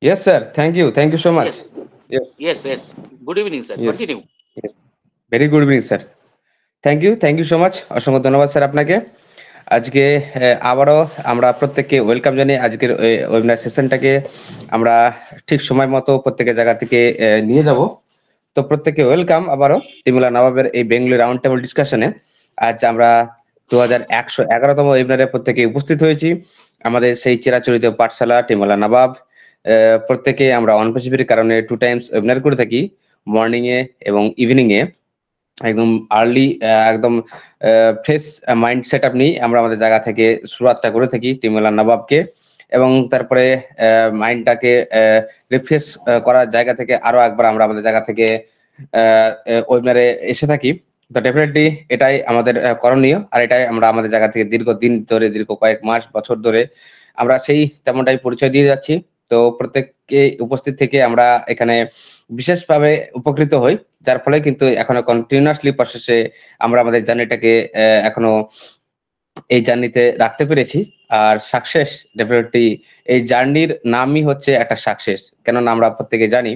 Yes, sir. Thank you. Thank you so much. Yes. Yes. Yes. yes. Good evening, sir. Yes. Continue. Yes. Very good evening sir thank you thank you so much অসংখ্য ধন্যবাদ sir আপনাকে আজকে আবারও আমরা প্রত্যেককে welcome জানিয়ে আজকের webinar সেশনটাকে আমরা ঠিক সময় মতো প্রত্যেকের জায়গা থেকে নিয়ে যাব তো প্রত্যেককে ওয়েলকাম আবারও তিমুলা নবাবের এই বেঙ্গলি রাউন্ড টেবিল ডিসকাশনে আজ আমরা দু হাজার একশো এগারোতম ওয়েবিনারে প্রত্যেকে উপস্থিত হয়েছি আমাদের সেই চিরাচরিত পাঠশালা টিমুলা নবাব প্রত্যেকে আমরা অন কারণে টু টাইমস ওয়েবিনার করে থাকি মর্নিং এ এবং ইভিনিং এ একদম আর্লি একদম ফ্রেশ মাইন্ড সেট আপ নিয়ে আমরা আমাদের জায়গা থেকে শুরুয়াতটা করে থাকি টিমুলা নবাবকে এবং তারপরে মাইন্ডটাকে রিফ্রেশ করার জায়গা থেকে আরো একবার আমরা আমাদের জায়গা থেকে ওয়েবিনারে এসে থাকি তো ডেফিনেটলি এটাই আমাদের করণীয় আর এটাই আমরা আমাদের জায়গা থেকে দীর্ঘ দিন ধরে দীর্ঘ কয়েক মাস বছর ধরে আমরা সেই তেমনটাই পরিচয় দিয়ে যাচ্ছি তো প্রত্যেককে উপস্থিত থেকে আমরা এখানে বিশেষভাবে উপকৃত হই যার ফলে কিন্তু এখনো কন্টিনিউয়াসলি প্রসেসে আমরা আমাদের জার্নিটাকে এখনো এই জার্নিতে রাখতে পেরেছি আর সাকসেস ডেফিনেটলি এই জার্নির নামই হচ্ছে একটা সাকসেস কেননা আমরা প্রত্যেকে জানি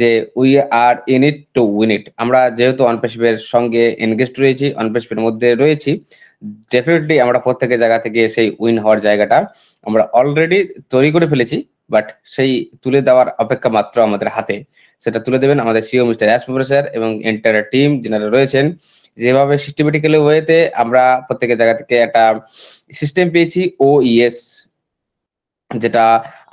যে we are in it to win it আমরা যেহেতু অনপেশিপের সঙ্গে এনগেজ রয়েছি অনপেশিপের মধ্যে রয়েছি ডেফিনেটলি আমরা প্রত্যেকের জায়গা থেকে সেই উইন হওয়ার জায়গাটা আমরা অলরেডি তৈরি করে ফেলেছি বাট সেই তুলে দেওয়ার অপেক্ষা মাত্র আমাদের হাতে সেটা তুলে দেবেন আমাদের CEO e mister Ash sir এবং এন্টার টিম যারা রয়েছেন যেভাবে সিস্টেমেটিক্যালি ওয়েতে আমরা প্রত্যেকের জায়গা থেকে একটা সিস্টেম পেয়েছি ও ইএস e যেটা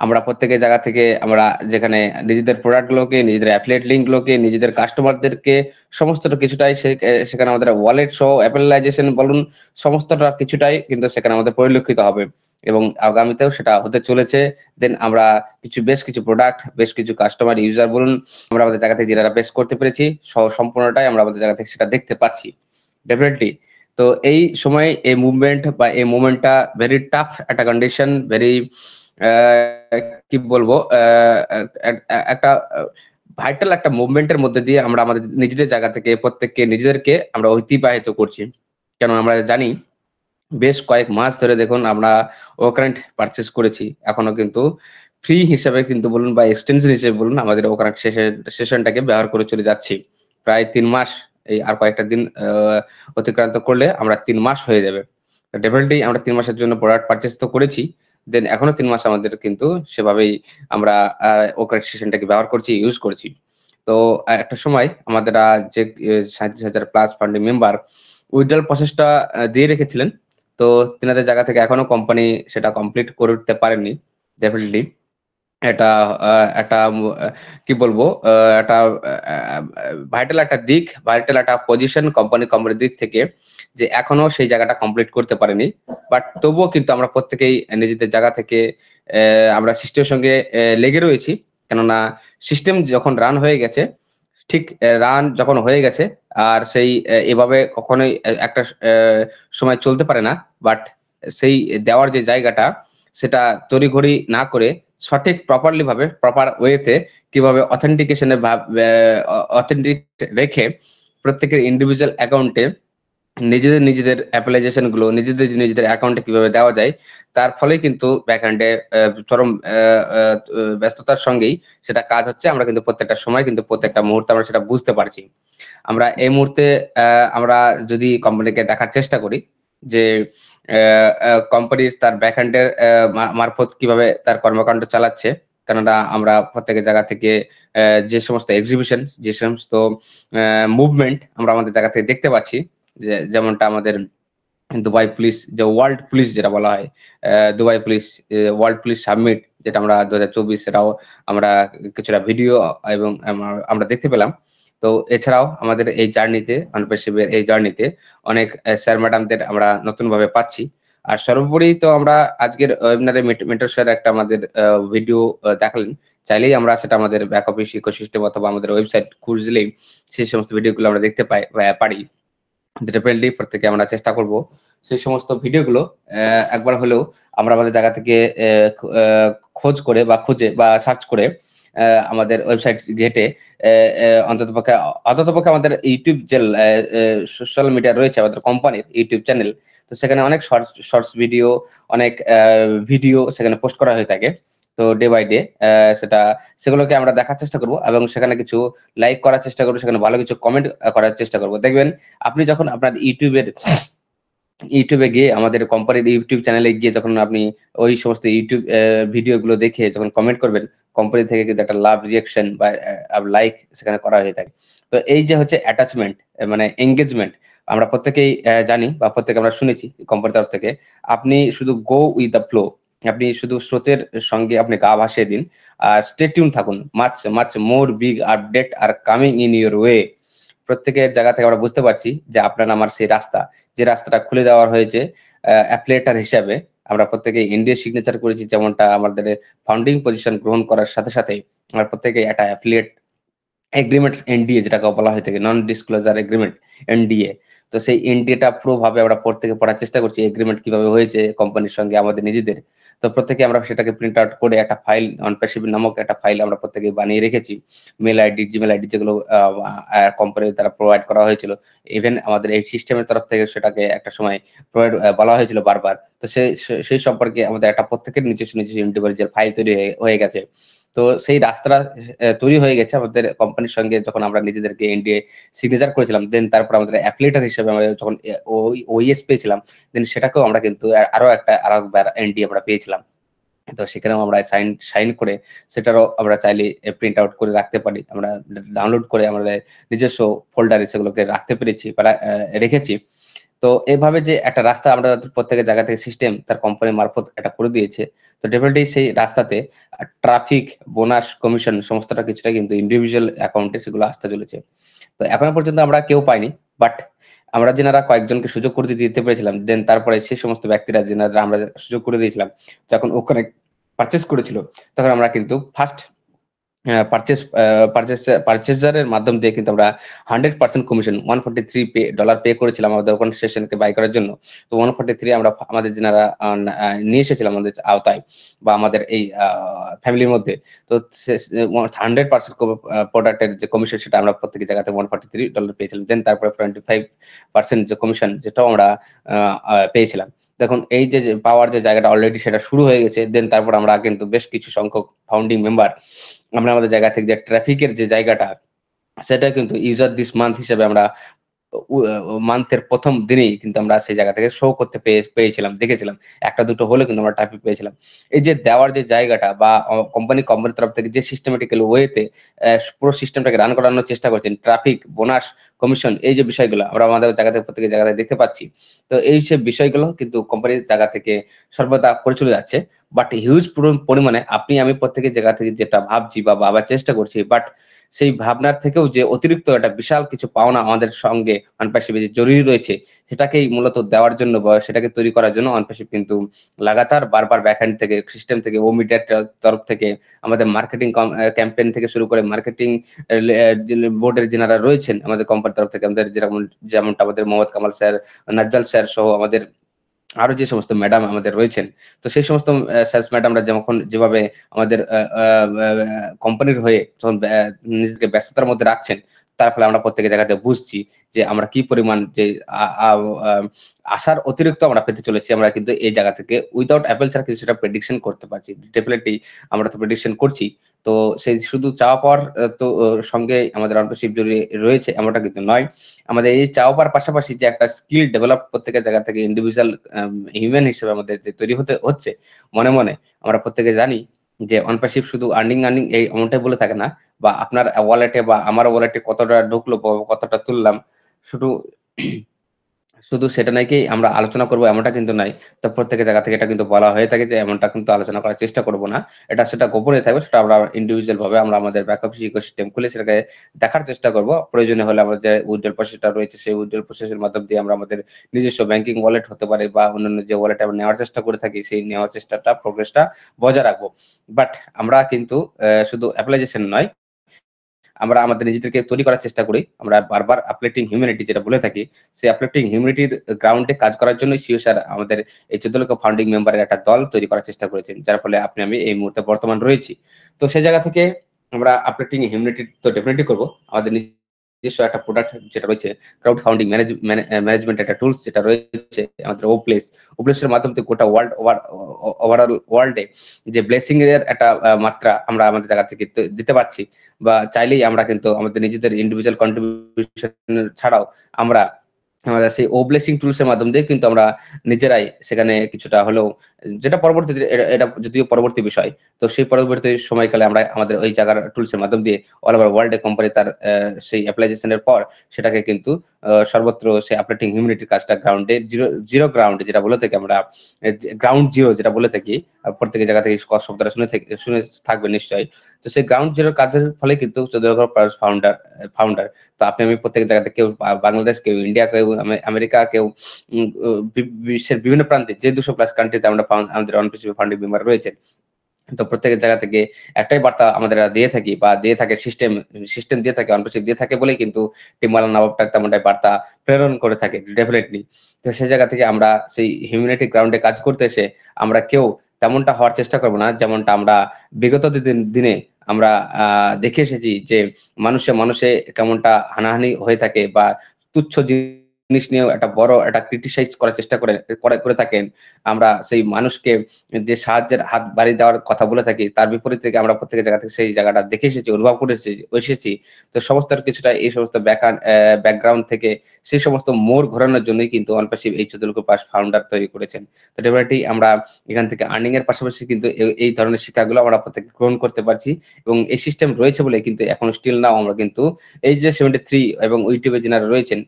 আমরা প্রত্যেকের জায়গা থেকে আমরা যেখানে নিজেদের প্রোডাক্টগুলোকে নিজেদের অ্যাফিলেট গুলোকে নিজেদের কাস্টমারদেরকে সমস্তটা কিছুটাই সেখানে আমাদের ওয়ালেট সহ অ্যাপেলাইজেশন বলুন সমস্তটা কিছুটাই কিন্তু সেখানে আমাদের পরিলক্ষিত হবে এবং আগামীতেও সেটা হতে চলেছে দেন আমরা কিছু বেশ কিছু প্রোডাক্ট বেশ কিছু কাস্টমার ইউজার বলুন আমরা আমাদের জায়গা থেকে যেটা বেশ করতে পেরেছি সহ সম্পূর্ণটাই আমরা আমাদের জায়গা থেকে সেটা দেখতে পাচ্ছি ডেফিনেটলি তো এই সময় এই মুভমেন্ট বা এই মুভমেন্টটা ভেরি টাফ একটা কন্ডিশন ভেরি কি বলবো একটা ভাইটাল একটা মুভমেন্টের মধ্যে দিয়ে আমরা আমাদের নিজেদের জায়গা থেকে প্রত্যেককে নিজেদেরকে আমরা ঐতিবাহিত করছি কেন আমরা জানি বেশ কয়েক মাস ধরে দেখুন আমরা ও কারেন্ট পারচেস করেছি এখনো কিন্তু ফ্রি হিসাবে কিন্তু বলুন বা এক্সটেনশন হিসেবে বলুন আমাদের ও কারেন্ট সেশনটাকে ব্যবহার করে চলে যাচ্ছি প্রায় তিন মাস এই আর কয়েকটা দিন অতিক্রান্ত করলে আমরা তিন মাস হয়ে যাবে ডেফিনেটলি আমরা তিন মাসের জন্য প্রোডাক্ট পারচেস তো করেছি দেন এখনো তিন মাস আমাদের কিন্তু সেভাবেই আমরা ওকারেক্ট সেশনটাকে ব্যবহার করছি ইউজ করছি তো একটা সময় আমাদের যে সাঁত্রিশ হাজার প্লাস ফান্ডিং মেম্বার উইথড্রল প্রসেসটা দিয়ে রেখেছিলেন তো তিনাদের জায়গা থেকে এখনো কোম্পানি সেটা কমপ্লিট করে উঠতে পারেনি ডেফিনেটলি এটা একটা কি বলবো একটা ভাইটাল একটা দিক ভাইটাল একটা পজিশন কোম্পানি কোম্পানির দিক থেকে যে এখনো সেই জায়গাটা কমপ্লিট করতে পারেনি বাট তবুও কিন্তু আমরা প্রত্যেকেই নিজেদের জায়গা থেকে আমরা সিস্টেমের সঙ্গে লেগে রয়েছি কেননা সিস্টেম যখন রান হয়ে গেছে ঠিক রান যখন হয়ে গেছে আর সেই এভাবে কখনোই একটা সময় চলতে পারে না বাট সেই দেওয়ার যে জায়গাটা সেটা তড়িঘড়ি না করে সঠিক প্রপারলি ভাবে প্রপার ওয়েতে কিভাবে অথেন্টিকেশনে অথেন্টিক রেখে প্রত্যেকের ইন্ডিভিজুয়াল অ্যাকাউন্টে নিজেদের নিজেদের অ্যাপ্লিকেশন গুলো নিজেদের নিজেদের অ্যাকাউন্টে কিভাবে দেওয়া যায় তার ফলে কিন্তু ব্যাকহ্যান্ডে চরম ব্যস্ততার সঙ্গেই সেটা কাজ হচ্ছে আমরা কিন্তু প্রত্যেকটা সময় কিন্তু প্রত্যেকটা মুহূর্তে আমরা সেটা বুঝতে পারছি আমরা এই মুহূর্তে আমরা যদি কোম্পানিকে দেখার চেষ্টা করি যে কোম্পানি তার ব্যাকহ্যান্ডের মারফত কিভাবে তার কর্মকাণ্ড চালাচ্ছে কেননা আমরা প্রত্যেক জায়গা থেকে যে সমস্ত এক্সিবিশন যে সমস্ত মুভমেন্ট আমরা আমাদের জায়গা থেকে দেখতে পাচ্ছি যেমনটা আমাদের দুবাই পুলিশ যে ওয়ার্ল্ড পুলিশ যেটা বলা হয় Dubai police world police summit যেটা আমরা দু হাজার চব্বিশ সেটাও আমরা কিছুটা ভিডিও এবং আমরা দেখতে পেলাম তো এছাড়াও আমাদের এই জার্নিতে অনপেশিবের এই জার্নিতে অনেক স্যার ম্যাডামদের আমরা নতুনভাবে পাচ্ছি আর সর্বোপরি তো আমরা আজকের ওয়েবিনারে মেন্টর স্যার একটা আমাদের ভিডিও দেখালেন চাইলেই আমরা সেটা আমাদের ব্যাক অফিস ইকোসিস্টেম অথবা আমাদের ওয়েবসাইট খুঁজলেই সেই সমস্ত ভিডিওগুলো আমরা দেখতে পাই পারি ডেফিনেটলি প্রত্যেকে আমরা চেষ্টা করব সেই সমস্ত ভিডিওগুলো একবার হলেও আমরা আমাদের জায়গা থেকে খোঁজ করে বা খুঁজে বা সার্চ করে আমাদের ওয়েবসাইট ঘেটে অন্ততপক্ষে অন্ততপক্ষে আমাদের ইউটিউব যে সোশ্যাল মিডিয়া রয়েছে আমাদের কোম্পানির ইউটিউব চ্যানেল তো সেখানে অনেক শর্টস শর্টস ভিডিও অনেক ভিডিও সেখানে পোস্ট করা হয়ে থাকে তো ডে বাই ডে সেটা সেগুলোকে আমরা দেখার চেষ্টা করব এবং সেখানে কিছু লাইক করার চেষ্টা করবো সেখানে ভালো কিছু কমেন্ট করার চেষ্টা করব দেখবেন আপনি যখন আপনার ইউটিউবের ইউটিউবে গিয়ে আমাদের কোম্পানির ইউটিউব চ্যানেলে গিয়ে যখন আপনি ওই সমস্ত ইউটিউব ভিডিওগুলো দেখে যখন কমেন্ট করবেন কোম্পানি থেকে কিন্তু একটা লাভ রিয়েকশন বা লাইক সেখানে করা হয়ে থাকে তো এই যে হচ্ছে অ্যাটাচমেন্ট মানে এঙ্গেজমেন্ট আমরা প্রত্যেকেই জানি বা প্রত্যেকে আমরা শুনেছি কোম্পানির তরফ থেকে আপনি শুধু গো উইথ দ্য ফ্লো আপনি শুধু স্রোতের সঙ্গে আপনি গা ভাসিয়ে দিন আর স্টেটিউন থাকুন much much more big update are coming in your way প্রত্যেকের জায়গা থেকে আমরা বুঝতে পারছি যে আপনার আমার সেই রাস্তা যে রাস্তাটা খুলে দেওয়া হয়েছে অ্যাপ্লেটার হিসাবে আমরা প্রত্যেকে ইন্ডিয়া সিগনেচার করেছি যেমনটা আমাদের ফাউন্ডিং পজিশন গ্রহণ করার সাথে সাথে আমরা প্রত্যেকে একটা অ্যাফিলিয়েট এগ্রিমেন্ট এনডিএ যেটাকে বলা হয়ে থাকে নন ডিসক্লোজার এগ্রিমেন্ট এনডিএ তো সেই এনডিএটা পুরোভাবে আমরা প্রত্যেকে পড়ার চেষ্টা করছি এগ্রিমেন্ট কিভাবে হয়েছে কোম্পানির সঙ্গে আমাদের নিজেদের তো প্রত্যেকে আমরা সেটাকে প্রিন্ট আউট করে একটা ফাইল অনপ্যাসিভ নামক একটা ফাইল আমরা প্রত্যেকে বানিয়ে রেখেছি মেল আইডি জিমেল আইডি যেগুলো কোম্পানির দ্বারা প্রোভাইড করা হয়েছিল ইভেন আমাদের এই সিস্টেমের তরফ থেকে সেটাকে একটা সময় প্রোভাইড বলা হয়েছিল বারবার তো সেই সেই সম্পর্কে আমাদের একটা প্রত্যেকের নিজস্ব নিজস্ব ইন্ডিভিজুয়াল ফাইল তৈরি হয়ে গেছে তো সেই রাস্তাটা তৈরি হয়ে গেছে আমাদের কোম্পানির সঙ্গে যখন আমরা নিজেদেরকে এনডিএ সিগনেচার করেছিলাম দেন তারপর আমাদের অ্যাফিলেটার হিসেবে আমরা যখন ওইএস e পেয়েছিলাম দেন সেটাকেও আমরা কিন্তু আরো একটা আরো একবার এনডিএ আমরা পেয়েছিলাম তো সেখানেও আমরা সাইন সাইন করে সেটারও আমরা চাইলে প্রিন্ট আউট করে রাখতে পারি আমরা ডাউনলোড করে আমাদের নিজস্ব ফোল্ডারে সেগুলোকে রাখতে পেরেছি রেখেছি তো এভাবে যে একটা রাস্তা আমরা প্রত্যেকের জায়গা থেকে সিস্টেম তার কোম্পানি মারফত এটা করে দিয়েছে তো ডেফিনেটলি সেই রাস্তাতে ট্রাফিক বোনাস কমিশন সমস্তটা কিছুটা কিন্তু ইন্ডিভিজুয়াল অ্যাকাউন্টে সেগুলো আসতে চলেছে তো এখনো পর্যন্ত আমরা কেউ পাইনি বাট আমরা যেনারা কয়েকজনকে সুযোগ করে দিতে পেরেছিলাম দেন তারপরে সেই সমস্ত ব্যক্তিরা যেনারা আমরা সুযোগ করে দিয়েছিলাম যখন ওখানে পারচেস করেছিল তখন আমরা কিন্তু ফার্স্ট পারচেস পারচেস পারচেজারের মাধ্যম দিয়ে কিন্তু আমরা hundred percent commission one forty three pay dollar pay করেছিলাম আমাদের ওখান স্টেশনকে বাই করার জন্য তো ওয়ান ফোর্টি থ্রি আমরা আমাদের যেনারা নিয়ে এসেছিলাম আমাদের আওতায় বা আমাদের এই ফ্যামিলির মধ্যে তো হান্ড্রেড পার্সেন্ট প্রোডাক্টের যে কমিশন সেটা আমরা প্রত্যেক জায়গাতে ওয়ান ফোর্টি থ্রি ডলার পেয়েছিলাম দেন তারপরে টোয়েন্টি ফাইভ পার্সেন্ট যে কমিশন যেটাও আমরা পেয়েছিলাম দেখুন এই যে পাওয়ার যে জায়গাটা অলরেডি সেটা শুরু হয়ে গেছে দেন তারপর আমরা কিন্তু বেশ কিছু সংখ্যক ফাউন্ডিং মেম্বার আমরা আমাদের জায়গা থেকে যে ট্রাফিকের যে জায়গাটা সেটা কিন্তু ইউজার দিস মান্থ হিসেবে আমরা মান্থের প্রথম দিনেই কিন্তু আমরা সেই জায়গা থেকে শো করতে পেয়ে পেয়েছিলাম দেখেছিলাম একটা দুটো হলে কিন্তু আমরা ট্রাফিক পেয়েছিলাম এই যে দেওয়ার যে জায়গাটা বা কোম্পানি কোম্পানির তরফ থেকে যে সিস্টেমেটিক্যাল ওয়েতে পুরো সিস্টেমটাকে রান করানোর চেষ্টা করছেন ট্রাফিক বোনাস কমিশন এই যে বিষয়গুলো আমরা আমাদের জায়গা থেকে প্রত্যেক জায়গাতে দেখতে পাচ্ছি তো এই সব বিষয়গুলো কিন্তু কোম্পানির জায়গা থেকে সর্বদা করে চলে যাচ্ছে বাট হিউজ পরিমাণে আপনি আমি প্রত্যেকের জায়গা থেকে যেটা ভাবছি বা ভাবার চেষ্টা করছি বাট সেই ভাবনার থেকেও যে অতিরিক্ত একটা বিশাল কিছু পাওনা আমাদের সঙ্গে অনপেশিপে যে জরুরি রয়েছে সেটাকেই মূলত দেওয়ার জন্য বা সেটাকে তৈরি করার জন্য অনপেশিপ কিন্তু লাগাতার বারবার ব্যাকহ্যান্ড থেকে সিস্টেম থেকে ও মিডিয়ার তরফ থেকে আমাদের মার্কেটিং ক্যাম্পেইন থেকে শুরু করে মার্কেটিং বোর্ডের যেনারা রয়েছেন আমাদের কোম্পানির তরফ থেকে আমাদের যেরকম যেমনটা আমাদের Mohammad Kamal sir Nazzal sir সহ আমাদের আরো যে সমস্ত ম্যাডাম আমাদের রয়েছেন তো সেই সমস্ত সেলস ম্যাডামরা যখন যেভাবে আমাদের কোম্পানির হয়ে যখন নিজেকে ব্যস্ততার মধ্যে রাখছেন তার ফলে আমরা প্রত্যেকের জায়গাতে বুঝছি যে আমরা কি পরিমাণ যে আসার অতিরিক্ত আমরা পেতে চলেছি আমরা কিন্তু এই জায়গা থেকে উইদাউট অ্যাপেল ছাড়া কিছু সেটা প্রেডিকশন করতে পারছি ডেফিনেটলি আমরা তো প্রেডিকশন করছি তো সেই শুধু চাওয়া পাওয়ার তো সঙ্গে আমাদের অন্টারশিপ জড়িয়ে রয়েছে এমনটা কিন্তু নয় আমাদের এই চাওয়া পাওয়ার পাশাপাশি যে একটা স্কিল ডেভেলপ প্রত্যেকের জায়গা থেকে ইন্ডিভিজুয়াল হিউম্যান হিসেবে আমাদের যে তৈরি হতে হচ্ছে মনে মনে আমরা প্রত্যেকে জানি যে অনপারশিপ শুধু আর্নিং আর্নিং এই অ্যামাউন্টে বলে থাকে না বা আপনার ওয়ালেটে বা আমার ওয়ালেটে কতটা ঢুকলো কতটা তুললাম শুধু শুধু সেটা নাকি আমরা আলোচনা করব এমনটা কিন্তু নাই তো প্রত্যেকের জায়গা থেকে এটা কিন্তু বলা হয়ে থাকে যে এমনটা কিন্তু আলোচনা করার চেষ্টা করব না এটা সেটা গোপনে থাকবে সেটা আমরা ইন্ডিভিজুয়াল ভাবে আমরা আমাদের ব্যাকআপ সিস্টেম খুলে সেটাকে দেখার চেষ্টা করব প্রয়োজনে হলে আমাদের যে উজ্জ্বল প্রসেসটা রয়েছে সেই উজ্জ্বল প্রসেসের মাধ্যম দিয়ে আমরা আমাদের নিজস্ব ব্যাংকিং ওয়ালেট হতে পারে বা অন্যান্য যে ওয়ালেট আমরা নেওয়ার চেষ্টা করে থাকি সেই নেওয়ার চেষ্টাটা প্রোগ্রেসটা বজায় রাখবো বাট আমরা কিন্তু শুধু অ্যাপ্লাইজেশন নয় আমরা আমাদের নিজেদেরকে তৈরি করার চেষ্টা করি আমরা বারবার আপলেটিং হিউম্যানিটি যেটা বলে থাকি সেই আপলেটিং হিউম্যানিটির গ্রাউন্ডে কাজ করার জন্য সিও স্যার আমাদের এই চোদ্দ লক্ষ ফাউন্ডিং মেম্বারের একটা দল তৈরি করার চেষ্টা করেছেন যার ফলে আপনি আমি এই মুহূর্তে বর্তমান রয়েছি তো সেই জায়গা থেকে আমরা আপলেটিং হিউম্যানিটি তো ডেফিনেটলি করবো আমাদের নিজস্ব একটা প্রোডাক্ট যেটা রয়েছে ক্রাউড ফাউন্ডিং ম্যানেজমেন্ট একটা টুলস যেটা রয়েছে আমাদের ও প্লেস ও প্লেসের মাধ্যমে গোটা ওয়ার্ল্ড ওভারঅল ওয়ার্ল্ডে যে ব্লেসিং এর একটা মাত্রা আমরা আমাদের জায়গা থেকে দিতে পারছি বা চাইলেই আমরা কিন্তু আমাদের নিজেদের ইন্ডিভিজুয়াল কন্ট্রিবিউশন ছাড়াও আমরা আমরা সেই ব্লেসিং টুলস এর মাধ্যম দিয়ে কিন্তু আমরা নিজেরাই সেখানে কিছুটা হলেও যেটা পরবর্তীতে এটা যদিও পরবর্তী বিষয় তো সেই পরবর্তী সময়কালে আমরা আমাদের ওই জায়গার টুলস এর মাধ্যম দিয়ে অল ওভার এ কোম্পানি তার সেই অ্যাপ্লাইজেশনের পর সেটাকে কিন্তু সর্বত্র সে অপারেটিং হিউমিনিটির কাজটা গ্রাউন্ডে জিরো জিরো গ্রাউন্ডে যেটা বলে থাকি আমরা গ্রাউন্ড জিরো যেটা বলে থাকি প্রত্যেক জায়গা থেকে শব্দটা শুনে শুনে থাকবে নিশ্চয়ই তো সেই গ্রাউন্ড জিরোর কাজের ফলে কিন্তু ফাউন্ডার ফাউন্ডার তো আপনি আমি প্রত্যেক জায়গাতে কেউ বাংলাদেশ কেউ ইন্ডিয়া কেউ আমেরিকা কেউ বিশ্বের বিভিন্ন প্রান্তে যে দুশো প্লাস কান্ট্রিতে আমরা আমাদের অনপিসিবি ফান্ডিং মেম্বার রয়েছে তো প্রত্যেকের জায়গা থেকে একটাই বার্তা আমাদের দিয়ে থাকি বা দিয়ে থাকে সিস্টেম সিস্টেম দিয়ে থাকে অন্টারশিপ দিয়ে থাকে বলেই কিন্তু টিমওয়ালা নবাবটা তেমনটাই বার্তা প্রেরণ করে থাকে ডেফিনেটলি তো সেই জায়গা থেকে আমরা সেই হিউম্যানিটি গ্রাউন্ডে কাজ করতে এসে আমরা কেউ তেমনটা হওয়ার চেষ্টা করবো না যেমনটা আমরা বিগত দিনে আমরা দেখে এসেছি যে মানুষে মানুষে কেমনটা হানাহানি হয়ে থাকে বা তুচ্ছ জিনিস নিয়েও একটা বড় একটা ক্রিটিসাইজ করার চেষ্টা করে করে থাকেন আমরা সেই মানুষকে যে সাহায্যের হাত বাড়িয়ে দেওয়ার কথা বলে থাকি তার বিপরীত থেকে আমরা প্রত্যেকের জায়গা থেকে সেই জায়গাটা দেখে এসেছি অনুভব করে এসেছি তো সমস্ত কিছুটা এই সমস্ত ব্যাকগ্রাউন্ড থেকে সেই সমস্ত মোড় ঘোরানোর জন্যই কিন্তু অনপাশিব এই চতুর্ক পাস ফাউন্ডার তৈরি করেছেন তো ডেভারটি আমরা এখান থেকে আর্নিং এর পাশাপাশি কিন্তু এই ধরনের শিক্ষাগুলো আমরা প্রত্যেকে গ্রহণ করতে পারছি এবং এই সিস্টেম রয়েছে বলে কিন্তু এখন স্টিল নাও আমরা কিন্তু এই যে সেভেন্টি থ্রি এবং ইউটিউবে যারা রয়েছেন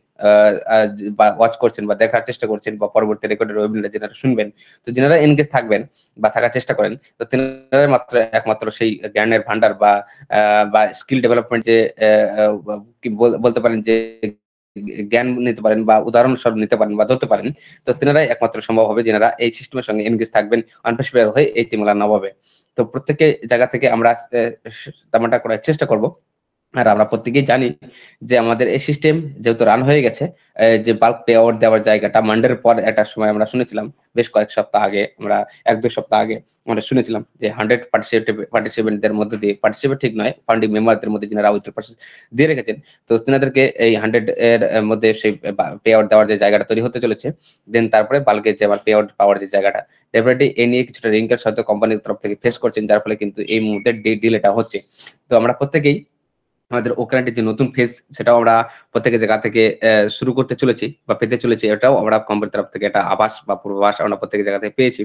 বা ওয়াচ করছেন বা দেখার চেষ্টা করছেন বা পরবর্তী রেকর্ডের ওয়েবিনারে যেনারা শুনবেন তো যেনারা এনগেজ থাকবেন বা থাকার চেষ্টা করেন তো তেনারা মাত্র একমাত্র সেই জ্ঞানের ভান্ডার বা বা স্কিল ডেভেলপমেন্ট যে বলতে পারেন যে জ্ঞান নিতে পারেন বা উদাহরণ স্বরূপ নিতে পারেন বা ধরতে পারেন তো তেনারাই একমাত্র সম্ভব হবে যেনারা এই সিস্টেমের সঙ্গে এনগেজ থাকবেন অনপ্রেসিপিয়ার হয়ে এই তিমলা নবাবে তো প্রত্যেকে জায়গা থেকে আমরা তেমনটা করার চেষ্টা করব আর আমরা প্রত্যেকেই জানি যে আমাদের এই সিস্টেম যেহেতু রান হয়ে গেছে যে বাল্ক পে আউট দেওয়ার জায়গাটা মান্ডের পর একটা সময় আমরা শুনেছিলাম বেশ কয়েক সপ্তাহ আগে আমরা এক দুই সপ্তাহ আগে আমরা শুনেছিলাম যে হান্ড্রেড পার্টিসিপেটিভ পার্টিসিপেন্টদের মধ্যে দিয়ে পার্টিসিপেট ঠিক নয় ফান্ডিং মেম্বারদের মধ্যে যারা উইথ পার্সেন্ট দিয়ে রেখেছেন তো তিনাদেরকে এই হান্ড্রেড এর মধ্যে সেই পে আউট দেওয়ার যে জায়গাটা তৈরি হতে চলেছে দেন তারপরে বাল্কের যে আবার পে আউট পাওয়ার যে জায়গাটা ডেফিনেটলি এ নিয়ে কিছুটা রিঙ্কের সাথে কোম্পানির তরফ থেকে ফেস করছেন যার ফলে কিন্তু এই মুহূর্তে ডিলেটা হচ্ছে তো আমরা প্রত্যেকেই আমাদের ওখানটির যে নতুন ফেজ সেটাও আমরা প্রত্যেকের জায়গা থেকে শুরু করতে চলেছি বা পেতে চলেছি এটাও আমরা কোম্পানির তরফ থেকে একটা আবাস বা পূর্বাভাস আমরা প্রত্যেক জায়গা থেকে পেয়েছি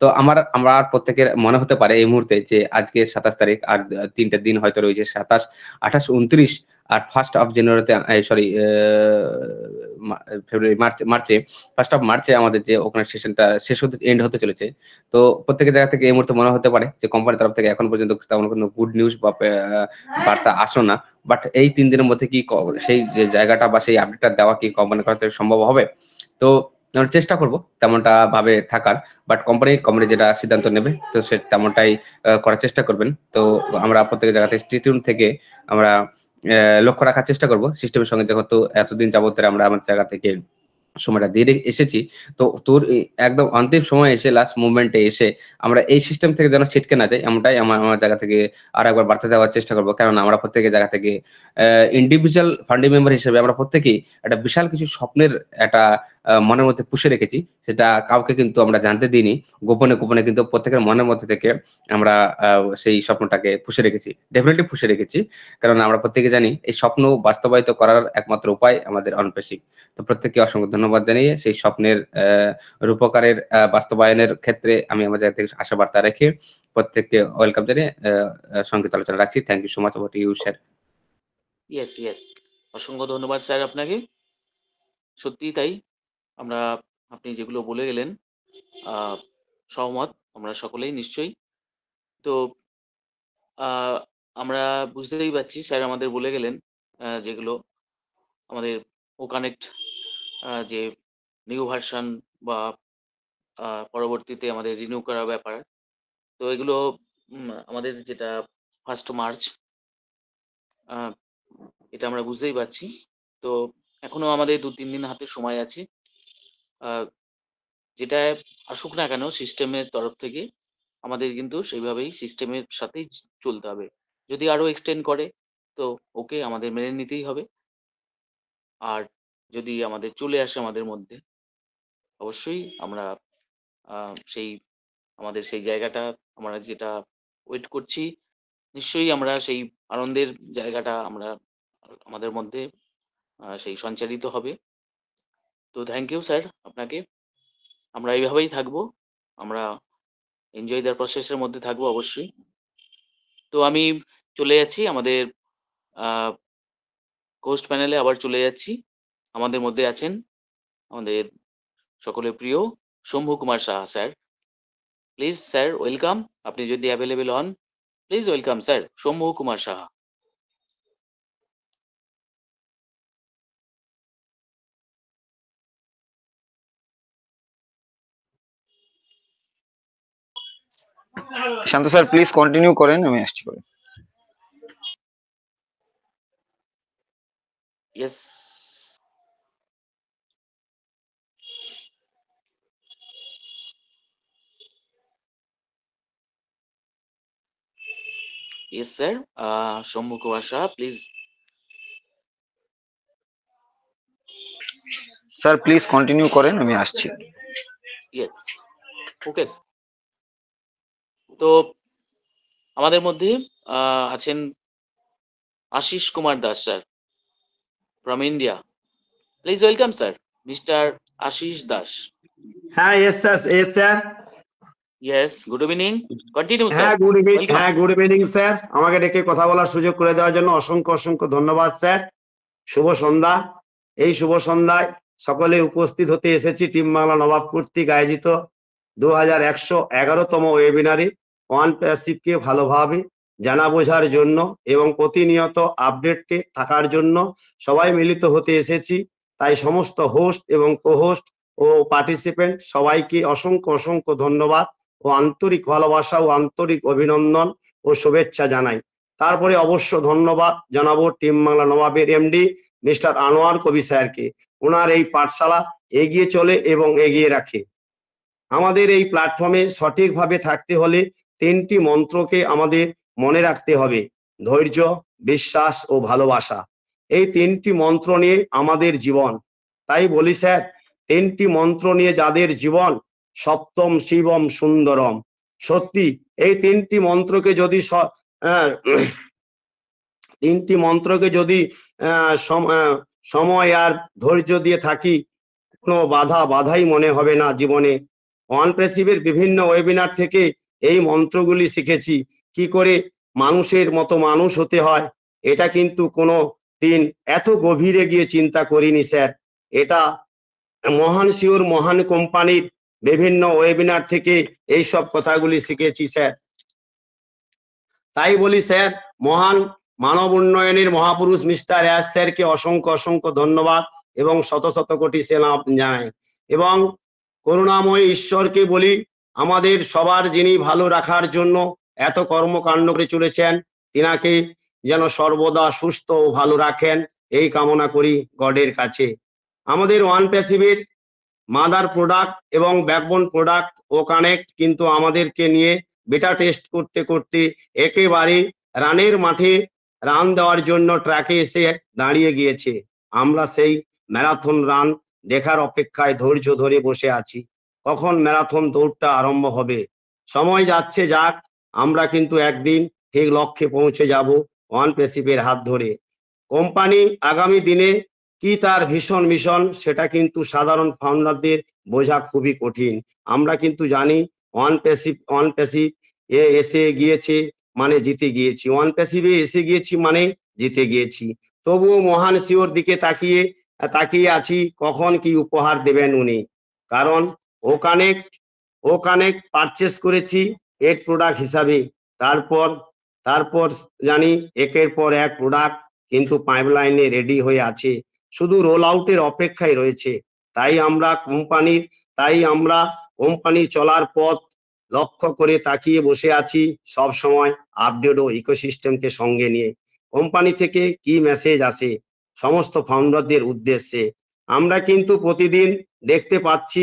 তো আমার আমরা প্রত্যেকের মনে হতে পারে এই মুহূর্তে যে আজকে সাতাশ তারিখ আর তিনটা দিন হয়তো রয়েছে সাতাশ আঠাশ উনত্রিশ আর ফার্স্ট অফ জানুয়ারিতে সরি ফেব্রুয়ারি মার্চ মার্চে ফার্স্ট অফ মার্চে আমাদের যে ওখানে সেশনটা শেষ হতে এন্ড হতে চলেছে তো প্রত্যেকের জায়গা থেকে এই মুহূর্তে মনে হতে পারে যে কোম্পানির তরফ থেকে এখন পর্যন্ত তেমন কোনো গুড নিউজ বা বার্তা আসো না বাট এই তিন দিনের মধ্যে কি সেই যে জায়গাটা বা সেই আপডেটটা দেওয়া কি কোম্পানি করতে সম্ভব হবে তো আমরা চেষ্টা করব তেমনটা ভাবে থাকার বাট কোম্পানি কোম্পানি যেটা সিদ্ধান্ত নেবে তো সে তেমনটাই করার চেষ্টা করবেন তো আমরা প্রত্যেক জায়গাতে স্টিটিউন থেকে আমরা লক্ষ্য রাখার চেষ্টা করব সিস্টেমের সঙ্গে তো এতদিন যাবতের আমরা আমার জায়গা থেকে সময়টা দিয়ে এসেছি তো তোর একদম অন্তিম সময় এসে লাস্ট মুভমেন্টে এসে আমরা এই সিস্টেম থেকে যেন ছিটকে না যাই এমনটাই আমার আমার জায়গা থেকে আর একবার বার্তা দেওয়ার চেষ্টা করবো কেননা আমরা প্রত্যেকের জায়গা থেকে ইন্ডিভিজুয়াল ফান্ডিং মেম্বার হিসেবে আমরা প্রত্যেকেই একটা বিশাল কিছু স্বপ্নের একটা মনের মধ্যে পুষে রেখেছি সেটা কাউকে কিন্তু আমরা জানতে দিইনি গোপনে গোপনে কিন্তু প্রত্যেকের মনের মধ্যে থেকে আমরা সেই স্বপ্নটাকে পুষে রেখেছি ডেফিনেটলি পুষে রেখেছি কারণ আমরা প্রত্যেকে জানি এই স্বপ্ন বাস্তবায়িত করার একমাত্র উপায় আমাদের অনপেশিক তো প্রত্যেককে অসংখ্য ধন্যবাদ জানিয়ে সেই স্বপ্নের রূপকারের বাস্তবায়নের ক্ষেত্রে আমি আমার জায়গা থেকে আশা বার্তা রেখে প্রত্যেককে ওয়েলকাম জানিয়ে সংগীত আলোচনা রাখছি thank you so much about you sir yes yes অসংখ্য ধন্যবাদ স্যার আপনাকে সত্যি তাই আমরা আপনি যেগুলো বলে গেলেন সহমত আমরা সকলেই নিশ্চয়ই তো আমরা বুঝতেই পারছি স্যার আমাদের বলে গেলেন যেগুলো আমাদের ও কানেক্ট যে নিউ ভার্সন বা পরবর্তীতে আমাদের রিনিউ করার ব্যাপার তো এগুলো আমাদের যেটা ফার্স্ট মার্চ এটা আমরা বুঝতেই পারছি তো এখনো আমাদের দু তিন দিন হাতে সময় আছে যেটা আসুক না কেন সিস্টেমের তরফ থেকে আমাদের কিন্তু সেইভাবেই সিস্টেমের সাথেই চলতে হবে যদি আরও এক্সটেন্ড করে তো ওকে আমাদের মেনে নিতেই হবে আর যদি আমাদের চলে আসে আমাদের মধ্যে অবশ্যই আমরা সেই আমাদের সেই জায়গাটা আমরা যেটা ওয়েট করছি নিশ্চয়ই আমরা সেই আনন্দের জায়গাটা আমরা আমাদের মধ্যে সেই সঞ্চারিত হবে তো থ্যাংক ইউ স্যার আপনাকে আমরা এইভাবেই থাকব আমরা এনজয় দেওয়ার প্রসেসের মধ্যে থাকবো অবশ্যই তো আমি চলে যাচ্ছি আমাদের কোস্ট প্যানেলে আবার চলে যাচ্ছি আমাদের মধ্যে আছেন আমাদের সকলের প্রিয় Shambhu Kumar Saha sir please sir welcome আপনি যদি অ্যাভেলেবেল হন please welcome sir Shambhu Kumar Saha Shanta sir please continue করেন আমি আসছি পরে ইয়েস স্যার সম্মুখ আশা প্লিজ স্যার প্লিজ কন্টিনিউ করেন আমি আসছি ইয়েস ওকে স্যার তো আমাদের মধ্যে আছেন Ashis Kumar Das sir from India please welcome sir mister Ashis Das হ্যাঁ yes sir yes sir yes good evening continue sir হ্যাঁ গুড ইভিনিং হ্যাঁ গুড ইভিনিং স্যার আমাকে ডেকে কথা বলার সুযোগ করে দেওয়ার জন্য অসংখ্য অসংখ্য ধন্যবাদ স্যার শুভ সন্ধ্যা এই শুভ সন্ধ্যায় সকলে উপস্থিত হতে এসেছি টিম বাংলা নবাব কর্তৃক আয়োজিত দু হাজার একশো এগারোতম ওয়েবিনারে ওয়ান প্যাসিভকে ভালোভাবে জানা বোঝার জন্য এবং প্রতিনিয়ত আপডেটকে থাকার জন্য সবাই মিলিত হতে এসেছি তাই সমস্ত হোস্ট এবং কোহোস্ট ও পার্টিসিপেন্ট সবাইকে অসংখ্য অসংখ্য ধন্যবাদ ও আন্তরিক ভালোবাসা ও আন্তরিক অভিনন্দন ও শুভেচ্ছা জানাই তারপরে অবশ্য ধন্যবাদ জানাবো টিম বাংলা নবাবের এমডি মিস্টার আনোয়ার কবি স্যারকে ওনার এই পাঠশালা এগিয়ে চলে এবং এগিয়ে রাখে আমাদের এই প্ল্যাটফর্মে সঠিকভাবে থাকতে হলে তিনটি মন্ত্রকে আমাদের মনে রাখতে হবে ধৈর্য বিশ্বাস ও ভালোবাসা এই তিনটি মন্ত্র নিয়ে আমাদের জীবন তাই বলি স্যার তিনটি মন্ত্র নিয়ে যাদের জীবন সপ্তম শিবম সুন্দরম সত্যি এই তিনটি মন্ত্রকে যদি তিনটি মন্ত্রকে যদি সময় আর ধৈর্য দিয়ে থাকি কোনো বাধা বাধাই মনে হবে না জীবনে অনপ্রেসিভের বিভিন্ন ওয়েবিনার থেকে এই মন্ত্রগুলি শিখেছি কি করে মানুষের মতো মানুষ হতে হয় এটা কিন্তু কোনো দিন এত গভীরে গিয়ে চিন্তা করিনি স্যার এটা মহান শিওর মহান কোম্পানির বিভিন্ন ওয়েবিনার থেকে এই সব কথাগুলি শিখেছি স্যার তাই বলি স্যার মহান মানব উন্নয়নের মহাপুরুষ মিস্টার অ্যাস স্যারকে অসংখ্য অসংখ্য ধন্যবাদ এবং শত শত কোটি সেনা জানাই এবং করুণাময় ঈশ্বরকে বলি আমাদের সবার যিনি ভালো রাখার জন্য এত কর্মকাণ্ড করে চলেছেন তিনাকে যেন সর্বদা সুস্থ ও ভালো রাখেন এই কামনা করি গডের কাছে আমাদের ওয়ান প্যাসিভের মাদার প্রোডাক্ট এবং ব্যাকবোন প্রোডাক্ট ও কানেক্ট কিন্তু আমাদেরকে নিয়ে বেটা টেস্ট করতে করতে একেবারে রানের মাঠে রান দেওয়ার জন্য ট্র্যাকে এসে দাঁড়িয়ে গিয়েছে আমরা সেই ম্যারাথন রান দেখার অপেক্ষায় ধৈর্য ধরে বসে আছি কখন ম্যারাথন দৌড়টা আরম্ভ হবে সময় যাচ্ছে যাক আমরা কিন্তু একদিন ঠিক লক্ষ্যে পৌঁছে যাব ওয়ান প্রেসিপের হাত ধরে কোম্পানি আগামী দিনে কি তার ভীষণ মিশন সেটা কিন্তু সাধারণ ফাউন্ডারদের বোঝা খুবই কঠিন আমরা কিন্তু জানি ওয়ান প্যাসিপ ওয়ান প্যাসিপ এ এসে গিয়েছে মানে জিতে গিয়েছি ওয়ান প্যাসিভে এসে গিয়েছি মানে জিতে গিয়েছি তবুও মহান শিওর দিকে তাকিয়ে তাকিয়ে আছি কখন কি উপহার দেবেন উনি কারণ O connect O connect purchase করেছি এড প্রোডাক্ট হিসাবে তারপর তারপর জানি একের পর এক প্রোডাক্ট কিন্তু পাইপলাইনে রেডি হয়ে আছে শুধু রোল আউটের অপেক্ষায় রয়েছে তাই আমরা কোম্পানির তাই আমরা কোম্পানি চলার পথ লক্ষ্য করে তাকিয়ে বসে আছি সব সময় আপডেট ও ইকোসিস্টেমকে সঙ্গে নিয়ে কোম্পানি থেকে কি মেসেজ আসে সমস্ত ফাউন্ডারদের উদ্দেশ্যে আমরা কিন্তু প্রতিদিন দেখতে পাচ্ছি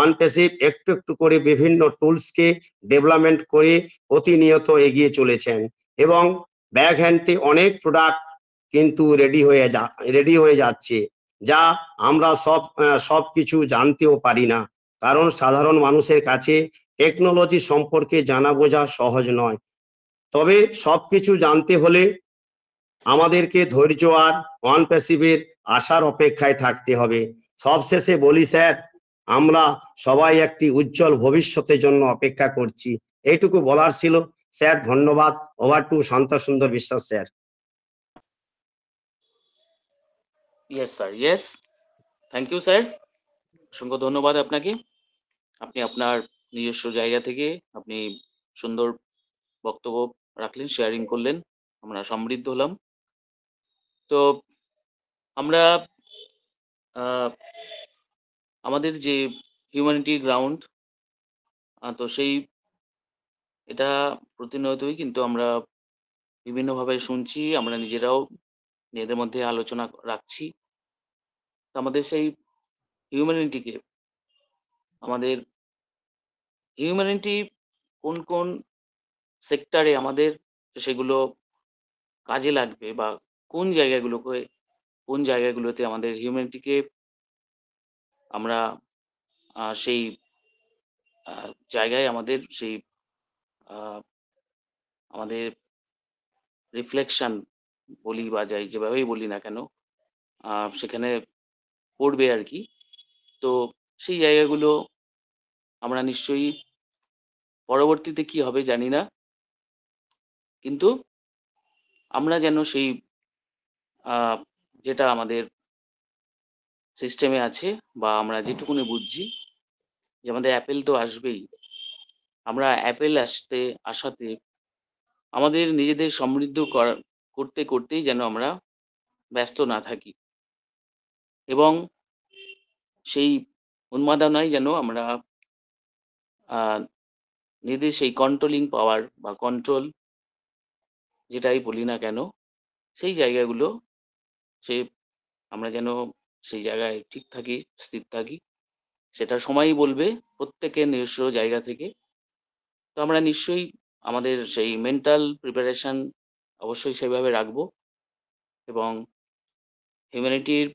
অন প্যাসিভ একটু একটু করে বিভিন্ন টুলসকে ডেভেলপমেন্ট করে প্রতিনিয়ত এগিয়ে চলেছেন এবং ব্যাক হ্যান্ডে অনেক প্রোডাক্ট কিন্তু রেডি হয়ে যা রেডি হয়ে যাচ্ছে যা আমরা সব সব কিছু জানতেও পারি না কারণ সাধারণ মানুষের কাছে টেকনোলজি সম্পর্কে জানা বোঝা সহজ নয় তবে সব কিছু জানতে হলে আমাদেরকে ধৈর্য আর অন প্যাসিভের আশার অপেক্ষায় থাকতে হবে সবশেষে বলি স্যার আমরা সবাই একটি উজ্জ্বল ভবিষ্যতের জন্য অপেক্ষা করছি এইটুকু বলার ছিল স্যার ধন্যবাদ over to Shanta Sundar Biswas sir yes sir yes thank you sir অসংখ্য ধন্যবাদ আপনাকে আপনি আপনার নিজস্ব জায়গা থেকে আপনি সুন্দর বক্তব্য রাখলেন শেয়ারিং করলেন আমরা সমৃদ্ধ হলাম তো আমরা আমাদের যে হিউম্যানিটি গ্রাউন্ড তো সেই এটা প্রতিনিয়তই কিন্তু আমরা বিভিন্নভাবে শুনছি আমরা নিজেরাও নিজেদের মধ্যে আলোচনা রাখছি আমাদের সেই হিউম্যানিটিকে আমাদের হিউম্যানিটি কোন কোন সেক্টরে আমাদের সেগুলো কাজে লাগবে বা কোন জায়গাগুলোকে কোন জায়গাগুলোতে আমাদের হিউম্যানিটিকে আমরা সেই জায়গায় আমাদের সেই আমাদের রিফ্লেকশন বলি বা যাই যেভাবেই বলি না কেন সেখানে পড়বে আর কি তো সেই জায়গাগুলো আমরা নিশ্চয়ই পরবর্তীতে কি হবে জানি না কিন্তু আমরা যেন সেই যেটা আমাদের সিস্টেমে আছে বা আমরা যেটুকুনি বুঝছি যে আমাদের অ্যাপেল তো আসবেই আমরা অ্যাপেল আসতে আসাতে আমাদের নিজেদের সমৃদ্ধ করতে করতেই যেন আমরা ব্যস্ত না থাকি এবং সেই উন্মাদনায় যেন আমরা নিজেদের সেই কন্ট্রোলিং পাওয়ার বা কন্ট্রোল যেটাই বলি না কেন সেই জায়গাগুলো সে আমরা যেন সেই জায়গায় ঠিক থাকি স্থির থাকি সেটা সময়ই বলবে প্রত্যেকের নিজস্ব জায়গা থেকে তো আমরা নিশ্চয়ই আমাদের সেই মেন্টাল প্রিপারেশন অবশ্যই সেভাবে রাখবো এবং হিউম্যানিটির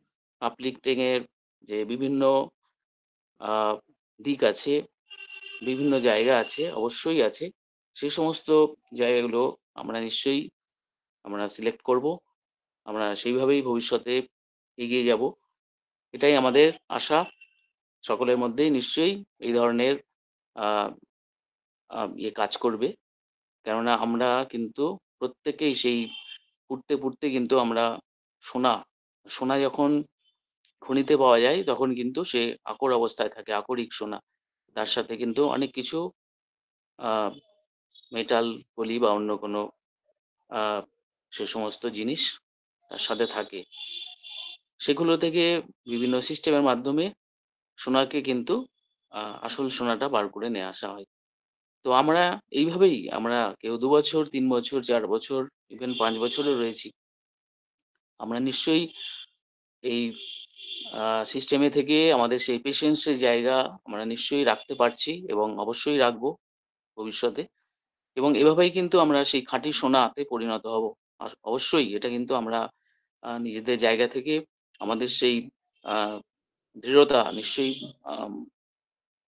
আপলিফটিংয়ের যে বিভিন্ন দিক আছে বিভিন্ন জায়গা আছে অবশ্যই আছে সে সমস্ত জায়গাগুলো আমরা নিশ্চয়ই আমরা সিলেক্ট করব আমরা সেইভাবেই ভবিষ্যতে এগিয়ে যাব এটাই আমাদের আশা সকলের মধ্যেই নিশ্চয়ই এই ধরনের ইয়ে কাজ করবে কেননা আমরা কিন্তু প্রত্যেকেই সেই পুড়তে পুড়তে কিন্তু আমরা সোনা সোনা যখন খনিতে পাওয়া যায় তখন কিন্তু সে আকর অবস্থায় থাকে আকরিক সোনা তার সাথে কিন্তু অনেক কিছু মেটাল বলি বা অন্য কোনো সে সমস্ত জিনিস তার সাথে থাকে সেগুলো থেকে বিভিন্ন সিস্টেমের মাধ্যমে সোনাকে কিন্তু আসল সোনাটা বার করে নিয়ে আসা হয় তো আমরা এইভাবেই আমরা কেউ দু বছর তিন বছর চার বছর ইভেন পাঁচ বছরও রয়েছি আমরা নিশ্চয়ই এই সিস্টেমে থেকে আমাদের সেই পেশেন্সের জায়গা আমরা নিশ্চয়ই রাখতে পারছি এবং অবশ্যই রাখবো ভবিষ্যতে এবং এভাবেই কিন্তু আমরা সেই খাঁটি সোনাতে পরিণত হব অবশ্যই এটা কিন্তু আমরা নিজেদের জায়গা থেকে আমাদের সেই দৃঢ়তা নিশ্চয়ই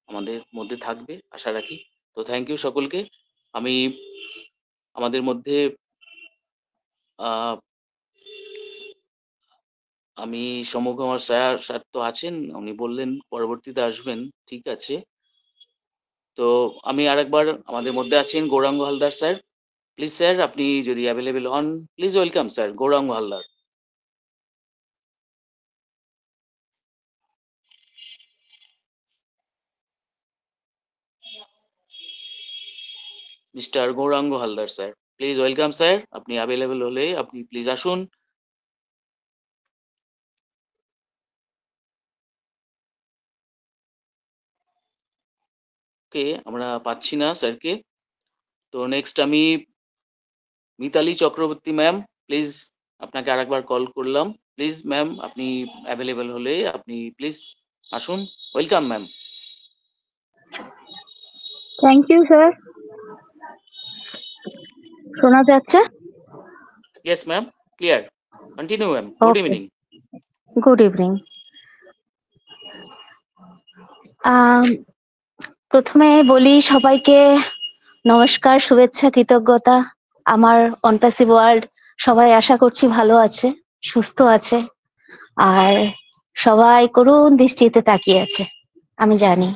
আমাদের মধ্যে থাকবে আশা রাখি তো থ্যাংক ইউ সকলকে আমি আমাদের মধ্যে আমি সমগ্র আমার স্যার স্যার তো আছেন উনি বললেন পরবর্তীতে আসবেন ঠিক আছে তো আমি আর একবার আমাদের মধ্যে আছেন Gouranga Haldar sir please sir আপনি যদি অ্যাভেলেবেল হন please welcome sir Gouranga Haldar mister Gouranga Haldar sir please welcome sir আপনি অ্যাভেলেবেল হলে আপনি প্লিজ আসুন আমরা পাচ্ছি না স্যারকে তো নেক্সট আমি মিতালি চক্রবর্তী ম্যাম প্লিজ আপনাকে আরেকবার কল করলাম প্লিজ ম্যাম আপনি অ্যাভেলেবেল হলে আপনি প্লিজ আসুন welcome ma'am thank you sir শোনা যাচ্ছে yes ma'am clear continue ma'am good evening good evening প্রথমে বলি সবাইকে নমস্কার শুভেচ্ছা কৃতজ্ঞতা আমার অনপ্যাসিভ ওয়ার্ল্ড সবাই আশা করছি ভালো আছে সুস্থ আছে আর সবাই করুণ দৃষ্টিতে তাকিয়ে আছে আমি জানি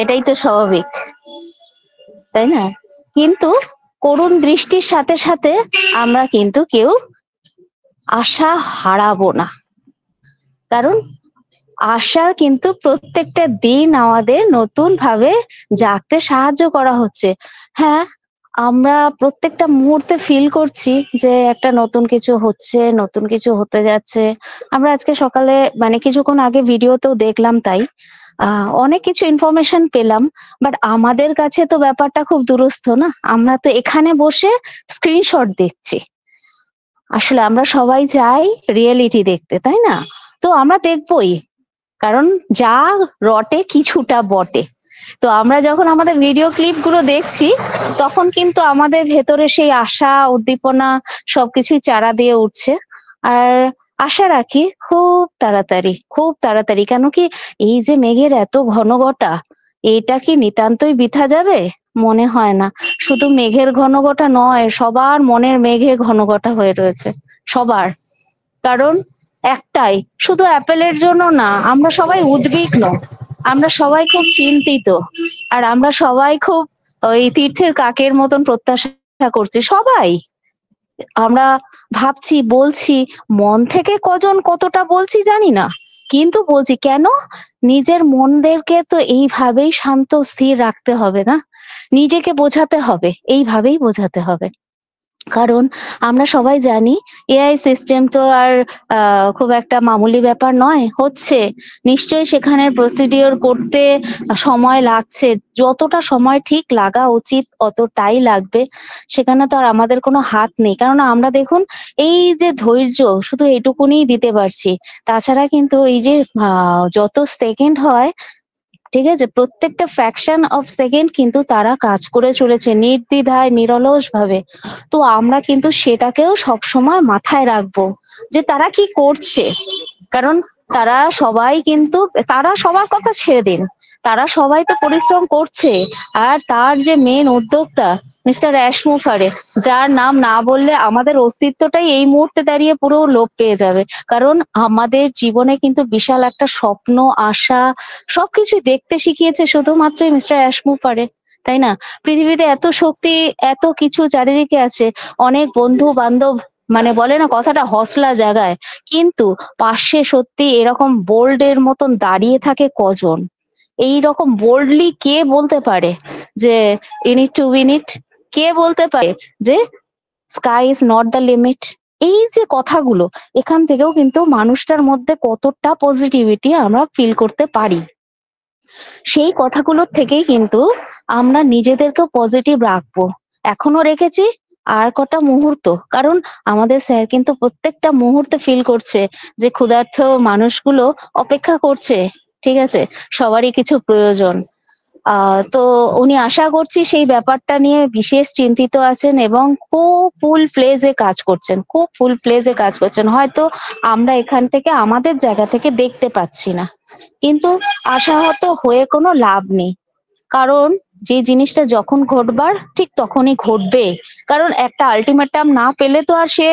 এটাই তো স্বাভাবিক তাই না কিন্তু করুণ দৃষ্টির সাথে সাথে আমরা কিন্তু কেউ আশা হারাবো না কারণ আশা কিন্তু প্রত্যেকটা দিন আমাদের নতুন ভাবে জাগতে সাহায্য করা হচ্ছে হ্যাঁ আমরা প্রত্যেকটা মুহূর্তে ফিল করছি যে একটা নতুন কিছু হচ্ছে নতুন কিছু হতে যাচ্ছে আমরা আজকে সকালে মানে কিছুক্ষণ আগে ভিডিওতেও দেখলাম তাই অনেক কিছু ইনফরমেশন পেলাম বাট আমাদের কাছে তো ব্যাপারটা খুব দূরস্থ না আমরা তো এখানে বসে স্ক্রিনশট দেখছি আসলে আমরা সবাই যাই রিয়েলিটি দেখতে তাই না তো আমরা দেখবই কারণ যা রটে কিছুটা বটে তো আমরা যখন আমাদের ভিডিও ক্লিপ গুলো দেখছি তখন কিন্তু আমাদের ভেতরে সেই আশা উদ্দীপনা সবকিছুই চারা দিয়ে উঠছে আর আশা রাখি খুব তাড়াতাড়ি খুব তাড়াতাড়ি কেন কি এই যে মেঘের এত ঘন ঘটা এটা কি নিতান্তই বৃথা যাবে মনে হয় না শুধু মেঘের ঘন ঘটা নয় সবার মনের মেঘে ঘন ঘটা হয়ে রয়েছে সবার কারণ একটাই শুধু অ্যাপেলের জন্য না আমরা সবাই উদ্বিগ্ন আমরা সবাই খুব চিন্তিত আর আমরা সবাই খুব ওই তীর্থের কাকের মতন প্রত্যাশা করছি সবাই আমরা ভাবছি বলছি মন থেকে কজন কতটা বলছি জানি না কিন্তু বলছি কেন নিজের মনদেরকে তো এইভাবেই শান্ত স্থির রাখতে হবে না নিজেকে বোঝাতে হবে এইভাবেই বোঝাতে হবে কারণ আমরা সবাই জানি এআই সিস্টেম তো আর খুব একটা মামুলি ব্যাপার নয় হচ্ছে নিশ্চয়ই সেখানে প্রসিডিওর করতে সময় লাগছে যতটা সময় ঠিক লাগা উচিত অতটাই লাগবে সেখানে তো আর আমাদের কোনো হাত নেই কারণ আমরা দেখুন এই যে ধৈর্য শুধু এইটুকুনি দিতে পারছি তাছাড়া কিন্তু এই যে যত সেকেন্ড হয় ঠিক আছে প্রত্যেকটা ফ্র্যাকশন অফ সেকেন্ড কিন্তু তারা কাজ করে চলেছে নির্দ্বিধায় নিরলস ভাবে তো আমরা কিন্তু সেটাকেও সব সময় মাথায় রাখবো যে তারা কি করছে কারণ তারা সবাই কিন্তু তারা সবার কথা ছেড়ে দিন তারা সবাই তো পরিশ্রম করছে আর তার যে মেন উদ্যোক্তা মিস্টার অ্যাশমুফারে যার নাম না বললে আমাদের অস্তিত্বটাই এই মুহূর্তে দাঁড়িয়ে পুরো লোপ পেয়ে যাবে কারণ আমাদের জীবনে কিন্তু বিশাল একটা স্বপ্ন আশা সবকিছু দেখতে শিখিয়েছে শুধুমাত্র মিস্টার অ্যাশমুফারে তাই না পৃথিবীতে এত শক্তি এত কিছু চারিদিকে আছে অনেক বন্ধু বান্ধব মানে বলে না কথাটা হসলা জাগায় কিন্তু পাশে সত্যি এরকম বোল্ডের মতন দাঁড়িয়ে থাকে কজন এইরকম বোল্ডলি কে বলতে পারে যে ইনিট টু ইনিট কে বলতে পারে যে sky is not the limit এই যে কথাগুলো এখান থেকেও কিন্তু মানুষটার মধ্যে কতটা পজিটিভিটি আমরা ফিল করতে পারি সেই কথাগুলোর থেকেই কিন্তু আমরা নিজেদেরকে পজিটিভ রাখবো এখনো রেখেছি আর কটা মুহূর্ত কারণ আমাদের স্যার কিন্তু প্রত্যেকটা মুহূর্তে ফিল করছে যে ক্ষুধার্থ মানুষগুলো অপেক্ষা করছে ঠিক আছে সবারই কিছু প্রয়োজন তো উনি আশা করছি সেই ব্যাপারটা নিয়ে বিশেষ চিন্তিত আছেন এবং খুব ফুল ফ্লেজে কাজ করছেন খুব ফুল ফ্লেজে কাজ করছেন হয়তো আমরা এখান থেকে আমাদের জায়গা থেকে দেখতে পাচ্ছি না কিন্তু আশাহত হয়ে কোনো লাভ নেই কারণ যে জিনিসটা যখন ঘটবার ঠিক তখনই ঘটবে কারণ একটা আলটিমেটাম না পেলে তো আর সে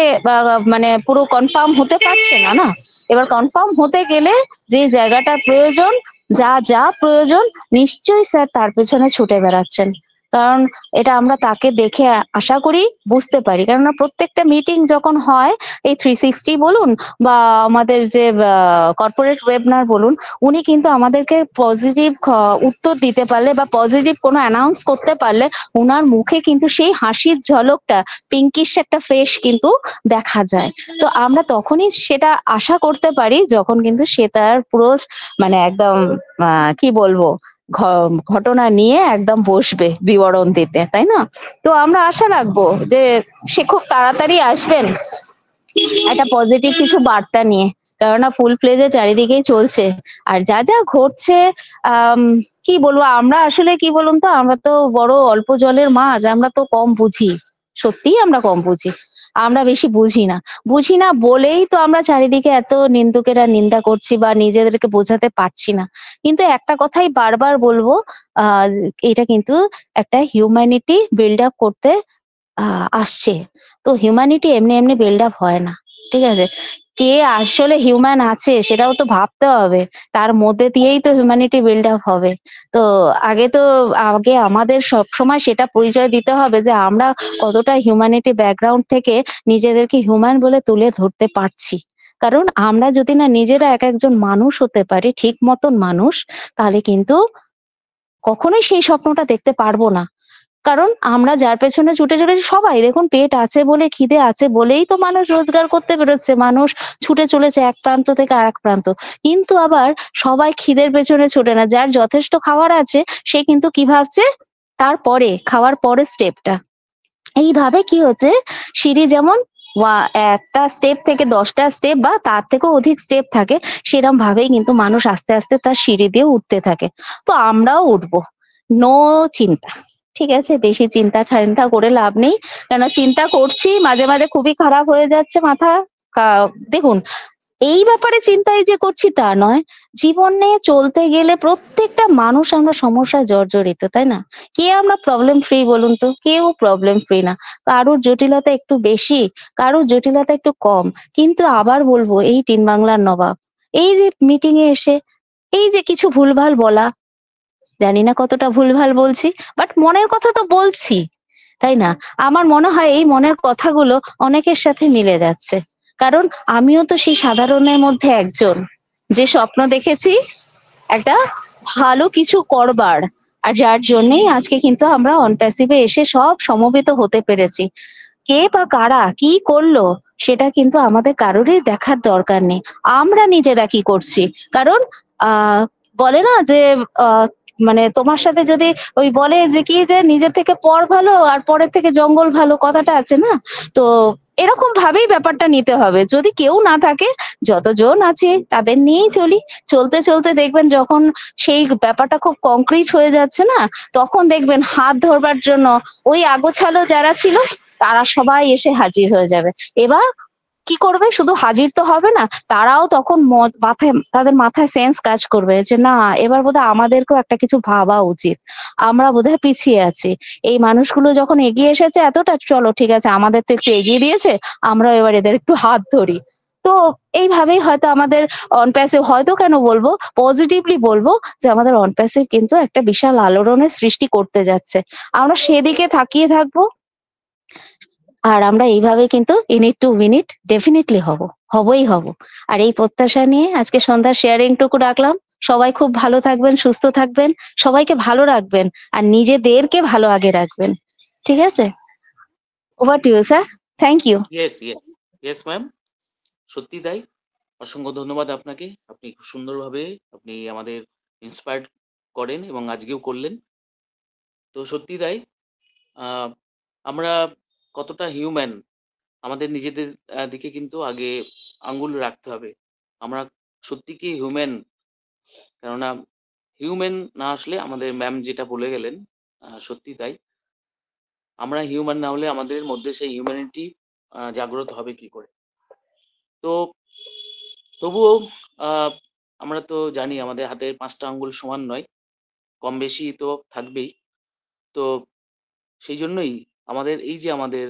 মানে পুরো কনফার্ম হতে পারছে না না এবার কনফার্ম হতে গেলে যে জায়গাটা প্রয়োজন যা যা প্রয়োজন নিশ্চয়ই স্যার তার পেছনে ছুটে বেড়াচ্ছেন কারণ এটা আমরা তাকে দেখে আশা করি বুঝতে পারি কেননা প্রত্যেকটা মিটিং যখন হয় এই থ্রি সিক্সটি বলুন বা আমাদের যে কর্পোরেট ওয়েবনার বলুন উনি কিন্তু আমাদেরকে পজিটিভ উত্তর দিতে পারলে বা পজিটিভ কোনো অ্যানাউন্স করতে পারলে ওনার মুখে কিন্তু সেই হাসির ঝলকটা পিঙ্কিশ একটা ফেস কিন্তু দেখা যায় তো আমরা তখনই সেটা আশা করতে পারি যখন কিন্তু সে তার পুরো মানে একদম কি বলবো ঘটনা নিয়ে একদম বসবে বিবরণ দিতে তাই না তো আমরা আশা রাখবো যে সে খুব তাড়াতাড়ি আসবেন একটা পজিটিভ কিছু বার্তা নিয়ে কেননা ফুল প্লেজে চারিদিকেই চলছে আর যা যা ঘটছে কি বলবো আমরা আসলে কি বলুন তো আমরা তো বড় অল্প জলের মাছ আমরা তো কম বুঝি সত্যিই আমরা কম বুঝি আমরা বেশি বুঝি না বুঝি না বলেই তো আমরা চারিদিকে এত নিন্দুকেরা নিন্দা করছি বা নিজেদেরকে বোঝাতে পারছি না কিন্তু একটা কথাই বারবার বলবো আহ এটা কিন্তু একটা হিউম্যানিটি বিল্ড আপ করতে আসছে তো হিউম্যানিটি এমনি এমনি বিল্ড আপ হয় না ঠিক আছে কে আসলে হিউম্যান আছে সেটাও তো ভাবতে হবে তার মধ্যে দিয়েই তো হিউম্যানিটি বিল্ড আপ হবে তো আগে তো আগে আমাদের সবসময় সেটা পরিচয় দিতে হবে যে আমরা কতটা হিউম্যানিটি ব্যাকগ্রাউন্ড থেকে নিজেদেরকে হিউম্যান বলে তুলে ধরতে পারছি কারণ আমরা যদি না নিজেরা এক একজন মানুষ হতে পারি ঠিক মতন মানুষ তাহলে কিন্তু কখনোই সেই স্বপ্নটা দেখতে পারবো না কারণ আমরা যার পেছনে ছুটে চলেছি সবাই দেখুন পেট আছে বলে খিদে আছে বলেই তো মানুষ রোজগার করতে বেরোচ্ছে মানুষ ছুটে চলেছে এক প্রান্ত থেকে আর এক প্রান্ত কিন্তু আবার সবাই খিদের পেছনে ছুটে না যার যথেষ্ট খাওয়ার আছে সে কিন্তু কি ভাবছে তারপরে খাওয়ার পরে স্টেপটা এইভাবে কি হচ্ছে সিঁড়ি যেমন একটা স্টেপ থেকে দশটা স্টেপ বা তার থেকেও অধিক স্টেপ থাকে সেরম ভাবেই কিন্তু মানুষ আস্তে আস্তে তার সিঁড়ি দিয়ে উঠতে থাকে তো আমরাও উঠবো নো চিন্তা ঠিক আছে বেশি চিন্তা ঠান্তা করে লাভ নেই কেন চিন্তা করছি মাঝে মাঝে খুবই খারাপ হয়ে যাচ্ছে মাথা দেখুন এই ব্যাপারে চিন্তাই যে করছি তা নয় জীবনে চলতে গেলে প্রত্যেকটা মানুষ আমরা সমস্যায় জর্জরিত তাই না কে আমরা প্রবলেম ফ্রি বলুন তো কেউ প্রবলেম ফ্রি না কারোর জটিলতা একটু বেশি কারোর জটিলতা একটু কম কিন্তু আবার বলবো এই টিম বাংলার নবাব এই যে মিটিং এ এসে এই যে কিছু ভুলভাল বলা জানি না কতটা ভুলভাল বলছি বাট মনের কথা তো বলছি তাই না আমার মনে হয় এই মনের কথাগুলো অনেকের সাথে মিলে যাচ্ছে কারণ আমিও তো সেই সাধারণের মধ্যে একজন যে স্বপ্ন দেখেছি একটা ভালো কিছু করবার আর যার জন্যেই আজকে কিন্তু আমরা অনপ্যাসিভে এসে সব সমবেত হতে পেরেছি কে বা কারা কি করলো সেটা কিন্তু আমাদের কারোরই দেখার দরকার নেই আমরা নিজেরা কি করছি কারণ আহ বলে না যে আহ মানে তোমার সাথে যদি ওই বলে যে কি যে নিজের থেকে পর ভালো আর পরের থেকে জঙ্গল ভালো কথাটা আছে না তো এরকম ভাবেই ব্যাপারটা নিতে হবে যদি কেউ না থাকে যতজন আছে তাদের নিয়েই চলি চলতে চলতে দেখবেন যখন সেই ব্যাপারটা খুব কংক্রিট হয়ে যাচ্ছে না তখন দেখবেন হাত ধরবার জন্য ওই আগোছালো যারা ছিল তারা সবাই এসে হাজির হয়ে যাবে এবার কি করবে শুধু হাজির তো হবে না তারাও তখন মাথায় তাদের মাথায় সেন্স কাজ করবে যে না এবার বোধহয় আমাদেরকেও একটা কিছু ভাবা উচিত আমরা বোধহয় পিছিয়ে আছি এই মানুষগুলো যখন এগিয়ে এসেছে এতটা চলো ঠিক আছে আমাদের তো একটু এগিয়ে দিয়েছে আমরা এবার এদের একটু হাত ধরি তো এইভাবেই হয়তো আমাদের অনপ্যাসিভ হয়তো কেন বলবো পজিটিভলি বলবো যে আমাদের অনপ্যাসিভ কিন্তু একটা বিশাল আলোড়নের সৃষ্টি করতে যাচ্ছে আমরা সেদিকে থাকিয়ে থাকবো আর আমরা এইভাবে কিন্তু ইনিট টু মিনিট ডেফিনেটলি হব হবই হব আর এই প্রত্যাশা নিয়ে আজকে সন্ধ্যার শেয়ারিংটুকু রাখলাম সবাই খুব ভালো থাকবেন সুস্থ থাকবেন সবাইকে ভালো রাখবেন আর নিজেদেরকে ভালো আগে রাখবেন ঠিক আছে over to you sir thank you yes yes yes ma'am সত্যি তাই অসংখ্য ধন্যবাদ আপনাকে আপনি খুব সুন্দরভাবে আপনি আমাদের ইন্সপায়ার করেন এবং আজকেও করলেন তো সত্যি তাই আমরা কতটা হিউম্যান আমাদের নিজেদের দিকে কিন্তু আগে আঙ্গুল রাখতে হবে আমরা সত্যি কি হিউম্যান কেননা হিউম্যান না আসলে আমাদের ম্যাম যেটা বলে গেলেন সত্যি তাই আমরা হিউম্যান না হলে আমাদের মধ্যে সেই হিউম্যানিটি জাগ্রত হবে কি করে তো তবুও আমরা তো জানি আমাদের হাতের পাঁচটা আঙ্গুল সমান নয় কম বেশি তো থাকবেই তো সেই জন্যই আমাদের এই যে আমাদের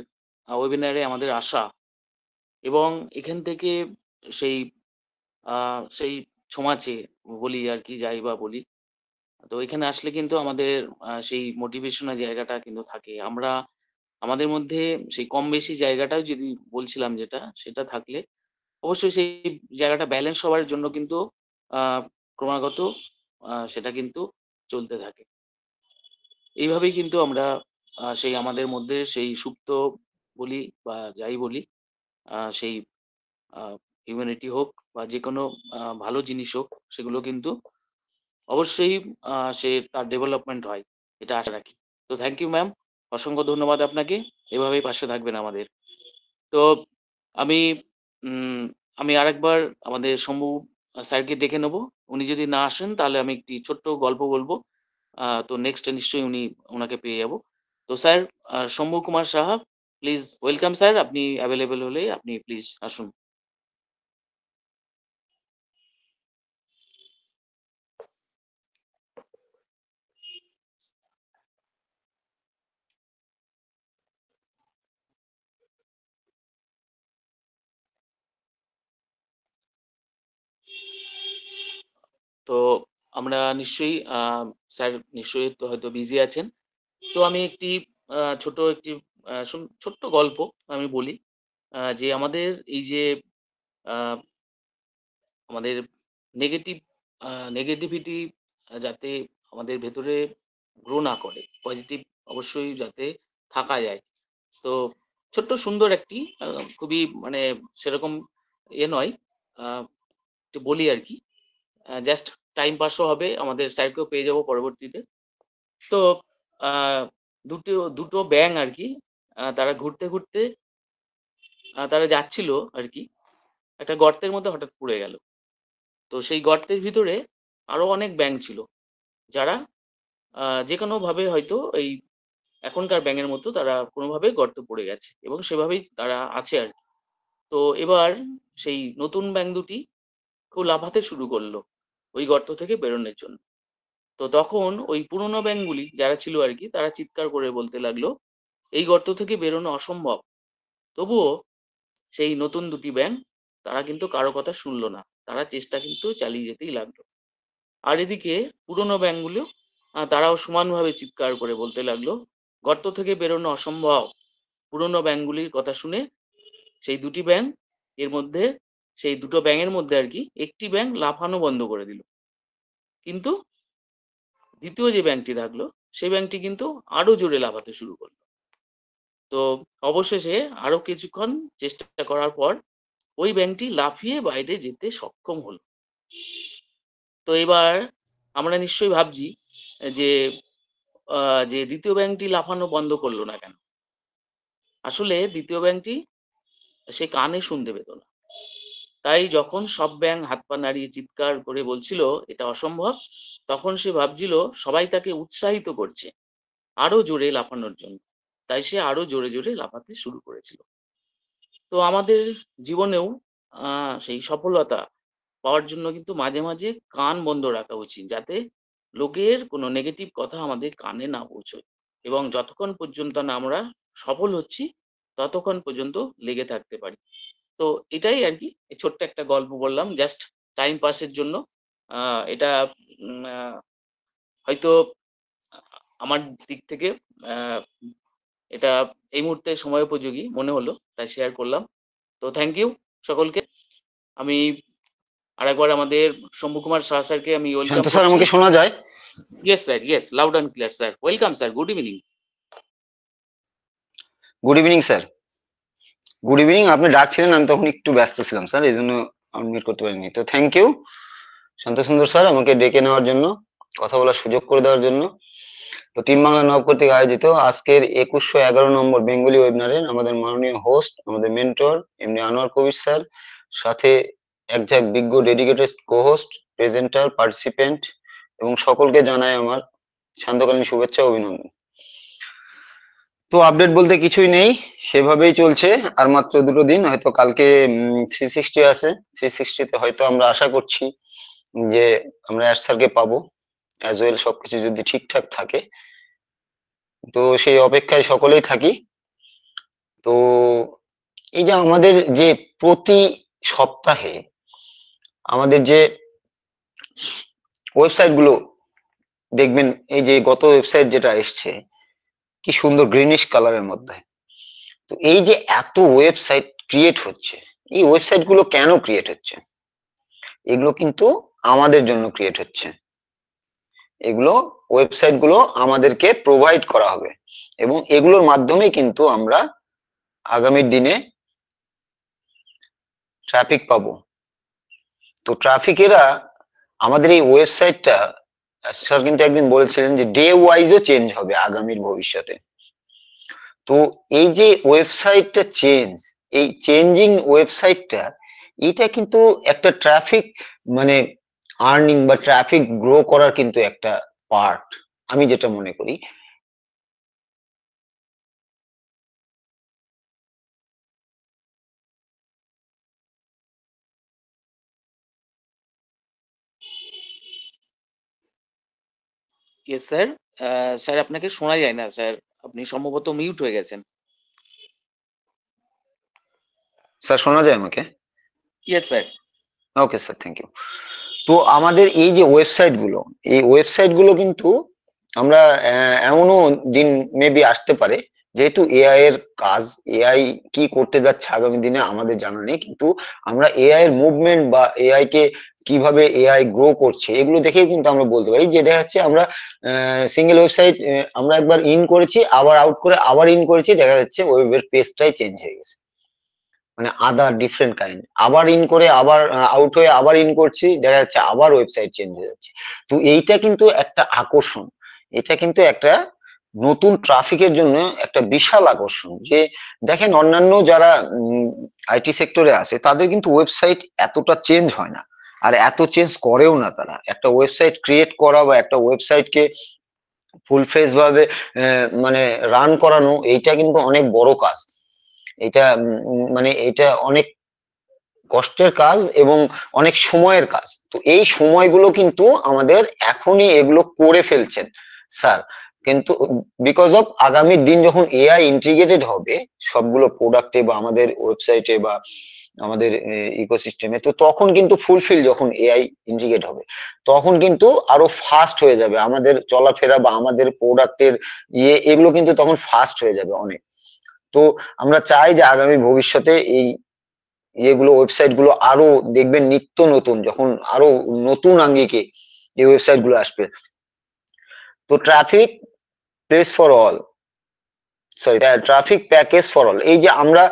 ওয়েবিনারে আমাদের আসা এবং এখান থেকে সেই সেই ছমাচে বলি আর কি যাই বা বলি তো এখানে আসলে কিন্তু আমাদের সেই মোটিভেশনের জায়গাটা কিন্তু থাকে আমরা আমাদের মধ্যে সেই কম বেশি জায়গাটাও যদি বলছিলাম যেটা সেটা থাকলে অবশ্যই সেই জায়গাটা ব্যালেন্স হওয়ার জন্য কিন্তু ক্রমাগত সেটা কিন্তু চলতে থাকে এইভাবেই কিন্তু আমরা সেই আমাদের মধ্যে সেই সুপ্ত বলি বা যাই বলি সেই হিউম্যানিটি হোক বা যে কোনো ভালো জিনিস হোক সেগুলো কিন্তু অবশ্যই সে তার ডেভেলপমেন্ট হয় এটা আশা রাখি তো থ্যাংক ইউ ম্যাম অসংখ্য ধন্যবাদ আপনাকে এভাবেই পাশে থাকবেন আমাদের তো আমি আমি আরেকবার আমাদের শম্ভু স্যারকে ডেকে নেবো উনি যদি না আসেন তাহলে আমি একটি ছোট্ট গল্প বলবো তো নেক্সট নিশ্চয়ই উনি ওনাকে পেয়ে যাবো তো sir Shambhu Kumar Saha please welcome sir আপনি অ্যাভেলেবেল হলে আপনি প্লিজ আসুন তো আমরা নিশ্চয়ই স্যার নিশ্চয়ই হয়তো বিজি আছেন তো আমি একটি ছোট একটি ছোট্ট গল্প আমি বলি যে আমাদের এই যে আমাদের নেগেটিভ নেগেটিভিটি যাতে আমাদের ভেতরে গ্রো না করে পজিটিভ অবশ্যই যাতে থাকা যায় তো ছোট্ট সুন্দর একটি খুবই মানে সেরকম এ নয় একটু বলি আর কি জাস্ট টাইম পাসও হবে আমাদের স্যারকেও পেয়ে যাবো পরবর্তীতে তো দুটো দুটো ব্যাং আর কি তারা ঘুরতে ঘুরতে তারা যাচ্ছিল আর কি একটা গর্তের মধ্যে হঠাৎ পড়ে গেল তো সেই গর্তের ভিতরে আরো অনেক ব্যাং ছিল যারা যে কোনোভাবে হয়তো এই এখনকার ব্যাঙের মতো তারা কোনোভাবে গর্ত পড়ে গেছে এবং সেভাবেই তারা আছে আর কি তো এবার সেই নতুন ব্যাং দুটি খুব লাফাতে শুরু করলো ওই গর্ত থেকে বেরোনোর জন্য তো তখন ওই পুরনো ব্যাংকগুলি যারা ছিল আর কি তারা চিৎকার করে বলতে লাগলো এই গর্ত থেকে বেরোনো অসম্ভব তবুও সেই নতুন দুটি ব্যাংক তারা কিন্তু কারো কথা শুনলো না তারা চেষ্টা কিন্তু চালিয়ে যেতেই লাগলো আর এদিকে পুরনো ব্যাংকগুলো তারাও সমানভাবে চিৎকার করে বলতে লাগলো গর্ত থেকে বেরোনো অসম্ভব পুরনো ব্যাংকগুলির কথা শুনে সেই দুটি ব্যাংক এর মধ্যে সেই দুটো ব্যাঙের মধ্যে আর কি একটি ব্যাংক লাফানো বন্ধ করে দিল কিন্তু দ্বিতীয় যে ব্যাংকটি থাকলো সেই ব্যাংকটি কিন্তু আরো জোরে লাফাতে শুরু করলো তো অবশেষে আরো কিছুক্ষণ চেষ্টা করার পর ওই ব্যাংকটি লাফিয়ে বাইরে যেতে সক্ষম হলো তো এবার আমরা নিশ্চয়ই ভাবছি যে যে দ্বিতীয় ব্যাংকটি লাফানো বন্ধ করলো না কেন আসলে দ্বিতীয় ব্যাংকটি সে কানে শুনতে পেত না তাই যখন সব ব্যাংক হাত পা নাড়িয়ে চিৎকার করে বলছিল এটা অসম্ভব তখন সে ভাবছিল সবাই তাকে উৎসাহিত করছে আরো জোরে লাফানোর জন্য তাই সে আরো জোরে জোরে লাফাতে শুরু করেছিল তো আমাদের জীবনেও সেই সফলতা পাওয়ার জন্য কিন্তু মাঝে মাঝে কান বন্ধ রাখা উচিত যাতে লোকের কোনো নেগেটিভ কথা আমাদের কানে না পৌঁছয় এবং যতক্ষণ পর্যন্ত না আমরা সফল হচ্ছি ততক্ষণ পর্যন্ত লেগে থাকতে পারি তো এটাই আর কি ছোট্ট একটা গল্প বললাম জাস্ট টাইম পাসের জন্য এটা হয়তো আমার দিক থেকে এটা এই মুহূর্তে সময় উপযোগী মনে হলো তাই শেয়ার করলাম তো থ্যাংক ইউ সকলকে আমি আরেকবার আমাদের শম্ভু কুমার শাহ স্যারকে আমি ওয়েলকাম স্যার আমাকে শোনা যায় yes sir yes loud and clear sir welcome sir good evening good evening sir good evening আপনি ডাকছিলেন আমি তখন একটু ব্যস্ত ছিলাম স্যার এই জন্য আনমিউট করতে পারিনি তো থ্যাংক ইউ শান্ত সুন্দর স্যার আমাকে ডেকে নেওয়ার জন্য কথা বলার সুযোগ করে দেওয়ার জন্য তো টিম বাংলা নব কর্তৃক আয়োজিত আজকের একুশশো এগারো নম্বর বেঙ্গলি ওয়েবিনারে আমাদের মাননীয় হোস্ট আমাদের মেন্টর এমনি আনোয়ার কবির স্যার সাথে এক বিজ্ঞ ডেডিকেটেড কোহোস্ট প্রেজেন্টার পার্টিসিপেন্ট এবং সকলকে জানায় আমার শান্তকালীন শুভেচ্ছা অভিনন্দন তো আপডেট বলতে কিছুই নেই সেভাবেই চলছে আর মাত্র দুটো দিন হয়তো কালকে থ্রি সিক্সটি আছে থ্রি সিক্সটিতে হয়তো আমরা আশা করছি যে আমরা স্যারকে পাবো অ্যাজ ওয়েল সবকিছু যদি ঠিকঠাক থাকে তো সেই অপেক্ষায় সকলেই থাকি তো এই যে আমাদের যে প্রতি সপ্তাহে আমাদের যে ওয়েবসাইটগুলো দেখবেন এই যে গত ওয়েবসাইট যেটা এসছে কি সুন্দর গ্রিনিশ কালারের মধ্যে তো এই যে এত ওয়েবসাইট ক্রিয়েট হচ্ছে এই ওয়েবসাইটগুলো কেন ক্রিয়েট হচ্ছে এগুলো কিন্তু আমাদের জন্য ক্রিয়েট হচ্ছে এগুলো ওয়েবসাইট গুলো আমাদেরকে প্রোভাইড করা হবে এবং এগুলোর মাধ্যমে কিন্তু আমরা আগামীর দিনে ট্রাফিক পাবো তো ট্রাফিকেরা আমাদের এই ওয়েবসাইটটা স্যার কিন্তু একদিন বলেছিলেন যে ডে ওয়াইজও চেঞ্জ হবে আগামীর ভবিষ্যতে তো এই যে ওয়েবসাইটটা চেঞ্জ এই চেঞ্জিং ওয়েবসাইটটা এটা কিন্তু একটা ট্রাফিক মানে আর্নিং বা ট্রাফিক গ্রো করার কিন্তু একটা পার্ট আমি যেটা মনে করি ইয়েস স্যার স্যার আপনাকে শোনা যায় না স্যার আপনি সম্ভবত মিউট হয়ে গেছেন স্যার শোনা যায় আমাকে yes sir okay sir thank you তো আমাদের এই যে ওয়েবসাইটগুলো এই ওয়েবসাইটগুলো কিন্তু আমরা এমনও দিন মেবি আসতে পারে যেহেতু এআই এর কাজ এআই কি করতে যাচ্ছে আগামী দিনে আমাদের জানা নেই কিন্তু আমরা এআই এর মুভমেন্ট বা এআই কে কিভাবে এআই গ্রো করছে এগুলো দেখেই কিন্তু আমরা বলতে পারি যে দেখা যাচ্ছে আমরা সিঙ্গেল ওয়েবসাইট আমরা একবার ইন করেছি আবার আউট করে আবার ইন করেছি দেখা যাচ্ছে ওয়েবের পেজটাই চেঞ্জ হয়ে গেছে মানে আদার ডিফারেন্ট কাইন্ড আবার ইন করে আবার আউট হয়ে আবার ইন করছি দেখা যাচ্ছে আবার ওয়েবসাইট চেঞ্জ হয়ে যাচ্ছে তো এইটা কিন্তু একটা আকর্ষণ এটা কিন্তু একটা নতুন ট্রাফিকের জন্য একটা বিশাল আকর্ষণ যে দেখেন অন্যান্য যারা আইটি সেক্টরে আছে তাদের কিন্তু ওয়েবসাইট এতটা চেঞ্জ হয় না আর এত চেঞ্জ করেও না তারা একটা ওয়েবসাইট ক্রিয়েট করা বা একটা ওয়েবসাইটকে ফুল ফেস ভাবে মানে রান করানো এইটা কিন্তু অনেক বড় কাজ এটা মানে এটা অনেক কষ্টের কাজ এবং অনেক সময়ের কাজ তো এই সময়গুলো কিন্তু আমাদের এখনই এগুলো করে ফেলছেন স্যার কিন্তু বিকজ অফ আগামীর দিন যখন এআই ইন্টিগ্রেটেড হবে সবগুলো প্রোডাক্টে বা আমাদের ওয়েবসাইটে বা আমাদের ইকোসিস্টেমে তো তখন কিন্তু ফুলফিল যখন এআই ইন্টিগ্রেট হবে তখন কিন্তু আরো ফাস্ট হয়ে যাবে আমাদের চলাফেরা বা আমাদের প্রোডাক্টের ইয়ে এগুলো কিন্তু তখন ফাস্ট হয়ে যাবে অনেক তো আমরা চাই যে আগামী ভবিষ্যতে এই ইয়েগুলো ওয়েবসাইট গুলো আরো দেখবেন নিত্য নতুন যখন আরো নতুন আঙ্গিকে এই ওয়েবসাইট গুলো আসবে তো traffic place for all sorry traffic package for all এই যে আমরা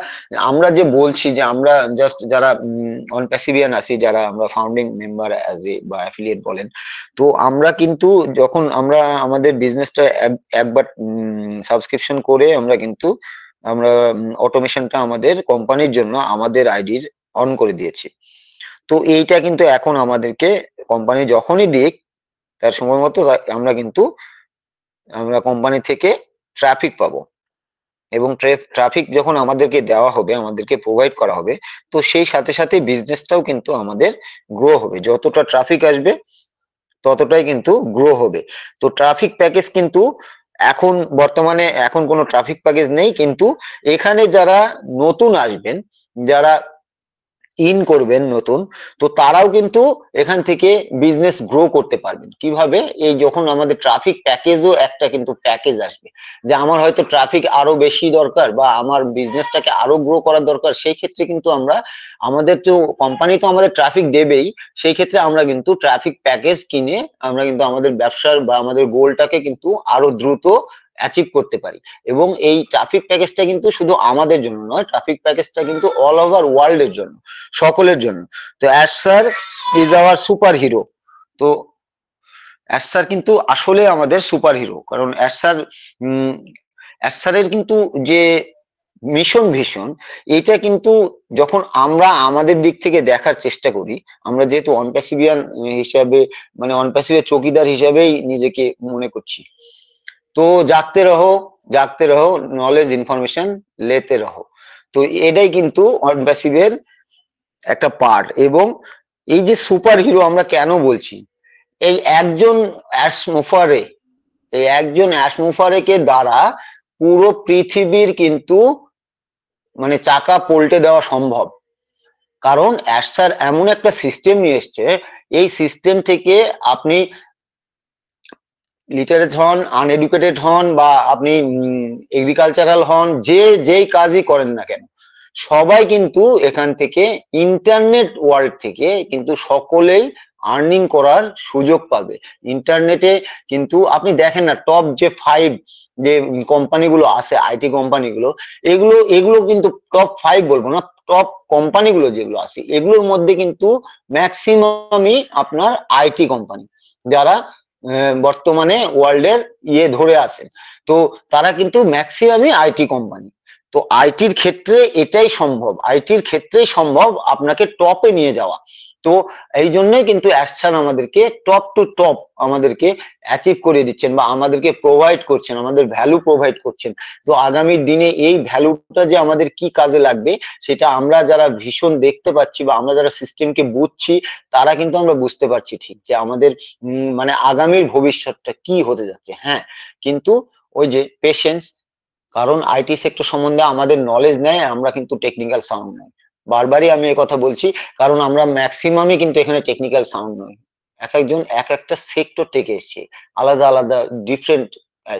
আমরা যে বলছি যে আমরা জাস্ট যারা অন প্যাসিভিয়ান আছি যারা আমরা ফাউন্ডিং মেম্বার অ্যাজ এ বা অ্যাফিলিয়েট বলেন তো আমরা কিন্তু যখন আমরা আমাদের বিজনেসটা একবার সাবস্ক্রিপশন করে আমরা কিন্তু আমরা অটোমেশনটা আমাদের কোম্পানির জন্য আমাদের আইডি অন করে দিয়েছি তো এইটা কিন্তু এখন আমাদেরকে কোম্পানি যখনই দিক তার সময় মতো আমরা কিন্তু আমরা কোম্পানি থেকে ট্রাফিক পাবো এবং ট্রাফিক যখন আমাদেরকে দেওয়া হবে আমাদেরকে প্রোভাইড করা হবে তো সেই সাথে সাথে বিজনেসটাও কিন্তু আমাদের গ্রো হবে যতটা ট্রাফিক আসবে ততটাই কিন্তু গ্রো হবে তো ট্রাফিক প্যাকেজ কিন্তু এখন বর্তমানে এখন কোনো ট্রাফিক প্যাকেজ নেই কিন্তু এখানে যারা নতুন আসবেন যারা ইন করবেন নতুন তো তারাও কিন্তু এখান থেকে বিজনেস গ্রো করতে পারবেন কিভাবে এই যখন আমাদের ট্রাফিক প্যাকেজও একটা কিন্তু প্যাকেজ আসবে যে আমার হয়তো ট্রাফিক আরো বেশি দরকার বা আমার বিজনেসটাকে আরো গ্রো করার দরকার সেই ক্ষেত্রে কিন্তু আমরা আমাদের তো কোম্পানি তো আমাদের ট্রাফিক দেবেই সেই ক্ষেত্রে আমরা কিন্তু ট্রাফিক প্যাকেজ কিনে আমরা কিন্তু আমাদের ব্যবসার বা আমাদের গোলটাকে কিন্তু আরো দ্রুত অ্যাচিভ করতে পারি এবং এই ট্রাফিক প্যাকেজটা কিন্তু শুধু আমাদের জন্য নয় ট্রাফিক প্যাকেজটা কিন্তু অল ওভার ওয়ার্ল্ড এর জন্য সকলের জন্য তো Ash sir is our superhero তো অ্যাশ স্যার কিন্তু আসলে আমাদের সুপার হিরো কারণ অ্যাশ স্যার অ্যাশ স্যারের কিন্তু যে মিশন ভিশন এটা কিন্তু যখন আমরা আমাদের দিক থেকে দেখার চেষ্টা করি আমরা যেহেতু অনপ্যাসিভিয়ান হিসাবে মানে অনপ্যাসিভিয়ার চৌকিদার হিসাবেই নিজেকে মনে করছি তো জাগতে রহো জাগতে রহো নলেজ ইনফরমেশন লেতে রহো তো এটাই কিন্তু অনপ্যাসিভের একটা পার্ট এবং এই যে সুপার হিরো আমরা কেন বলছি এই একজন অ্যাসমোফারে এই একজন কে দ্বারা পুরো পৃথিবীর কিন্তু মানে চাকা পল্টে দেওয়া সম্ভব কারণ অ্যাসার এমন একটা সিস্টেম নিয়ে এসছে এই সিস্টেম থেকে আপনি লিটারেট হন আনএডুকেটেড হন বা আপনি এগ্রিকালচারাল হন যে যেই কাজই করেন না কেন সবাই কিন্তু এখান থেকে ইন্টারনেট ওয়ার্ল্ড থেকে কিন্তু সকলেই আর্নিং করার সুযোগ পাবে ইন্টারনেটে কিন্তু আপনি দেখেন না টপ যে ফাইভ যে কোম্পানিগুলো আছে আইটি কোম্পানিগুলো এগুলো এগুলো কিন্তু টপ ফাইভ বলবো না টপ কোম্পানিগুলো যেগুলো আছে এগুলোর মধ্যে কিন্তু ম্যাক্সিমামই আপনার আইটি কোম্পানি যারা বর্তমানে ওয়ার্ল্ডের ইয়ে ধরে আছে তো তারা কিন্তু ম্যাক্সিমামই আইটি কোম্পানি তো আইটির ক্ষেত্রে এটাই সম্ভব আইটির ক্ষেত্রেই সম্ভব আপনাকে টপে নিয়ে যাওয়া তো এই জন্যই কিন্তু অ্যাসার আমাদেরকে টপ টু টপ আমাদেরকে অ্যাচিভ করে দিচ্ছেন বা আমাদেরকে প্রোভাইড করছেন আমাদের ভ্যালু প্রোভাইড করছেন তো আগামী দিনে এই ভ্যালুটা যে আমাদের কি কাজে লাগবে সেটা আমরা যারা ভীষণ দেখতে পাচ্ছি বা আমরা যারা সিস্টেমকে বুঝছি তারা কিন্তু আমরা বুঝতে পারছি ঠিক যে আমাদের মানে আগামীর ভবিষ্যৎটা কি হতে যাচ্ছে হ্যাঁ কিন্তু ওই যে পেশেন্স কারণ আইটি সেক্টর সম্বন্ধে আমাদের নলেজ নেয় আমরা কিন্তু টেকনিক্যাল সাউন্ড নেয় বারবারই আমি কথা বলছি কারণ আমরা ম্যাক্সিমামই কিন্তু এখানে টেকনিক্যাল সাউন্ড নয় এক একজন এক একটা সেক্টর থেকে এসছে আলাদা আলাদা ডিফারেন্ট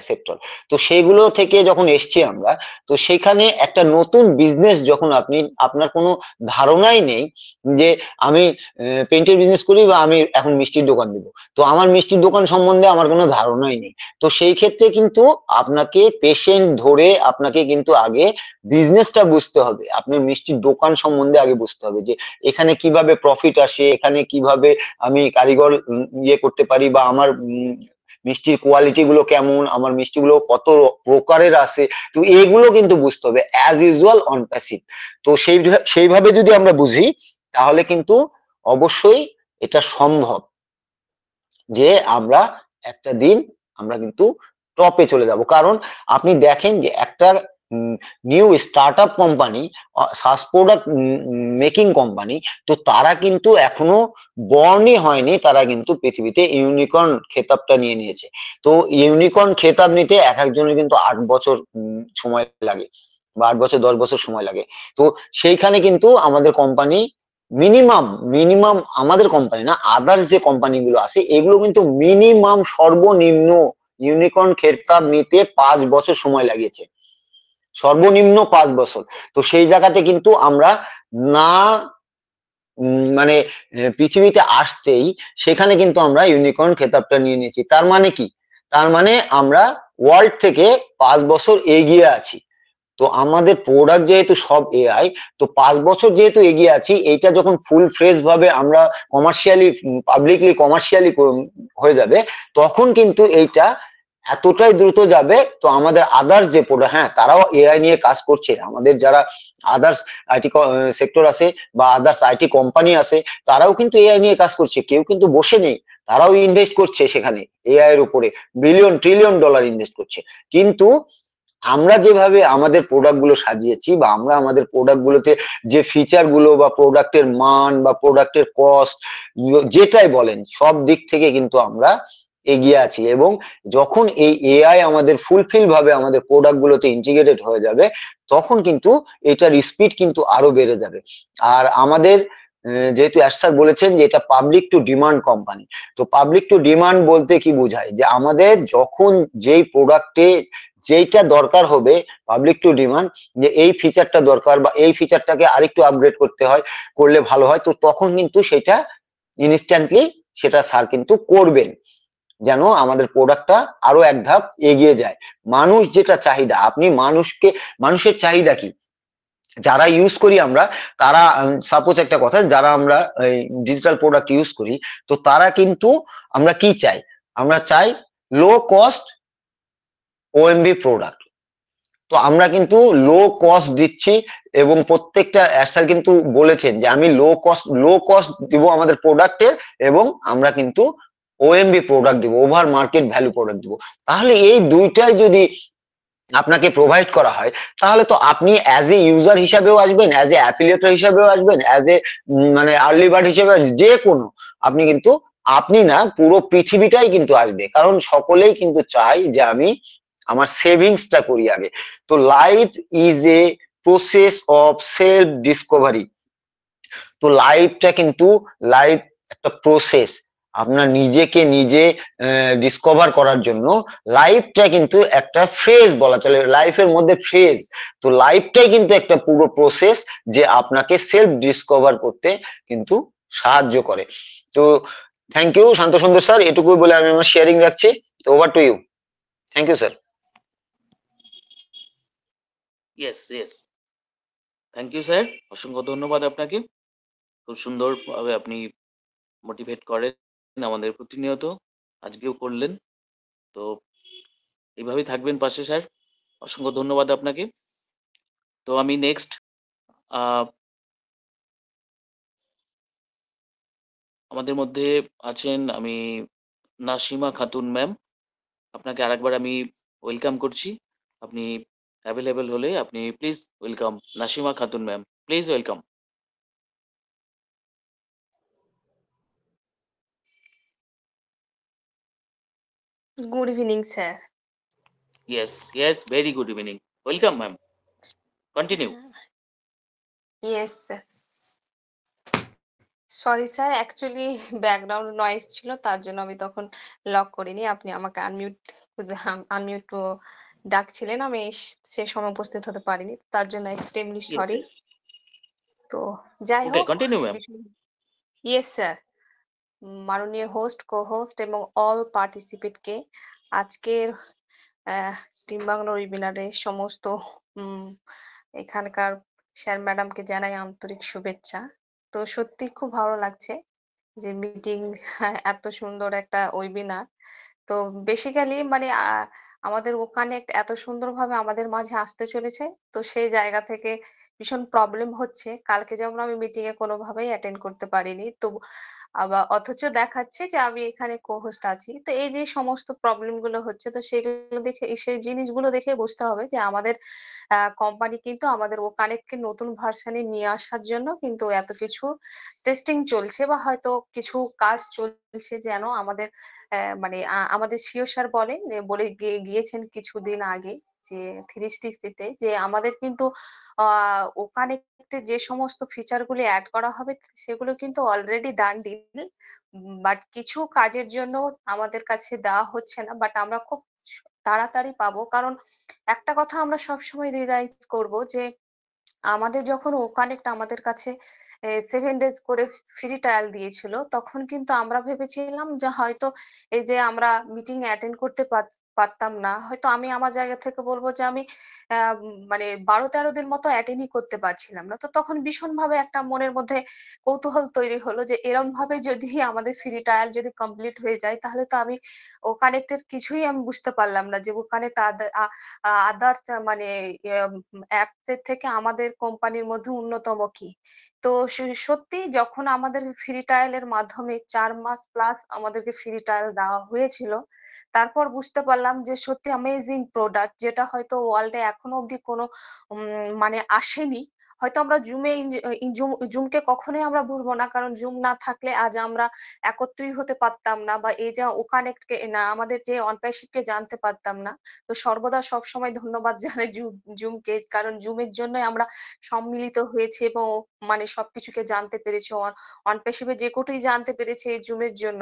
সেক্টর তো সেগুলো থেকে যখন এসছি আমরা তো সেখানে একটা নতুন বিজনেস যখন আপনি আপনার কোনো ধারণাই নেই যে আমি পেন্টের বিজনেস করি বা আমি এখন মিষ্টির দোকান দিব তো আমার মিষ্টির দোকান সম্বন্ধে আমার কোনো ধারণাই নেই তো সেই ক্ষেত্রে কিন্তু আপনাকে পেশেন্ট ধরে আপনাকে কিন্তু আগে বিজনেসটা বুঝতে হবে আপনার মিষ্টির দোকান সম্বন্ধে আগে বুঝতে হবে যে এখানে কিভাবে প্রফিট আসে এখানে কিভাবে আমি কারিগর ইয়ে করতে পারি বা আমার মিষ্টির কোয়ালিটি গুলো কেমন আমার মিষ্টি গুলো কত প্রকারের আছে তো এইগুলো কিন্তু বুঝতে হবে অ্যাজ ইউজুয়াল অন প্যাসিভ তো সেই সেইভাবে যদি আমরা বুঝি তাহলে কিন্তু অবশ্যই এটা সম্ভব যে আমরা একটা দিন আমরা কিন্তু টপে চলে যাব কারণ আপনি দেখেন যে একটা new startup company SaaS product making company তো তারা কিন্তু এখনো বর্ণই হয়নি তারা কিন্তু পৃথিবীতে ইউনিকর্ন খেতাবটা নিয়ে নিয়েছে তো ইউনিকর্ন খেতাব নিতে এক একজনের কিন্তু আট বছর সময় লাগে বা আট বছর দশ বছর সময় লাগে তো সেইখানে কিন্তু আমাদের কোম্পানি মিনিমাম মিনিমাম আমাদের কোম্পানি না আদার্স যে কোম্পানিগুলো আছে এগুলো কিন্তু মিনিমাম সর্বনিম্ন ইউনিকর্ন খেতাব নিতে পাঁচ বছর সময় লাগিয়েছে সর্বনিম্ন পাঁচ বছর তো সেই জায়গাতে কিন্তু আমরা না মানে পৃথিবীতে আসতেই সেখানে কিন্তু আমরা ইউনিকর্ন খেতাবটা নিয়ে নিয়েছি তার মানে কি তার মানে আমরা ওয়ার্ল্ড থেকে পাঁচ বছর এগিয়ে আছি তো আমাদের প্রোডাক্ট যেহেতু সব এআই তো পাঁচ বছর যেহেতু এগিয়ে আছি এইটা যখন ফুল ফ্রেশ ভাবে আমরা কমার্শিয়ালি পাবলিকলি কমার্শিয়ালি হয়ে যাবে তখন কিন্তু এইটা এতটাই দ্রুত যাবে তো আমাদের আদার্স যে প্রোডাক্ট হ্যাঁ তারাও এআই নিয়ে কাজ করছে আমাদের যারা আদার্স আইটি সেক্টর আছে বা আদার্স আইটি কোম্পানি আছে তারাও কিন্তু এআই নিয়ে কাজ করছে কেউ কিন্তু বসে নেই তারাও ইনভেস্ট করছে সেখানে এআই এর উপরে বিলিয়ন ট্রিলিয়ন ডলার ইনভেস্ট করছে কিন্তু আমরা যেভাবে আমাদের প্রোডাক্টগুলো সাজিয়েছি বা আমরা আমাদের প্রোডাক্টগুলোতে যে ফিচারগুলো বা প্রোডাক্টের মান বা প্রোডাক্টের কস্ট যেটাই বলেন সব দিক থেকে কিন্তু আমরা এগিয়ে আছি এবং যখন এই এআই আমাদের ফুলফিল ভাবে আমাদের প্রোডাক্ট গুলোতে ইন্টিগ্রেটেড হয়ে যাবে তখন কিন্তু এটার স্পিড কিন্তু আরো বেড়ে যাবে আর আমাদের যেহেতু অ্যাশার বলেছেন যে এটা পাবলিক টু ডিমান্ড কোম্পানি তো পাবলিক টু ডিমান্ড বলতে কি বোঝায় যে আমাদের যখন যেই প্রোডাক্টে যেইটা দরকার হবে পাবলিক টু ডিমান্ড যে এই ফিচারটা দরকার বা এই ফিচারটাকে আরেকটু আপগ্রেড করতে হয় করলে ভালো হয় তো তখন কিন্তু সেটা ইনস্ট্যান্টলি সেটা স্যার কিন্তু করবেন যেন আমাদের প্রোডাক্টটা আরো এক ধাপ এগিয়ে যায় মানুষ যেটা চাহিদা আপনি মানুষকে মানুষের চাহিদা কি যারা ইউজ করি আমরা তারা সাপোজ একটা কথা যারা আমরা ডিজিটাল প্রোডাক্ট ইউজ করি তো তারা কিন্তু আমরা কি চাই আমরা চাই লো কস্ট ওএমবি প্রোডাক্ট তো আমরা কিন্তু লো কস্ট দিচ্ছি এবং প্রত্যেকটা অ্যাসার কিন্তু বলেছেন যে আমি লো কস্ট লো কস্ট দিব আমাদের প্রোডাক্টের এবং আমরা কিন্তু ওএমবি প্রোডাক্ট দিব ওভার মার্কেট ভ্যালু প্রোডাক্ট দিব তাহলে এই দুইটাই যদি আপনাকে প্রোভাইড করা হয় তাহলে তো আপনি অ্যাজ এ ইউজার হিসাবেও আসবেন অ্যাজ এ অ্যাফিলিয়েটর হিসাবেও আসবেন অ্যাজ এ মানে আর্লি বার্ড হিসাবে যে কোনো আপনি কিন্তু আপনি না পুরো পৃথিবীটাই কিন্তু আসবে কারণ সকলেই কিন্তু চাই যে আমি আমার সেভিংসটা করি আগে তো life is a process of self discovery তো লাইফটা কিন্তু লাইফ একটা প্রসেস আপনার নিজেকে নিজে ডিসকভার করার জন্য লাইফটা কিন্তু একটা ফ্রেজ বলা চলে লাইফের মধ্যে ফ্রেজ তো লাইফটাই কিন্তু একটা পুরো প্রসেস যে আপনাকে সেলফ ডিসকভার করতে কিন্তু সাহায্য করে তো থ্যাংক ইউ শান্ত সুন্দর স্যার এটুকুই বলে আমি আমার শেয়ারিং রাখছি over to you thank you sir yes yes thank you sir অসংখ্য ধন্যবাদ আপনাকে খুব সুন্দরভাবে আপনি মোটিভেট করেন আমাদের প্রতিনিয়ত আজকেও করলেন তো এইভাবেই থাকবেন পাশে স্যার অসংখ্য ধন্যবাদ আপনাকে তো আমি নেক্সট আমাদের মধ্যে আছেন আমি নাসিমা খাতুন ম্যাম আপনাকে আরেকবার আমি ওয়েলকাম করছি আপনি অ্যাভেলেবেল হলে আপনি please welcome Nasima Khatun ma'am please welcome Good evening, sir. Yes, yes, very good evening. Welcome, ma'am. Continue. Uh, yes, sorry sir actually background noise ছিল তার জন্য আমি তখন লক করিনি আপনি আমাকে আনমিউট আনমিউট ডাকছিলেন আমি সে সময় উপস্থিত হতে পারিনি তার জন্য এক্সট্রিমলি সরি তো যাই হোক কন্টিনিউ ইয়েস স্যার মাননীয় হোস্ট কো হোস্ট এবং অল পার্টিসিপেটকে আজকের টিম বাংলা ওয়েবিনারে সমস্ত এখানকার স্যার ম্যাডামকে জানাই আন্তরিক শুভেচ্ছা তো সত্যি খুব ভালো লাগছে যে মিটিং এত সুন্দর একটা ওয়েবিনার তো বেসিক্যালি মানে আমাদের ওখানে এত সুন্দরভাবে আমাদের মাঝে আসতে চলেছে তো সেই জায়গা থেকে ভীষণ প্রবলেম হচ্ছে কালকে যেমন আমি মিটিং এ কোনোভাবেই অ্যাটেন্ড করতে পারিনি তো আবার অথচ দেখাচ্ছে যে আমি এখানে কোহোস্ট আছি তো এই যে সমস্ত প্রবলেম গুলো হচ্ছে তো সেগুলো দেখে সেই জিনিসগুলো দেখে বুঝতে হবে যে আমাদের কোম্পানি কিন্তু আমাদের ও কানেক্টকে নতুন ভার্সানে নিয়ে আসার জন্য কিন্তু এত কিছু টেস্টিং চলছে বা হয়তো কিছু কাজ চলছে যেন আমাদের মানে আমাদের সিও স্যার বলেন বলে গিয়েছেন কিছুদিন আগে যে থ্রি সিক্সটিতে যে আমাদের কিন্তু আহ ওখানে প্রজেক্টে যে সমস্ত ফিচারগুলি অ্যাড করা হবে সেগুলো কিন্তু অলরেডি ডান ডিল বাট কিছু কাজের জন্য আমাদের কাছে দেওয়া হচ্ছে না বাট আমরা খুব তাড়াতাড়ি পাবো কারণ একটা কথা আমরা সবসময় রিয়ালাইজ করব যে আমাদের যখন ও কানেক্ট আমাদের কাছে সেভেন ডেজ করে ফ্রি ট্রায়াল দিয়েছিল তখন কিন্তু আমরা ভেবেছিলাম যে হয়তো এই যে আমরা মিটিং অ্যাটেন্ড করতে পারতাম না হয়তো আমি আমার জায়গা থেকে বলবো যে আমি মানে বারো তেরো দিন মতো অ্যাটেনই করতে পারছিলাম না তো তখন ভীষণ ভাবে একটা মনের মধ্যে কৌতূহল তৈরি হলো যে এরম ভাবে যদি আমাদের ফ্রি ট্রায়াল যদি কমপ্লিট হয়ে যায় তাহলে তো আমি ও কানেক্টের কিছুই আমি বুঝতে পারলাম না যে ও কানেক্ট আদার মানে অ্যাপের থেকে আমাদের কোম্পানির মধ্যে অন্যতম কি তো সত্যি যখন আমাদের ফ্রি ট্রায়ালের মাধ্যমে চার মাস প্লাস আমাদেরকে ফ্রি ট্রায়াল দেওয়া হয়েছিল তারপর বুঝতে পারলাম পেলাম যে সত্যি অ্যামেজিং প্রোডাক্ট যেটা হয়তো ওয়ার্ল্ডে এখনো অব্দি কোনো মানে আসেনি হয়তো আমরা জুমে জুমকে কখনোই আমরা ভুলবো না কারণ জুম না থাকলে আজ আমরা একত্রই হতে পারতাম না বা এই যে ওকানেক্টকে না আমাদের যে কে জানতে পারতাম না তো সর্বদা সব সময় ধন্যবাদ জানাই জুমকে কারণ জুমের জন্য আমরা সম্মিলিত হয়েছে এবং মানে সবকিছুকে জানতে পেরেছি অনপেশিপে যে কোটি জানতে পেরেছে এই জুমের জন্য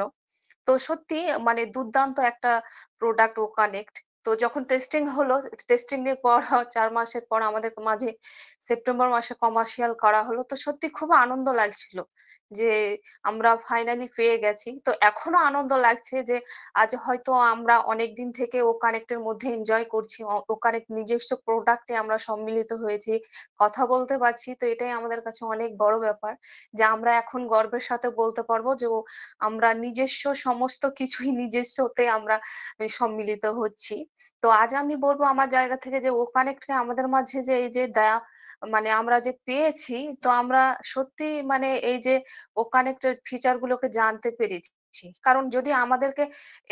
তো সত্যি মানে দুর্দান্ত একটা প্রোডাক্ট ও কানেক্ট তো যখন টেস্টিং হলো টেস্টিং এর পর চার মাসের পর আমাদের মাঝে সেপ্টেম্বর মাসে কমার্শিয়াল করা হলো তো সত্যি খুব আনন্দ লাগছিল যে আমরা ফাইনালি পেয়ে গেছি তো এখনো আনন্দ লাগছে যে আজ হয়তো আমরা অনেক দিন থেকে ও কানেক্টের মধ্যে এনজয় করছি ও কানেক্ট নিজস্ব প্রোডাক্টে আমরা সম্মিলিত হয়েছি কথা বলতে পারছি তো এটাই আমাদের কাছে অনেক বড় ব্যাপার যে আমরা এখন গর্বের সাথে বলতে পারবো যে আমরা নিজস্ব সমস্ত কিছুই নিজস্বতে আমরা সম্মিলিত হচ্ছি তো আজ আমি বলবো আমার জায়গা থেকে যে ও কানেক্টে আমাদের মাঝে যে এই যে দয়া মানে আমরা যে পেয়েছি তো আমরা সত্যি মানে এই যে ও কানেক্টেড ফিচার গুলোকে জানতে পেরেছি কারণ যদি আমাদেরকে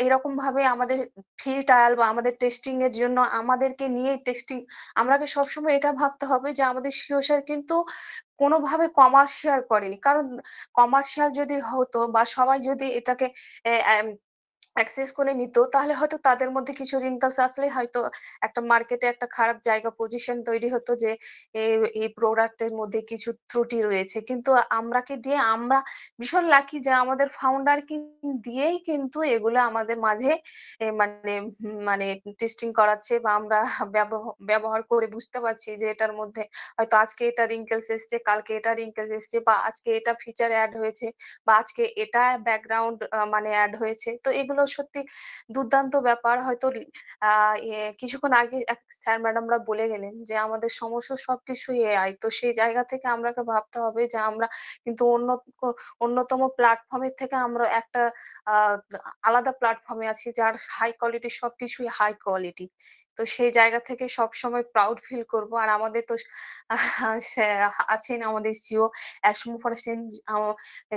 এরকম ভাবে আমাদের ফ্রি ট্রায়াল বা আমাদের টেস্টিং এর জন্য আমাদেরকে নিয়ে টেস্টিং আমরাকে সবসময় এটা ভাবতে হবে যে আমাদের সিওসার স্যার কিন্তু কোনোভাবে কমার্শিয়াল করেনি কারণ কমার্শিয়াল যদি হতো বা সবাই যদি এটাকে অ্যাক্সেস করে নিত তাহলে হয়তো তাদের মধ্যে কিছু রিঙ্কলস আসলে হয়তো একটা মার্কেটে একটা খারাপ জায়গা পজিশন তৈরি হতো যে এই প্রোডাক্টের মধ্যে কিছু ত্রুটি রয়েছে কিন্তু আমরাকে দিয়ে আমরা ভীষণ লাকি যে আমাদের ফাউন্ডার দিয়েই কিন্তু এগুলো আমাদের মাঝে মানে মানে টেস্টিং করাচ্ছে বা আমরা ব্যবহার করে বুঝতে পারছি যে এটার মধ্যে হয়তো আজকে এটা রিঙ্কেলস এসছে কালকে এটা রিঙ্কেলস এসছে বা আজকে এটা ফিচার অ্যাড হয়েছে বা আজকে এটা ব্যাকগ্রাউন্ড মানে অ্যাড হয়েছে তো এগুলো হলো সত্যি দুর্দান্ত ব্যাপার হয়তো কিছুক্ষণ আগে এক স্যার ম্যাডামরা বলে গেলেন যে আমাদের সমস্ত সবকিছু এআই তো সেই জায়গা থেকে আমরাকে ভাবতে হবে যে আমরা কিন্তু অন্য অন্যতম প্ল্যাটফর্মের থেকে আমরা একটা আলাদা প্ল্যাটফর্মে আছি যার হাই কোয়ালিটি সবকিছুই হাই কোয়ালিটি তো সেই জায়গা থেকে সবসময় প্রাউড ফিল করব আর আমাদের তো আছেন আমাদের সিও অ্যাসমু ফরসেন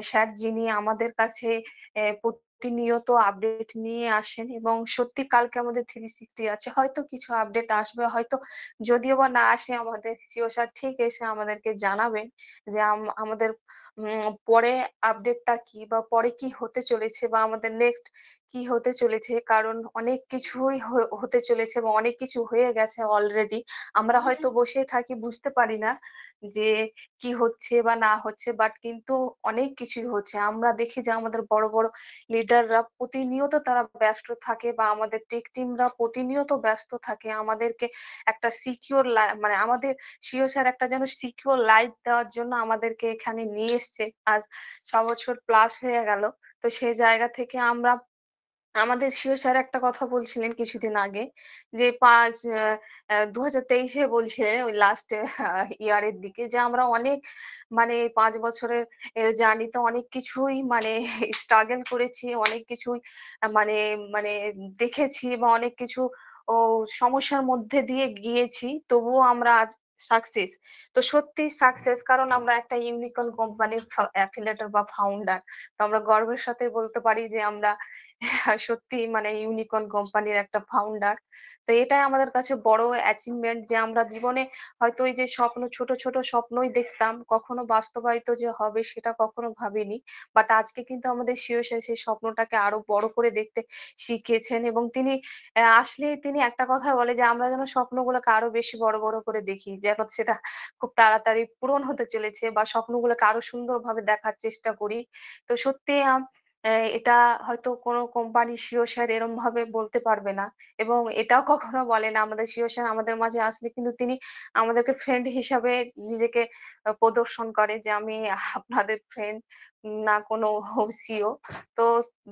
স্যার যিনি আমাদের কাছে প্রতিনিয়ত আপডেট নিয়ে আসেন এবং সত্যি কালকে আমাদের থ্রি সিক্সটি আছে হয়তো কিছু আপডেট আসবে হয়তো যদিও বা না আসে আমাদের সিও সার ঠিক এসে আমাদেরকে জানাবেন যে আমাদের পরে আপডেটটা কি বা পরে কি হতে চলেছে বা আমাদের নেক্সট কি হতে চলেছে কারণ অনেক কিছুই হতে চলেছে বা অনেক কিছু হয়ে গেছে অলরেডি আমরা হ্যাঁ। হয়তো বসে থাকি বুঝতে পারি না যে কি হচ্ছে বা না হচ্ছে বাট কিন্তু অনেক কিছুই হচ্ছে আমরা দেখি যে আমাদের বড় বড় লিডাররা প্রতিনিয়ত তারা ব্যস্ত থাকে বা আমাদের টেক টিমরা প্রতিনিয়ত ব্যস্ত থাকে আমাদেরকে একটা সিকিউর মানে আমাদের সিও স্যার একটা যেন সিকিউর লাইফ দেওয়ার জন্য আমাদেরকে এখানে নিয়ে এসছে আজ ছ বছর প্লাস হয়ে গেল তো সেই জায়গা থেকে আমরা আমাদের শিও স্যার একটা কথা বলছিলেন কিছুদিন আগে যে পাঁচ দু হাজার তেইশে বলছে ওই লাস্ট ইয়ারের দিকে যে আমরা অনেক মানে পাঁচ বছরের জার্নিতে অনেক কিছুই মানে স্ট্রাগল করেছি অনেক কিছুই মানে মানে দেখেছি বা অনেক কিছু ও সমস্যার মধ্যে দিয়ে গিয়েছি তবুও আমরা আজ সাকসেস তো সত্যি সাকসেস কারণ আমরা একটা ইউনিকর্ন কোম্পানির অ্যাফিলেটর বা ফাউন্ডার তো আমরা গর্বের সাথে বলতে পারি যে আমরা হ্যাঁ, সত্যি মানে ইউনিকর্ন কোম্পানির একটা ফাউন্ডার তো এটাই আমাদের কাছে বড় অ্যাচিভমেন্ট যে আমরা জীবনে হয়তো ওই যে স্বপ্ন ছোট ছোট স্বপ্নই দেখতাম কখনো বাস্তবায়িত যে হবে সেটা কখনো ভাবিনি বাট আজকে কিন্তু আমাদের শিরোশে সেই স্বপ্নটাকে আরো বড় করে দেখতে শিখিয়েছেন এবং তিনি আসলে তিনি একটা কথা বলে যে আমরা যেন স্বপ্নগুলোকে আরো বেশি বড় বড় করে দেখি যেন সেটা খুব তাড়াতাড়ি পূরণ হতে চলেছে বা স্বপ্নগুলোকে আরো সুন্দরভাবে দেখার চেষ্টা করি তো সত্যি এটা হয়তো কোনো কোম্পানি সিও স্যার এরম ভাবে বলতে পারবে না এবং এটাও কখনো বলে না আমাদের সিও স্যার আমাদের মাঝে আসলে কিন্তু তিনি আমাদেরকে ফ্রেন্ড হিসাবে নিজেকে প্রদর্শন করে যে আমি আপনাদের ফ্রেন্ড না কোনো সিও তো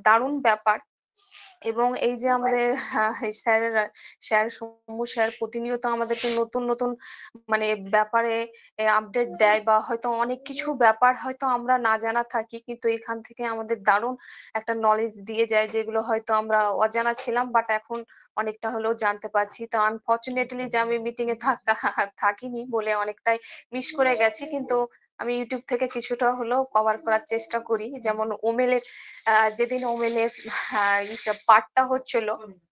দারুণ ব্যাপার এবং এই যে আমাদের স্যারের স্যার সমূহ স্যার প্রতিনিয়ত আমাদেরকে নতুন নতুন মানে ব্যাপারে আপডেট দেয় বা হয়তো অনেক কিছু ব্যাপার হয়তো আমরা না জানা থাকি কিন্তু এখান থেকে আমাদের দারুণ একটা নলেজ দিয়ে যায় যেগুলো হয়তো আমরা অজানা ছিলাম বাট এখন অনেকটা হলেও জানতে পারছি তো আনফর্চুনেটলি যে আমি মিটিংয়ে এ থাকা থাকিনি বলে অনেকটাই মিস করে গেছি কিন্তু আমি ইউটিউব থেকে কিছুটা হলেও কভার করার চেষ্টা করি যেমন ওমেলের যেদিন ওমেলের পার্টটা হচ্ছিল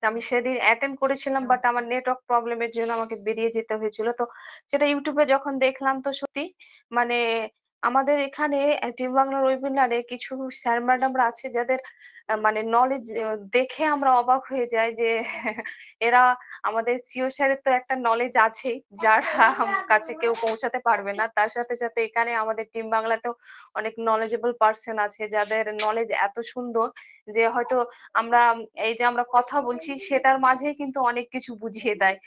আমি সেদিন অ্যাটেন্ড করেছিলাম বাট আমার নেটওয়ার্ক প্রবলেমের জন্য আমাকে বেরিয়ে যেতে হয়েছিল তো সেটা ইউটিউবে যখন দেখলাম তো সত্যি মানে আমাদের এখানে টিম বাংলার ওয়েবিনারে কিছু স্যার ম্যাডামরা আছে যাদের মানে নলেজ দেখে আমরা অবাক হয়ে যাই যে এরা আমাদের সিও স্যারের তো একটা নলেজ আছেই যার আচ্ছা, আচ্ছা। কাছে কেউ পৌঁছাতে পারবে না তার সাথে সাথে এখানে আমাদের টিম বাংলাতেও অনেক নলেজেবল পার্সন আছে যাদের নলেজ এত সুন্দর যে হয়তো আমরা এই যে আমরা কথা বলছি সেটার মাঝে কিন্তু অনেক কিছু বুঝিয়ে দেয়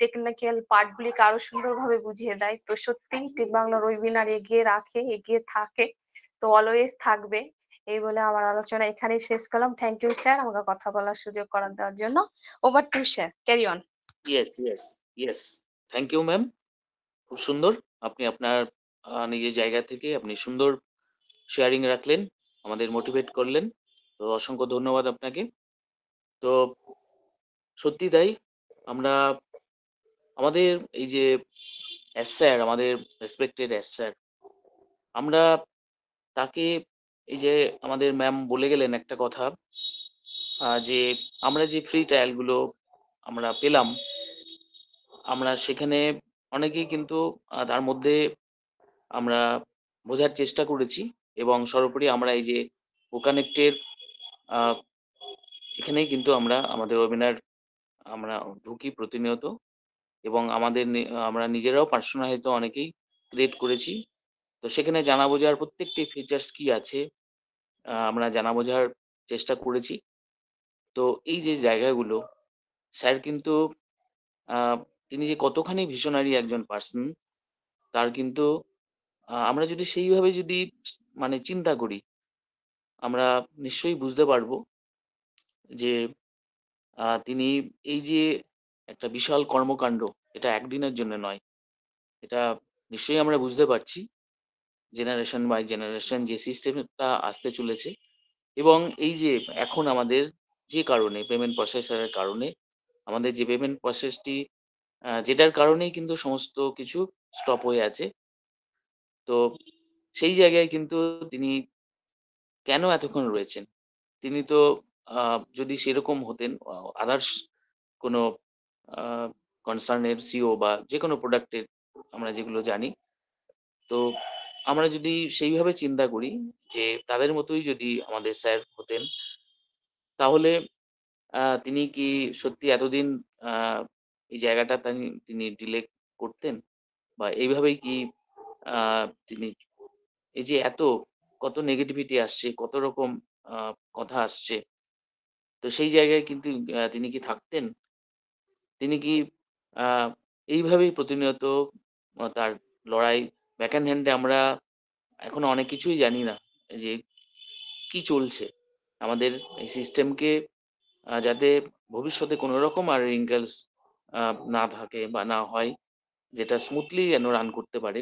টেকনিক্যাল পার্ট গুলিকে আরো সুন্দরভাবে বুঝিয়ে দেয় তো সত্যি টেক বাংলার ওয়েবিনার এগিয়ে রাখে এগিয়ে থাকে তো অলওয়েজ থাকবে এই বলে আমার আলোচনা এখানেই শেষ করলাম থ্যাংক ইউ স্যার আমাকে কথা বলার সুযোগ করার দেওয়ার জন্য over to sir carry on yes yes yes thank you ma'am খুব সুন্দর আপনি আপনার নিজের জায়গা থেকে আপনি সুন্দর শেয়ারিং রাখলেন আমাদের মোটিভেট করলেন তো অসংখ্য ধন্যবাদ আপনাকে তো সত্যি তাই আমরা আমাদের এই যে এস স্যার আমাদের রেসপেক্টেড এস স্যার আমরা তাকে এই যে আমাদের ম্যাম বলে গেলেন একটা কথা যে আমরা যে ফ্রি ট্রায়ালগুলো আমরা পেলাম আমরা সেখানে অনেকেই কিন্তু তার মধ্যে আমরা বোঝার চেষ্টা করেছি এবং সর্বোপরি আমরা এই যে ওকানেক্টের এখানেই কিন্তু আমরা আমাদের ওয়েবিনার আমরা ঢুকি প্রতিনিয়ত এবং আমাদের আমরা নিজেরাও পার্সোনাল হয়তো অনেকেই ক্রিয়েট করেছি তো সেখানে জানা বোঝার প্রত্যেকটি ফিচার্স কি আছে আমরা জানা বোঝার চেষ্টা করেছি তো এই যে জায়গাগুলো স্যার কিন্তু তিনি যে কতখানি ভিশনারি একজন পার্সন তার কিন্তু আমরা যদি সেইভাবে যদি মানে চিন্তা করি আমরা নিশ্চয়ই বুঝতে পারবো যে তিনি এই যে একটা বিশাল কর্মকাণ্ড এটা একদিনের জন্য নয় এটা নিশ্চয়ই আমরা বুঝতে পারছি জেনারেশন বাই জেনারেশন যে সিস্টেমটা আসতে চলেছে এবং এই যে এখন আমাদের যে কারণে পেমেন্ট প্রসেসারের কারণে আমাদের যে পেমেন্ট প্রসেসটি যেটার কারণেই কিন্তু সমস্ত কিছু স্টপ হয়ে আছে তো সেই জায়গায় কিন্তু তিনি কেন এতক্ষণ রয়েছেন তিনি তো যদি সেরকম হতেন আদার্স কোনো কনসার্ন সিও বা যে কোনো প্রোডাক্টের আমরা যেগুলো জানি তো আমরা যদি সেইভাবে চিন্তা করি যে তাদের মতোই যদি আমাদের স্যার হতেন তাহলে তিনি কি সত্যি এতদিন এই জায়গাটা তিনি ডিলে করতেন বা এইভাবেই কি তিনি এই যে এত কত নেগেটিভিটি আসছে কত রকম কথা আসছে তো সেই জায়গায় কিন্তু তিনি কি থাকতেন তিনি কি এইভাবেই প্রতিনিয়ত তার লড়াই ব্যাকহ্যান্ড হ্যান্ডে আমরা এখন অনেক কিছুই জানি না যে কি চলছে আমাদের এই সিস্টেমকে যাতে ভবিষ্যতে কোনো রকম আর রিঙ্কেলস না থাকে বা না হয় যেটা স্মুথলি যেন রান করতে পারে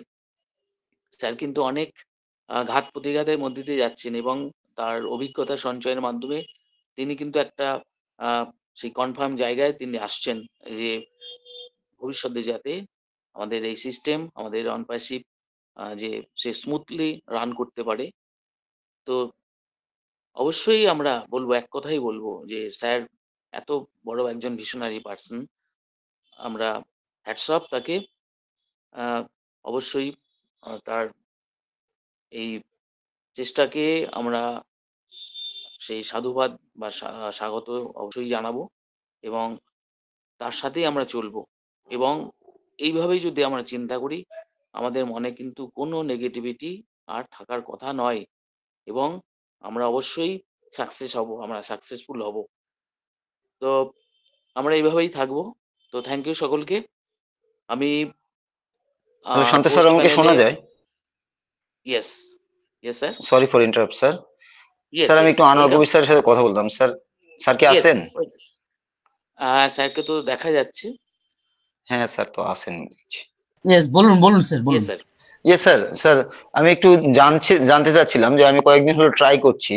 স্যার কিন্তু অনেক ঘাত প্রতিঘাতের মধ্যে দিয়ে যাচ্ছেন এবং তার অভিজ্ঞতা সঞ্চয়ের মাধ্যমে তিনি কিন্তু একটা সেই কনফার্ম জায়গায় তিনি আসছেন যে ভবিষ্যতে যাতে আমাদের এই সিস্টেম আমাদের অনপারশিপ যে সে স্মুথলি রান করতে পারে তো অবশ্যই আমরা বলবো এক কথাই বলবো যে স্যার এত বড় একজন ভিশনারি পার্সন আমরা হ্যাটসঅপ তাকে অবশ্যই তার এই চেষ্টাকে আমরা সেই সাধুবাদ বা স্বাগত অবশ্যই জানাবো এবং তার সাথেই আমরা চলবো এবং এইভাবেই যদি আমরা চিন্তা করি আমাদের মনে কিন্তু কোনো নেগেটিভিটি আর থাকার কথা নয় এবং আমরা অবশ্যই সাকসেস হব আমরা সাকসেসফুল হব তো আমরা এইভাবেই থাকব তো থ্যাংক ইউ সকলকে আমি শোনা যায় yes yes sir sorry for interrupt sir sir আমি একটু আনোয়ার কবির স্যারের সাথে কথা বলতাম স্যার স্যার কি আছেন স্যারকে তো দেখা যাচ্ছে হ্যাঁ স্যার তো আছেন বলুন বলুন স্যার বলুন স্যার ইয়ে স্যার স্যার আমি একটু জানছি জানতে চাচ্ছিলাম যে আমি কয়েকদিন হলো ট্রাই করছি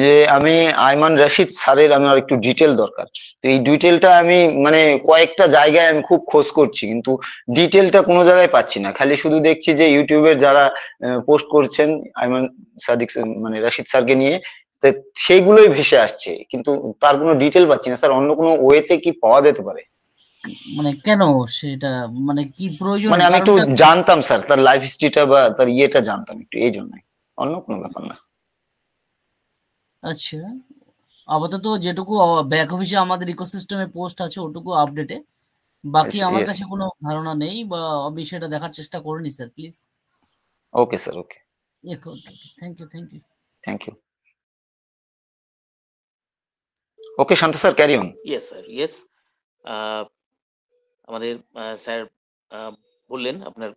যে আমি আইমান রশিদ স্যারের আমার একটু ডিটেল দরকার তো এই ডিটেলটা আমি মানে কয়েকটা জায়গায় আমি খুব খোঁজ করছি কিন্তু ডিটেলটা কোনো জায়গায় পাচ্ছি না খালি শুধু দেখছি যে ইউটিউবের যারা পোস্ট করছেন আইমান সাদিক মানে রশিদ স্যারকে নিয়ে সেইগুলোই ভেসে আসছে কিন্তু তার কোনো ডিটেল পাচ্ছি না স্যার অন্য কোনো ওয়েতে কি পাওয়া যেতে পারে মানে কেন সেটা মানে কি প্রয়োজন মানে আমি একটু জানতাম স্যার তার লাইফ হিস্ট্রিটা বা তার ইয়েটা জানতাম একটু এই জন্য অন্য কোনো ব্যাপার না আচ্ছা আপাতত যেটুকু ব্যাক অফিসে আমাদের ইকোসিস্টেমে পোস্ট আছে ওটুকু আপডেটে বাকি আমার কাছে কোনো ধারণা নেই বা আমি সেটা দেখার চেষ্টা করিনি sir please okay sir okay thank you thank you thank you okay Shanto sir carry on yes sir yes আমাদের স্যার বললেন আপনার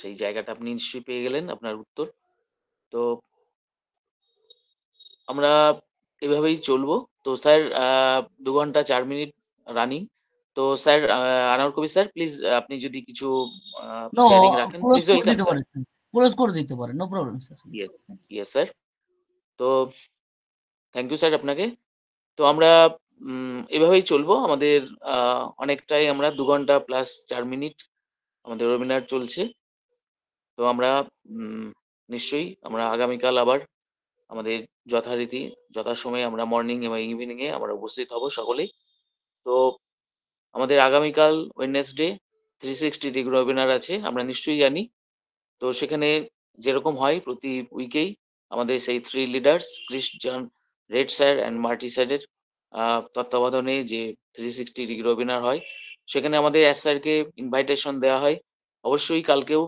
সেই জায়গাটা আপনি নিশ্চয়ই পেয়ে গেলেন আপনার উত্তর তো আমরা এভাবেই চলবো তো স্যার দু ঘন্টা চার মিনিট রানিং তো স্যার আনোয়ার কবি স্যার প্লিজ আপনি যদি কিছু রাখেন ইয়েস স্যার তো থ্যাংক ইউ স্যার আপনাকে তো আমরা এভাবেই চলবো আমাদের অনেকটাই আমরা দু ঘন্টা প্লাস চার মিনিট আমাদের ওয়েবিনার চলছে তো আমরা নিশ্চয়ই আমরা আগামীকাল আবার আমাদের যথারীতি যথাসময়ে আমরা মর্নিং এবং ইভিনিংয়ে আমরা উপস্থিত হব সকলেই তো আমাদের আগামীকাল Wednesday three sixty degree webinar আছে আমরা নিশ্চয়ই জানি তো সেখানে যেরকম হয় প্রতি উইকেই আমাদের সেই three leaders Christian Reid sir and Marty স্যারের তত্ত্বাবধানে যে থ্রি সিক্সটি ডিগ্রি ওয়েবিনার হয় সেখানে আমাদের এস স্যারকে ইনভাইটেশন দেওয়া হয় অবশ্যই কালকেও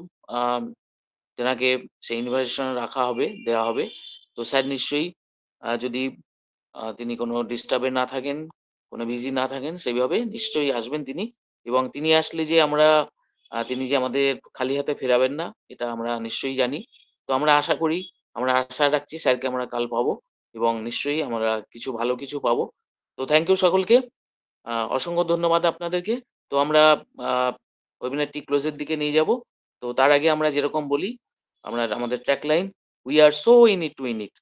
তেনাকে সেই ইনভাইটেশন রাখা হবে দেওয়া হবে তো স্যার নিশ্চয়ই যদি তিনি কোনো ডিস্টার্বে না থাকেন কোনো বিজি না থাকেন সেইভাবে নিশ্চয়ই আসবেন তিনি এবং তিনি আসলে যে আমরা তিনি যে আমাদের খালি হাতে ফেরাবেন না এটা আমরা নিশ্চয়ই জানি তো আমরা আশা করি আমরা আশা রাখছি স্যারকে আমরা কাল পাবো এবং নিশ্চয়ই আমরা কিছু ভালো কিছু পাবো তো থ্যাংক ইউ সকলকে অসংখ্য ধন্যবাদ আপনাদেরকে তো আমরা ওয়েবিনারটি ক্লোজের দিকে নিয়ে যাব তো তার আগে আমরা যেরকম বলি আমরা আমাদের track line we are so in it to in it